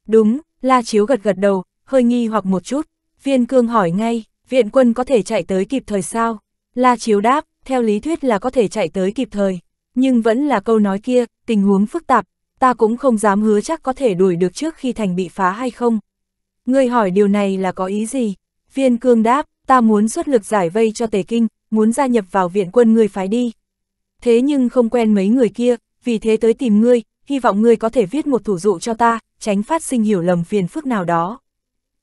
Đúng, La Chiếu gật gật đầu, hơi nghi hoặc một chút, viên cương hỏi ngay, viện quân có thể chạy tới kịp thời sao? La Chiếu đáp, theo lý thuyết là có thể chạy tới kịp thời, nhưng vẫn là câu nói kia, tình huống phức tạp, ta cũng không dám hứa chắc có thể đuổi được trước khi thành bị phá hay không. Ngươi hỏi điều này là có ý gì? Viên cương đáp, ta muốn xuất lực giải vây cho Tề Kinh, muốn gia nhập vào viện quân người phái đi. Thế nhưng không quen mấy người kia, vì thế tới tìm ngươi, hy vọng ngươi có thể viết một thủ dụ cho ta, tránh phát sinh hiểu lầm phiền phức nào đó.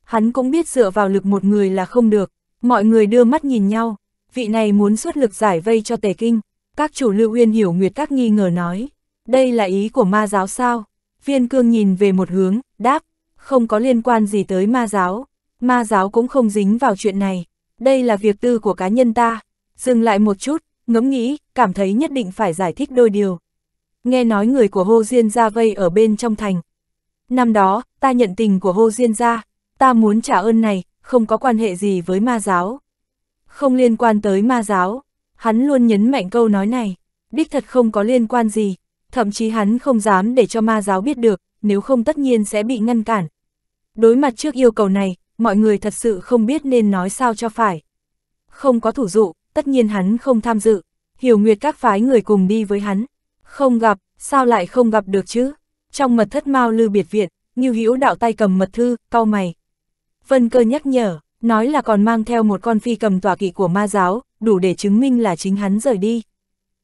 Hắn cũng biết dựa vào lực một người là không được, mọi người đưa mắt nhìn nhau, vị này muốn xuất lực giải vây cho tề kinh, các chủ lưu uyên hiểu nguyệt các nghi ngờ nói, đây là ý của ma giáo sao, viên cương nhìn về một hướng, đáp, không có liên quan gì tới ma giáo, ma giáo cũng không dính vào chuyện này, đây là việc tư của cá nhân ta, dừng lại một chút, ngẫm nghĩ, cảm thấy nhất định phải giải thích đôi điều nghe nói người của Hồ Diên gia vây ở bên trong thành. Năm đó, ta nhận tình của Hồ Diên gia, ta muốn trả ơn này, không có quan hệ gì với ma giáo. Không liên quan tới ma giáo, hắn luôn nhấn mạnh câu nói này, đích thật không có liên quan gì, thậm chí hắn không dám để cho ma giáo biết được, nếu không tất nhiên sẽ bị ngăn cản. Đối mặt trước yêu cầu này, mọi người thật sự không biết nên nói sao cho phải. Không có thủ dụ, tất nhiên hắn không tham dự, hiểu nguyệt các phái người cùng đi với hắn, không gặp, sao lại không gặp được chứ? Trong mật thất mau Lư biệt viện, Như Hữu đạo tay cầm mật thư, cau mày. Vân Cơ nhắc nhở, nói là còn mang theo một con phi cầm tòa kỵ của ma giáo, đủ để chứng minh là chính hắn rời đi.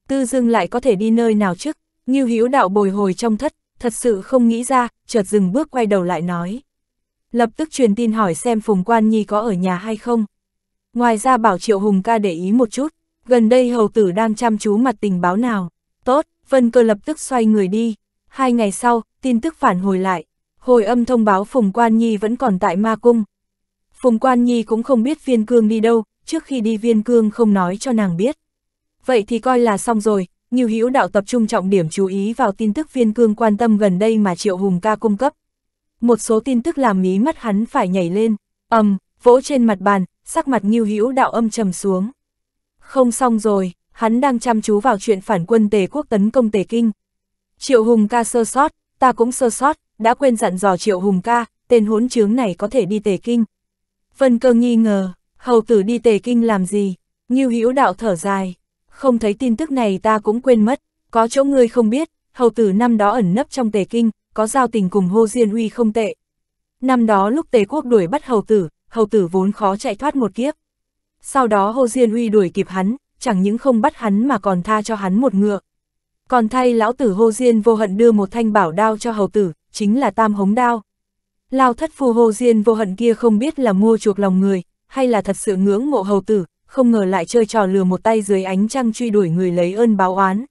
Tư Dương lại có thể đi nơi nào chứ? Như Hữu đạo bồi hồi trong thất, thật sự không nghĩ ra, chợt dừng bước quay đầu lại nói. Lập tức truyền tin hỏi xem Phùng Quan Nhi có ở nhà hay không. Ngoài ra bảo Triệu Hùng ca để ý một chút, gần đây hầu tử đang chăm chú mặt tình báo nào. Tốt, Vân Cơ lập tức xoay người đi. Hai ngày sau, tin tức phản hồi lại. Hồi âm thông báo Phùng Quan Nhi vẫn còn tại Ma Cung. Phùng Quan Nhi cũng không biết viên cương đi đâu, trước khi đi viên cương không nói cho nàng biết. Vậy thì coi là xong rồi, Nhiều Hữu Đạo tập trung trọng điểm chú ý vào tin tức viên cương quan tâm gần đây mà Triệu Hùng ca cung cấp. Một số tin tức làm mí mắt hắn phải nhảy lên, ầm, um, vỗ trên mặt bàn, sắc mặt Nhiều Hữu Đạo âm trầm xuống. Không xong rồi, hắn đang chăm chú vào chuyện phản quân tề quốc tấn công tề kinh. Triệu Hùng ca sơ sót, ta cũng sơ sót, đã quên dặn dò Triệu Hùng ca, tên hỗn trướng này có thể đi tề kinh. Vân cơ nghi ngờ, hầu tử đi tề kinh làm gì, như hữu đạo thở dài, không thấy tin tức này ta cũng quên mất, có chỗ ngươi không biết, hầu tử năm đó ẩn nấp trong tề kinh, có giao tình cùng hô diên uy không tệ. Năm đó lúc tề quốc đuổi bắt hầu tử, hầu tử vốn khó chạy thoát một kiếp. Sau đó hô diên uy đuổi kịp hắn, chẳng những không bắt hắn mà còn tha cho hắn một ngựa. Còn thay lão tử hô diên vô hận đưa một thanh bảo đao cho hầu tử, chính là tam hống đao. Lao thất phu hô diên vô hận kia không biết là mua chuộc lòng người, hay là thật sự ngưỡng mộ hầu tử, không ngờ lại chơi trò lừa một tay dưới ánh trăng truy đuổi người lấy ơn báo oán.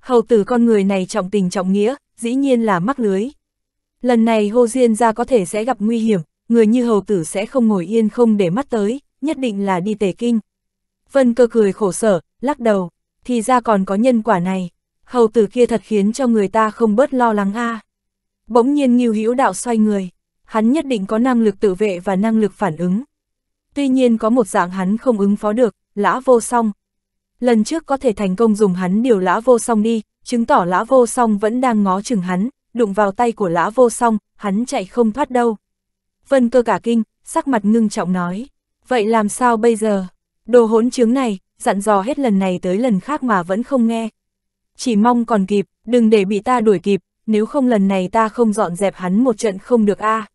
Hầu tử con người này trọng tình trọng nghĩa, dĩ nhiên là mắc lưới. Lần này hô diên ra có thể sẽ gặp nguy hiểm, người như hầu tử sẽ không ngồi yên không để mắt tới, nhất định là đi tề kinh. Vân cơ cười khổ sở, lắc đầu, thì ra còn có nhân quả này, hầu tử kia thật khiến cho người ta không bớt lo lắng a. À. Bỗng nhiên Ngưu Hữu Đạo xoay người, hắn nhất định có năng lực tự vệ và năng lực phản ứng. Tuy nhiên có một dạng hắn không ứng phó được, lã vô song. Lần trước có thể thành công dùng hắn điều lã vô song đi, chứng tỏ lã vô song vẫn đang ngó chừng hắn, đụng vào tay của lã vô song, hắn chạy không thoát đâu. Vân cơ cả kinh, sắc mặt ngưng trọng nói, vậy làm sao bây giờ? Đồ hỗn chứng này, dặn dò hết lần này tới lần khác mà vẫn không nghe. Chỉ mong còn kịp, đừng để bị ta đuổi kịp, nếu không lần này ta không dọn dẹp hắn một trận không được a. À.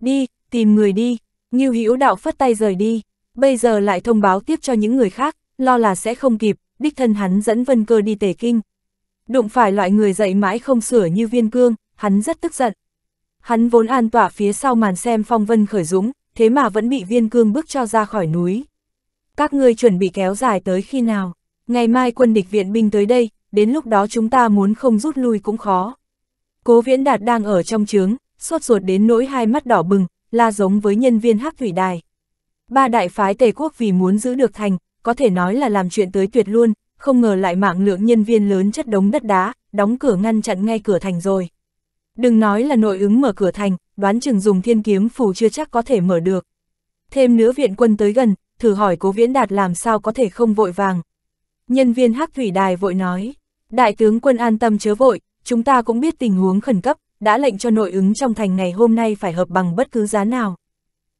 Đi, tìm người đi, Ngưu Hữu Đạo phất tay rời đi, bây giờ lại thông báo tiếp cho những người khác, lo là sẽ không kịp, đích thân hắn dẫn Vân Cơ đi tề kinh. Đụng phải loại người dậy mãi không sửa như Viên Cương, hắn rất tức giận. Hắn vốn an tỏa phía sau màn xem Phong Vân khởi dũng, thế mà vẫn bị Viên Cương bước cho ra khỏi núi các ngươi chuẩn bị kéo dài tới khi nào, ngày mai quân địch viện binh tới đây, đến lúc đó chúng ta muốn không rút lui cũng khó. Cố viễn đạt đang ở trong trướng, sốt ruột đến nỗi hai mắt đỏ bừng, la giống với nhân viên hắc thủy đài. Ba đại phái Tề quốc vì muốn giữ được thành, có thể nói là làm chuyện tới tuyệt luôn, không ngờ lại mạng lượng nhân viên lớn chất đống đất đá, đóng cửa ngăn chặn ngay cửa thành rồi. Đừng nói là nội ứng mở cửa thành, đoán chừng dùng thiên kiếm phủ chưa chắc có thể mở được. Thêm nữa viện quân tới gần, thử hỏi cố viễn đạt làm sao có thể không vội vàng. Nhân viên hắc thủy đài vội nói, đại tướng quân an tâm chớ vội, chúng ta cũng biết tình huống khẩn cấp, đã lệnh cho nội ứng trong thành ngày hôm nay phải hợp bằng bất cứ giá nào.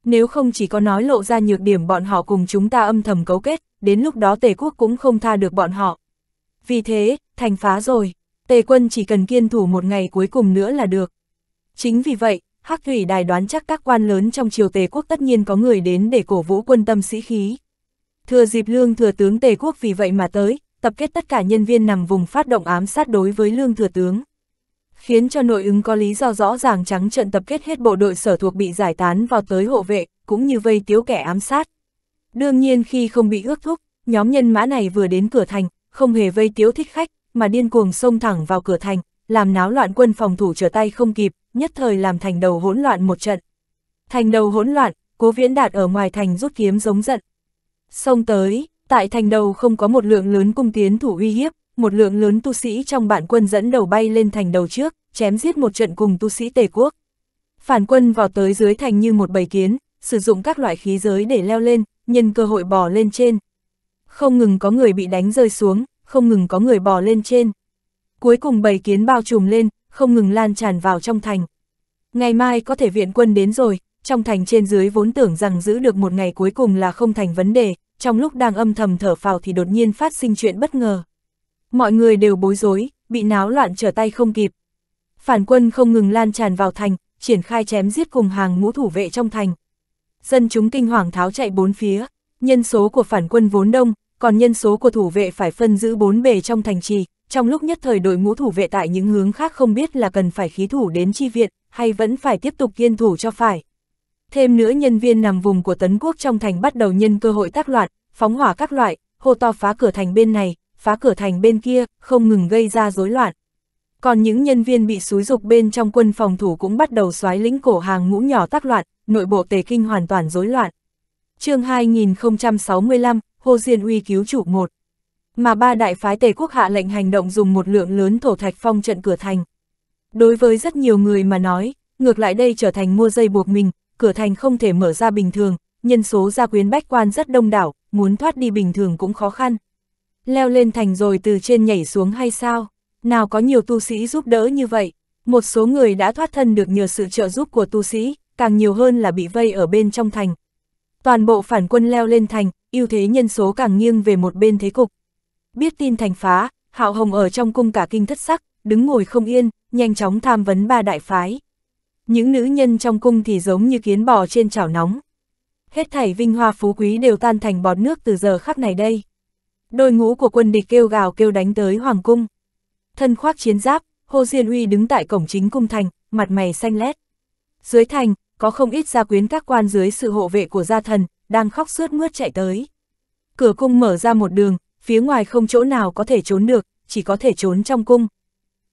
Nếu không chỉ có nói lộ ra nhược điểm bọn họ cùng chúng ta âm thầm cấu kết, đến lúc đó tề quốc cũng không tha được bọn họ. Vì thế, thành phá rồi, tề quân chỉ cần kiên thủ một ngày cuối cùng nữa là được. Chính vì vậy, Hắc Thủy Đài đoán chắc các quan lớn trong triều Tề quốc tất nhiên có người đến để cổ vũ quân tâm sĩ khí. Thừa dịp lương thừa tướng Tề quốc vì vậy mà tới, tập kết tất cả nhân viên nằm vùng phát động ám sát đối với lương thừa tướng. Khiến cho nội ứng có lý do rõ ràng trắng trận tập kết hết bộ đội sở thuộc bị giải tán vào tới hộ vệ, cũng như vây tiếu kẻ ám sát. Đương nhiên khi không bị ước thúc, nhóm nhân mã này vừa đến cửa thành, không hề vây tiếu thích khách, mà điên cuồng xông thẳng vào cửa thành, làm náo loạn quân phòng thủ trở tay không kịp, nhất thời làm thành đầu hỗn loạn một trận. Thành đầu hỗn loạn, cố viễn đạt ở ngoài thành rút kiếm giống giận. Xông tới, tại thành đầu không có một lượng lớn cung tiến thủ uy hiếp, một lượng lớn tu sĩ trong bản quân dẫn đầu bay lên thành đầu trước, chém giết một trận cùng tu sĩ tề quốc. Phản quân vào tới dưới thành như một bầy kiến, sử dụng các loại khí giới để leo lên, nhân cơ hội bò lên trên. Không ngừng có người bị đánh rơi xuống, không ngừng có người bò lên trên cuối cùng bầy kiến bao trùm lên, không ngừng lan tràn vào trong thành. Ngày mai có thể viện quân đến rồi, trong thành trên dưới vốn tưởng rằng giữ được một ngày cuối cùng là không thành vấn đề, trong lúc đang âm thầm thở phào thì đột nhiên phát sinh chuyện bất ngờ. Mọi người đều bối rối, bị náo loạn trở tay không kịp. Phản quân không ngừng lan tràn vào thành, triển khai chém giết cùng hàng ngũ thủ vệ trong thành. Dân chúng kinh hoàng tháo chạy bốn phía, nhân số của phản quân vốn đông, còn nhân số của thủ vệ phải phân giữ bốn bề trong thành trì, trong lúc nhất thời đội ngũ thủ vệ tại những hướng khác không biết là cần phải khí thủ đến chi viện, hay vẫn phải tiếp tục kiên thủ cho phải. Thêm nữa nhân viên nằm vùng của Tấn Quốc trong thành bắt đầu nhân cơ hội tác loạn, phóng hỏa các loại, hô to phá cửa thành bên này, phá cửa thành bên kia, không ngừng gây ra rối loạn. Còn những nhân viên bị xúi dục bên trong quân phòng thủ cũng bắt đầu xoáy lĩnh cổ hàng ngũ nhỏ tác loạn, nội bộ tề kinh hoàn toàn rối loạn. chương 2065, Hồ Diên Uy cứu chủ một mà ba đại phái tề quốc hạ lệnh hành động dùng một lượng lớn thổ thạch phong trận cửa thành. Đối với rất nhiều người mà nói, ngược lại đây trở thành mua dây buộc mình, cửa thành không thể mở ra bình thường, nhân số gia quyến bách quan rất đông đảo, muốn thoát đi bình thường cũng khó khăn. Leo lên thành rồi từ trên nhảy xuống hay sao? Nào có nhiều tu sĩ giúp đỡ như vậy? Một số người đã thoát thân được nhờ sự trợ giúp của tu sĩ, càng nhiều hơn là bị vây ở bên trong thành. Toàn bộ phản quân leo lên thành, ưu thế nhân số càng nghiêng về một bên thế cục biết tin thành phá, Hạo Hồng ở trong cung cả kinh thất sắc, đứng ngồi không yên, nhanh chóng tham vấn ba đại phái. Những nữ nhân trong cung thì giống như kiến bò trên chảo nóng. Hết thảy vinh hoa phú quý đều tan thành bọt nước từ giờ khắc này đây. Đội ngũ của quân địch kêu gào kêu đánh tới Hoàng Cung. Thân khoác chiến giáp, Hồ Diên Uy đứng tại cổng chính cung thành, mặt mày xanh lét. Dưới thành, có không ít gia quyến các quan dưới sự hộ vệ của gia thần, đang khóc sướt mướt chạy tới. Cửa cung mở ra một đường, phía ngoài không chỗ nào có thể trốn được, chỉ có thể trốn trong cung.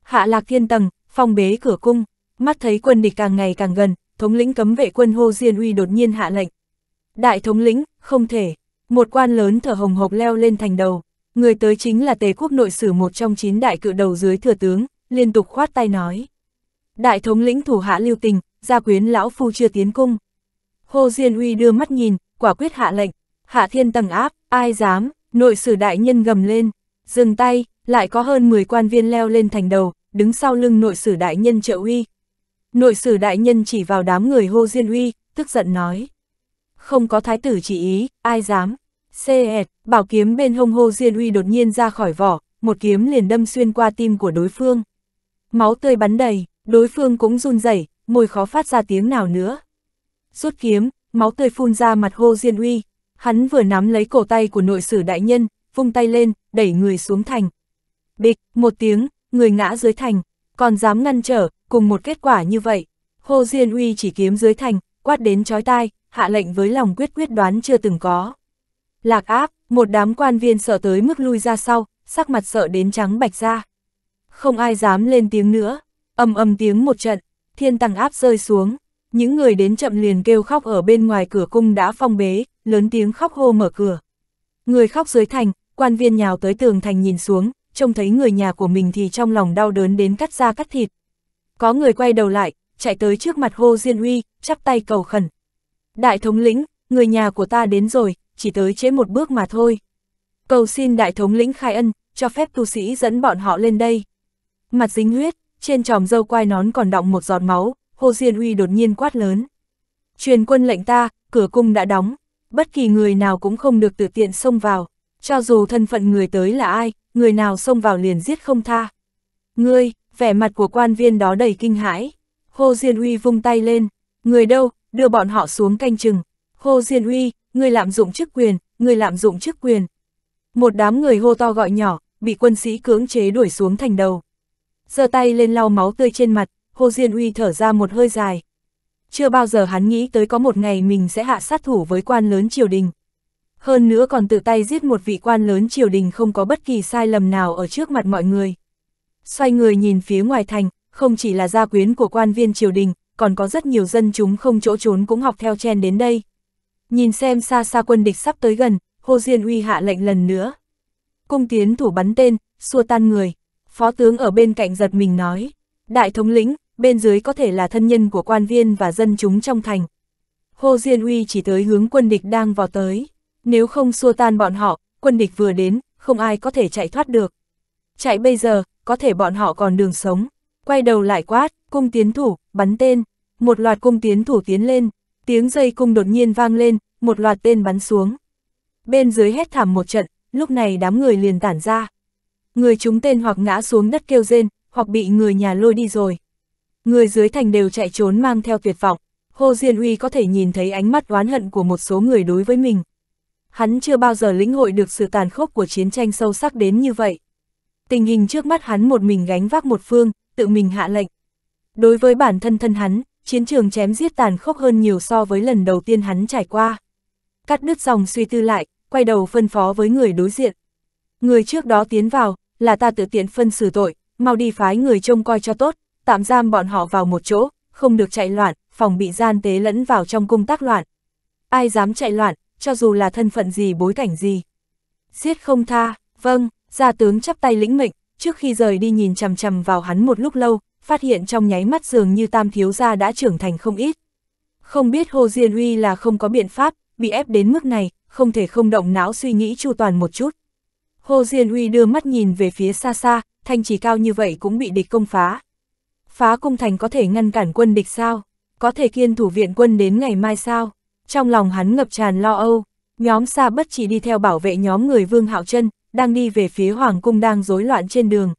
Hạ lạc thiên tầng, phong bế cửa cung, mắt thấy quân địch càng ngày càng gần, thống lĩnh cấm vệ quân Hô Diên Uy đột nhiên hạ lệnh. Đại thống lĩnh, không thể, một quan lớn thở hồng hộc leo lên thành đầu, người tới chính là Tề quốc nội sử một trong chín đại cự đầu dưới thừa tướng, liên tục khoát tay nói. Đại thống lĩnh thủ hạ lưu tình, gia quyến lão phu chưa tiến cung. Hô Diên Uy đưa mắt nhìn, quả quyết hạ lệnh, hạ thiên tầng áp, ai dám, Nội sử đại nhân gầm lên, dừng tay, lại có hơn 10 quan viên leo lên thành đầu, đứng sau lưng nội sử đại nhân trợ uy. Nội sử đại nhân chỉ vào đám người hô diên uy, tức giận nói. Không có thái tử chỉ ý, ai dám. Xê ẹt, bảo kiếm bên hông hô diên uy đột nhiên ra khỏi vỏ, một kiếm liền đâm xuyên qua tim của đối phương. Máu tươi bắn đầy, đối phương cũng run rẩy, môi khó phát ra tiếng nào nữa. Rút kiếm, máu tươi phun ra mặt hô diên uy, Hắn vừa nắm lấy cổ tay của nội sử đại nhân, vung tay lên, đẩy người xuống thành. Bịch, một tiếng, người ngã dưới thành, còn dám ngăn trở, cùng một kết quả như vậy. Hồ Diên Uy chỉ kiếm dưới thành, quát đến chói tai, hạ lệnh với lòng quyết quyết đoán chưa từng có. Lạc áp, một đám quan viên sợ tới mức lui ra sau, sắc mặt sợ đến trắng bạch ra. Không ai dám lên tiếng nữa, ầm ầm tiếng một trận, thiên tăng áp rơi xuống. Những người đến chậm liền kêu khóc ở bên ngoài cửa cung đã phong bế, lớn tiếng khóc hô mở cửa. Người khóc dưới thành, quan viên nhào tới tường thành nhìn xuống, trông thấy người nhà của mình thì trong lòng đau đớn đến cắt da cắt thịt. Có người quay đầu lại, chạy tới trước mặt hô Diên Huy chắp tay cầu khẩn. Đại thống lĩnh, người nhà của ta đến rồi, chỉ tới chế một bước mà thôi. Cầu xin đại thống lĩnh khai ân, cho phép tu sĩ dẫn bọn họ lên đây. Mặt dính huyết, trên tròm dâu quai nón còn đọng một giọt máu, hô Diên Huy đột nhiên quát lớn. Truyền quân lệnh ta, cửa cung đã đóng, bất kỳ người nào cũng không được tự tiện xông vào, cho dù thân phận người tới là ai, người nào xông vào liền giết không tha. Ngươi, vẻ mặt của quan viên đó đầy kinh hãi. Hồ Diên Uy vung tay lên, người đâu, đưa bọn họ xuống canh chừng. Hồ Diên Uy, người lạm dụng chức quyền, người lạm dụng chức quyền. Một đám người hô to gọi nhỏ, bị quân sĩ cưỡng chế đuổi xuống thành đầu. giơ tay lên lau máu tươi trên mặt, Hồ Diên Uy thở ra một hơi dài, chưa bao giờ hắn nghĩ tới có một ngày mình sẽ hạ sát thủ với quan lớn triều đình. Hơn nữa còn tự tay giết một vị quan lớn triều đình không có bất kỳ sai lầm nào ở trước mặt mọi người. Xoay người nhìn phía ngoài thành, không chỉ là gia quyến của quan viên triều đình, còn có rất nhiều dân chúng không chỗ trốn cũng học theo chen đến đây. Nhìn xem xa xa quân địch sắp tới gần, Hồ Diên Uy hạ lệnh lần nữa. Cung tiến thủ bắn tên, xua tan người. Phó tướng ở bên cạnh giật mình nói, đại thống lĩnh, bên dưới có thể là thân nhân của quan viên và dân chúng trong thành. Hồ Diên Uy chỉ tới hướng quân địch đang vào tới, nếu không xua tan bọn họ, quân địch vừa đến, không ai có thể chạy thoát được. Chạy bây giờ, có thể bọn họ còn đường sống. Quay đầu lại quát, cung tiến thủ, bắn tên. Một loạt cung tiến thủ tiến lên, tiếng dây cung đột nhiên vang lên, một loạt tên bắn xuống. Bên dưới hét thảm một trận, lúc này đám người liền tản ra. Người chúng tên hoặc ngã xuống đất kêu rên, hoặc bị người nhà lôi đi rồi. Người dưới thành đều chạy trốn mang theo tuyệt vọng, Hồ Diên Uy có thể nhìn thấy ánh mắt oán hận của một số người đối với mình. Hắn chưa bao giờ lĩnh hội được sự tàn khốc của chiến tranh sâu sắc đến như vậy. Tình hình trước mắt hắn một mình gánh vác một phương, tự mình hạ lệnh. Đối với bản thân thân hắn, chiến trường chém giết tàn khốc hơn nhiều so với lần đầu tiên hắn trải qua. Cắt đứt dòng suy tư lại, quay đầu phân phó với người đối diện. Người trước đó tiến vào, là ta tự tiện phân xử tội, mau đi phái người trông coi cho tốt, tạm giam bọn họ vào một chỗ, không được chạy loạn, phòng bị gian tế lẫn vào trong cung tác loạn. Ai dám chạy loạn, cho dù là thân phận gì bối cảnh gì. Giết không tha, vâng, gia tướng chắp tay lĩnh mệnh, trước khi rời đi nhìn chằm chằm vào hắn một lúc lâu, phát hiện trong nháy mắt dường như tam thiếu gia đã trưởng thành không ít. Không biết Hồ Diên huy là không có biện pháp, bị ép đến mức này, không thể không động não suy nghĩ chu toàn một chút. Hồ Diên huy đưa mắt nhìn về phía xa xa, thanh trì cao như vậy cũng bị địch công phá, phá cung thành có thể ngăn cản quân địch sao? Có thể kiên thủ viện quân đến ngày mai sao? Trong lòng hắn ngập tràn lo âu, nhóm xa bất chỉ đi theo bảo vệ nhóm người Vương Hạo chân đang đi về phía Hoàng Cung đang rối loạn trên đường.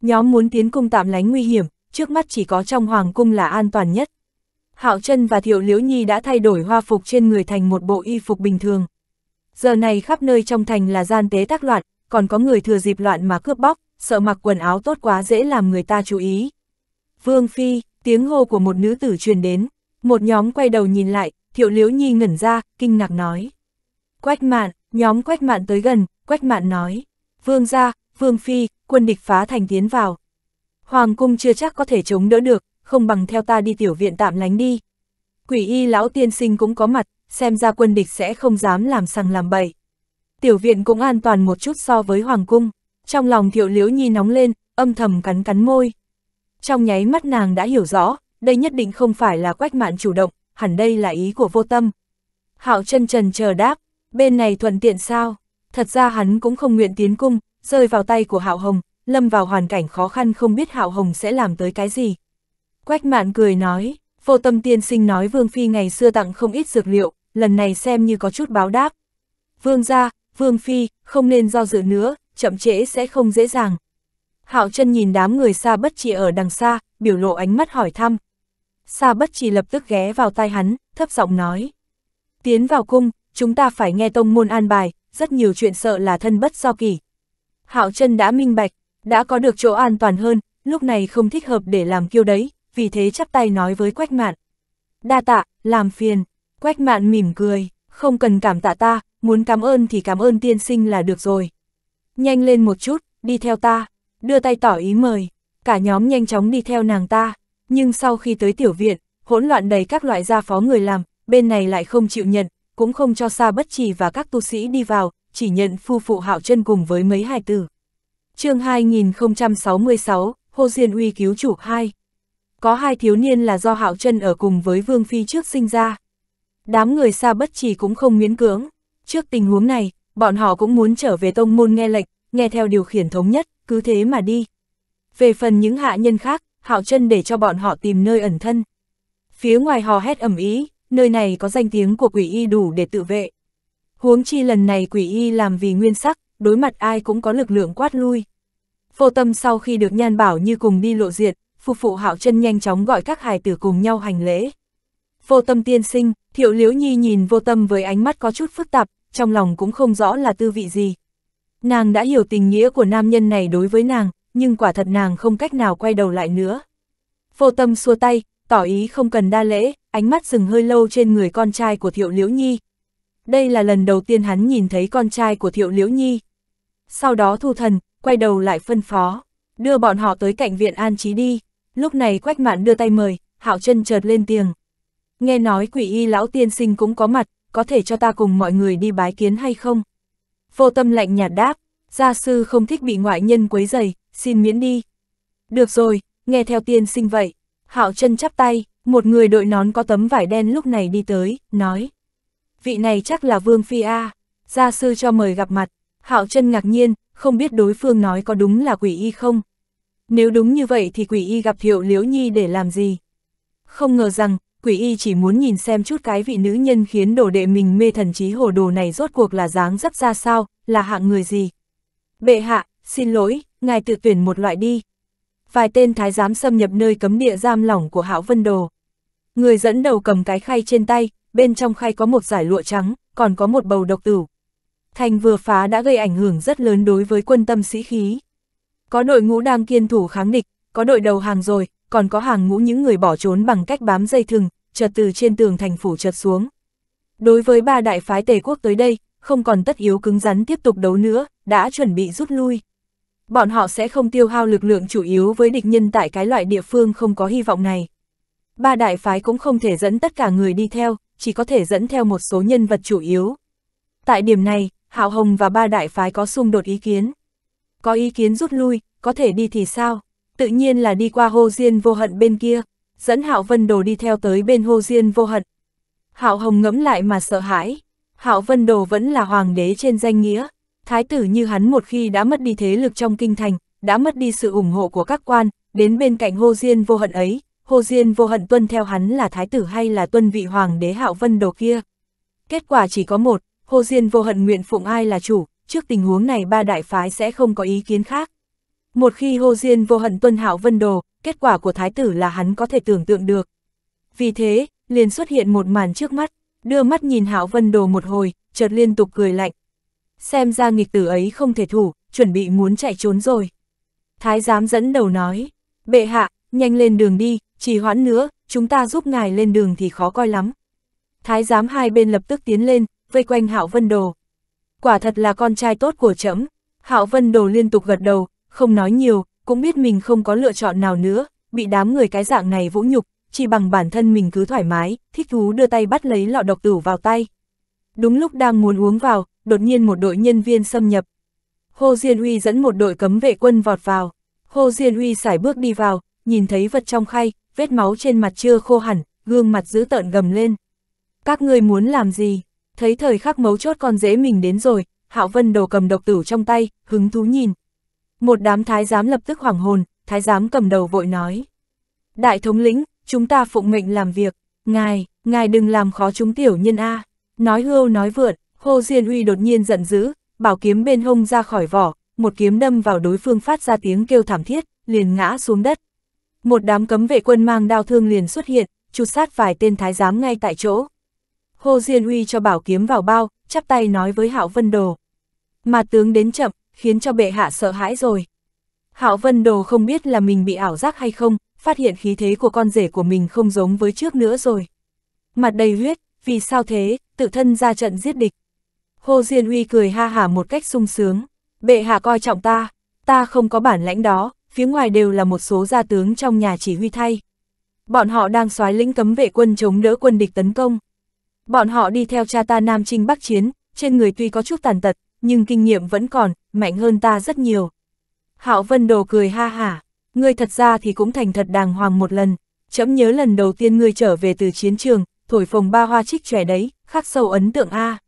Nhóm muốn tiến cung tạm lánh nguy hiểm, trước mắt chỉ có trong Hoàng Cung là an toàn nhất. Hạo chân và Thiệu Liễu Nhi đã thay đổi hoa phục trên người thành một bộ y phục bình thường. Giờ này khắp nơi trong thành là gian tế tác loạn, còn có người thừa dịp loạn mà cướp bóc, sợ mặc quần áo tốt quá dễ làm người ta chú ý. Vương Phi, tiếng hô của một nữ tử truyền đến, một nhóm quay đầu nhìn lại, thiệu liễu nhi ngẩn ra, kinh ngạc nói. Quách mạn, nhóm quách mạn tới gần, quách mạn nói. Vương gia, Vương Phi, quân địch phá thành tiến vào. Hoàng cung chưa chắc có thể chống đỡ được, không bằng theo ta đi tiểu viện tạm lánh đi. Quỷ y lão tiên sinh cũng có mặt, xem ra quân địch sẽ không dám làm sằng làm bậy. Tiểu viện cũng an toàn một chút so với Hoàng cung. Trong lòng thiệu liễu nhi nóng lên, âm thầm cắn cắn môi. Trong nháy mắt nàng đã hiểu rõ, đây nhất định không phải là quách mạn chủ động, hẳn đây là ý của vô tâm. Hạo chân trần chờ đáp, bên này thuận tiện sao? Thật ra hắn cũng không nguyện tiến cung, rơi vào tay của Hạo Hồng, lâm vào hoàn cảnh khó khăn không biết Hạo Hồng sẽ làm tới cái gì. Quách mạn cười nói, vô tâm tiên sinh nói Vương Phi ngày xưa tặng không ít dược liệu, lần này xem như có chút báo đáp. Vương ra, Vương Phi, không nên do dự nữa, chậm trễ sẽ không dễ dàng, Hạo chân nhìn đám người xa bất chỉ ở đằng xa, biểu lộ ánh mắt hỏi thăm. Xa bất chỉ lập tức ghé vào tai hắn, thấp giọng nói. Tiến vào cung, chúng ta phải nghe tông môn an bài, rất nhiều chuyện sợ là thân bất do kỳ. Hạo chân đã minh bạch, đã có được chỗ an toàn hơn, lúc này không thích hợp để làm kiêu đấy, vì thế chắp tay nói với Quách Mạn. Đa tạ, làm phiền. Quách Mạn mỉm cười, không cần cảm tạ ta, muốn cảm ơn thì cảm ơn tiên sinh là được rồi. Nhanh lên một chút, đi theo ta đưa tay tỏ ý mời, cả nhóm nhanh chóng đi theo nàng ta, nhưng sau khi tới tiểu viện, hỗn loạn đầy các loại gia phó người làm, bên này lại không chịu nhận, cũng không cho xa bất trì và các tu sĩ đi vào, chỉ nhận phu phụ hạo chân cùng với mấy hài tử. chương 2066, Hồ Diên Uy cứu chủ 2 Có hai thiếu niên là do hạo chân ở cùng với Vương Phi trước sinh ra. Đám người xa bất trì cũng không miễn cưỡng. Trước tình huống này, bọn họ cũng muốn trở về tông môn nghe lệnh, nghe theo điều khiển thống nhất, cứ thế mà đi. Về phần những hạ nhân khác, Hạo chân để cho bọn họ tìm nơi ẩn thân. Phía ngoài hò hét ẩm ý, nơi này có danh tiếng của quỷ y đủ để tự vệ. Huống chi lần này quỷ y làm vì nguyên sắc, đối mặt ai cũng có lực lượng quát lui. Vô tâm sau khi được nhan bảo như cùng đi lộ diện, phụ phụ hạo chân nhanh chóng gọi các hài tử cùng nhau hành lễ. Vô tâm tiên sinh, thiệu liễu nhi nhìn vô tâm với ánh mắt có chút phức tạp, trong lòng cũng không rõ là tư vị gì, Nàng đã hiểu tình nghĩa của nam nhân này đối với nàng, nhưng quả thật nàng không cách nào quay đầu lại nữa. Vô tâm xua tay, tỏ ý không cần đa lễ, ánh mắt dừng hơi lâu trên người con trai của Thiệu Liễu Nhi. Đây là lần đầu tiên hắn nhìn thấy con trai của Thiệu Liễu Nhi. Sau đó thu thần, quay đầu lại phân phó, đưa bọn họ tới cạnh viện an trí đi. Lúc này Quách Mạn đưa tay mời, Hạo chân chợt lên tiếng. Nghe nói quỷ y lão tiên sinh cũng có mặt, có thể cho ta cùng mọi người đi bái kiến hay không? Vô tâm lạnh nhạt đáp, gia sư không thích bị ngoại nhân quấy dày, xin miễn đi. Được rồi, nghe theo tiên sinh vậy. Hạo chân chắp tay, một người đội nón có tấm vải đen lúc này đi tới, nói. Vị này chắc là Vương Phi A, gia sư cho mời gặp mặt. Hạo chân ngạc nhiên, không biết đối phương nói có đúng là quỷ y không. Nếu đúng như vậy thì quỷ y gặp Thiệu Liễu Nhi để làm gì? Không ngờ rằng, quỷ y chỉ muốn nhìn xem chút cái vị nữ nhân khiến đồ đệ mình mê thần trí hồ đồ này rốt cuộc là dáng dấp ra sao, là hạng người gì. Bệ hạ, xin lỗi, ngài tự tuyển một loại đi. Vài tên thái giám xâm nhập nơi cấm địa giam lỏng của hạo vân đồ. Người dẫn đầu cầm cái khay trên tay, bên trong khay có một giải lụa trắng, còn có một bầu độc tử. Thành vừa phá đã gây ảnh hưởng rất lớn đối với quân tâm sĩ khí. Có đội ngũ đang kiên thủ kháng địch, có đội đầu hàng rồi, còn có hàng ngũ những người bỏ trốn bằng cách bám dây thừng, chợt từ trên tường thành phủ chợt xuống. Đối với ba đại phái tề quốc tới đây, không còn tất yếu cứng rắn tiếp tục đấu nữa, đã chuẩn bị rút lui. Bọn họ sẽ không tiêu hao lực lượng chủ yếu với địch nhân tại cái loại địa phương không có hy vọng này. Ba đại phái cũng không thể dẫn tất cả người đi theo, chỉ có thể dẫn theo một số nhân vật chủ yếu. Tại điểm này, Hạo Hồng và ba đại phái có xung đột ý kiến. Có ý kiến rút lui, có thể đi thì sao? Tự nhiên là đi qua hô diên vô hận bên kia dẫn Hạo Vân Đồ đi theo tới bên Hồ Diên vô hận. Hạo Hồng ngẫm lại mà sợ hãi, Hạo Vân Đồ vẫn là hoàng đế trên danh nghĩa, thái tử như hắn một khi đã mất đi thế lực trong kinh thành, đã mất đi sự ủng hộ của các quan, đến bên cạnh Hồ Diên vô hận ấy, Hồ Diên vô hận tuân theo hắn là thái tử hay là tuân vị hoàng đế Hạo Vân Đồ kia. Kết quả chỉ có một, Hồ Diên vô hận nguyện phụng ai là chủ, trước tình huống này ba đại phái sẽ không có ý kiến khác. Một khi hô Diên vô hận tuân hảo vân đồ, kết quả của thái tử là hắn có thể tưởng tượng được. Vì thế, liền xuất hiện một màn trước mắt, đưa mắt nhìn hảo vân đồ một hồi, chợt liên tục cười lạnh. Xem ra nghịch tử ấy không thể thủ, chuẩn bị muốn chạy trốn rồi. Thái giám dẫn đầu nói, bệ hạ, nhanh lên đường đi, trì hoãn nữa, chúng ta giúp ngài lên đường thì khó coi lắm. Thái giám hai bên lập tức tiến lên, vây quanh hảo Vân Đồ. Quả thật là con trai tốt của trẫm. hảo Vân Đồ liên tục gật đầu, không nói nhiều, cũng biết mình không có lựa chọn nào nữa, bị đám người cái dạng này vũ nhục, chỉ bằng bản thân mình cứ thoải mái, thích thú đưa tay bắt lấy lọ độc tử vào tay. Đúng lúc đang muốn uống vào, đột nhiên một đội nhân viên xâm nhập. Hồ Diên Uy dẫn một đội cấm vệ quân vọt vào. Hồ Diên Uy sải bước đi vào, nhìn thấy vật trong khay, vết máu trên mặt chưa khô hẳn, gương mặt dữ tợn gầm lên. Các ngươi muốn làm gì? Thấy thời khắc mấu chốt con dễ mình đến rồi, Hạo Vân đầu cầm độc tử trong tay, hứng thú nhìn, một đám thái giám lập tức hoảng hồn, thái giám cầm đầu vội nói. Đại thống lĩnh, chúng ta phụng mệnh làm việc, ngài, ngài đừng làm khó chúng tiểu nhân A. Nói hưu nói vượn, Hồ Diên Huy đột nhiên giận dữ, bảo kiếm bên hông ra khỏi vỏ, một kiếm đâm vào đối phương phát ra tiếng kêu thảm thiết, liền ngã xuống đất. Một đám cấm vệ quân mang đao thương liền xuất hiện, chụt sát vài tên thái giám ngay tại chỗ. Hồ Diên Huy cho bảo kiếm vào bao, chắp tay nói với Hạo Vân Đồ. Mà tướng đến chậm, khiến cho bệ hạ sợ hãi rồi. Hạo Vân Đồ không biết là mình bị ảo giác hay không, phát hiện khí thế của con rể của mình không giống với trước nữa rồi. Mặt đầy huyết, vì sao thế, tự thân ra trận giết địch. Hồ Diên Uy cười ha hả một cách sung sướng, bệ hạ coi trọng ta, ta không có bản lãnh đó, phía ngoài đều là một số gia tướng trong nhà chỉ huy thay. Bọn họ đang soái lĩnh cấm vệ quân chống đỡ quân địch tấn công. Bọn họ đi theo cha ta Nam Trinh Bắc Chiến, trên người tuy có chút tàn tật, nhưng kinh nghiệm vẫn còn, mạnh hơn ta rất nhiều. Hạo Vân Đồ cười ha hả, ngươi thật ra thì cũng thành thật đàng hoàng một lần, chấm nhớ lần đầu tiên ngươi trở về từ chiến trường, thổi phồng ba hoa trích trẻ đấy, khắc sâu ấn tượng A.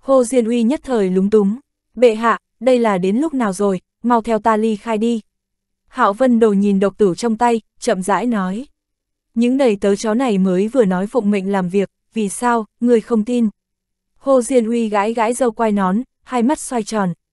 Hồ Diên Uy nhất thời lúng túng, bệ hạ, đây là đến lúc nào rồi, mau theo ta ly khai đi. Hạo Vân Đồ nhìn độc tử trong tay, chậm rãi nói. Những đầy tớ chó này mới vừa nói phụng mệnh làm việc, vì sao, ngươi không tin. Hồ Diên Uy gãi gãi dâu quay nón, hai mắt xoay tròn,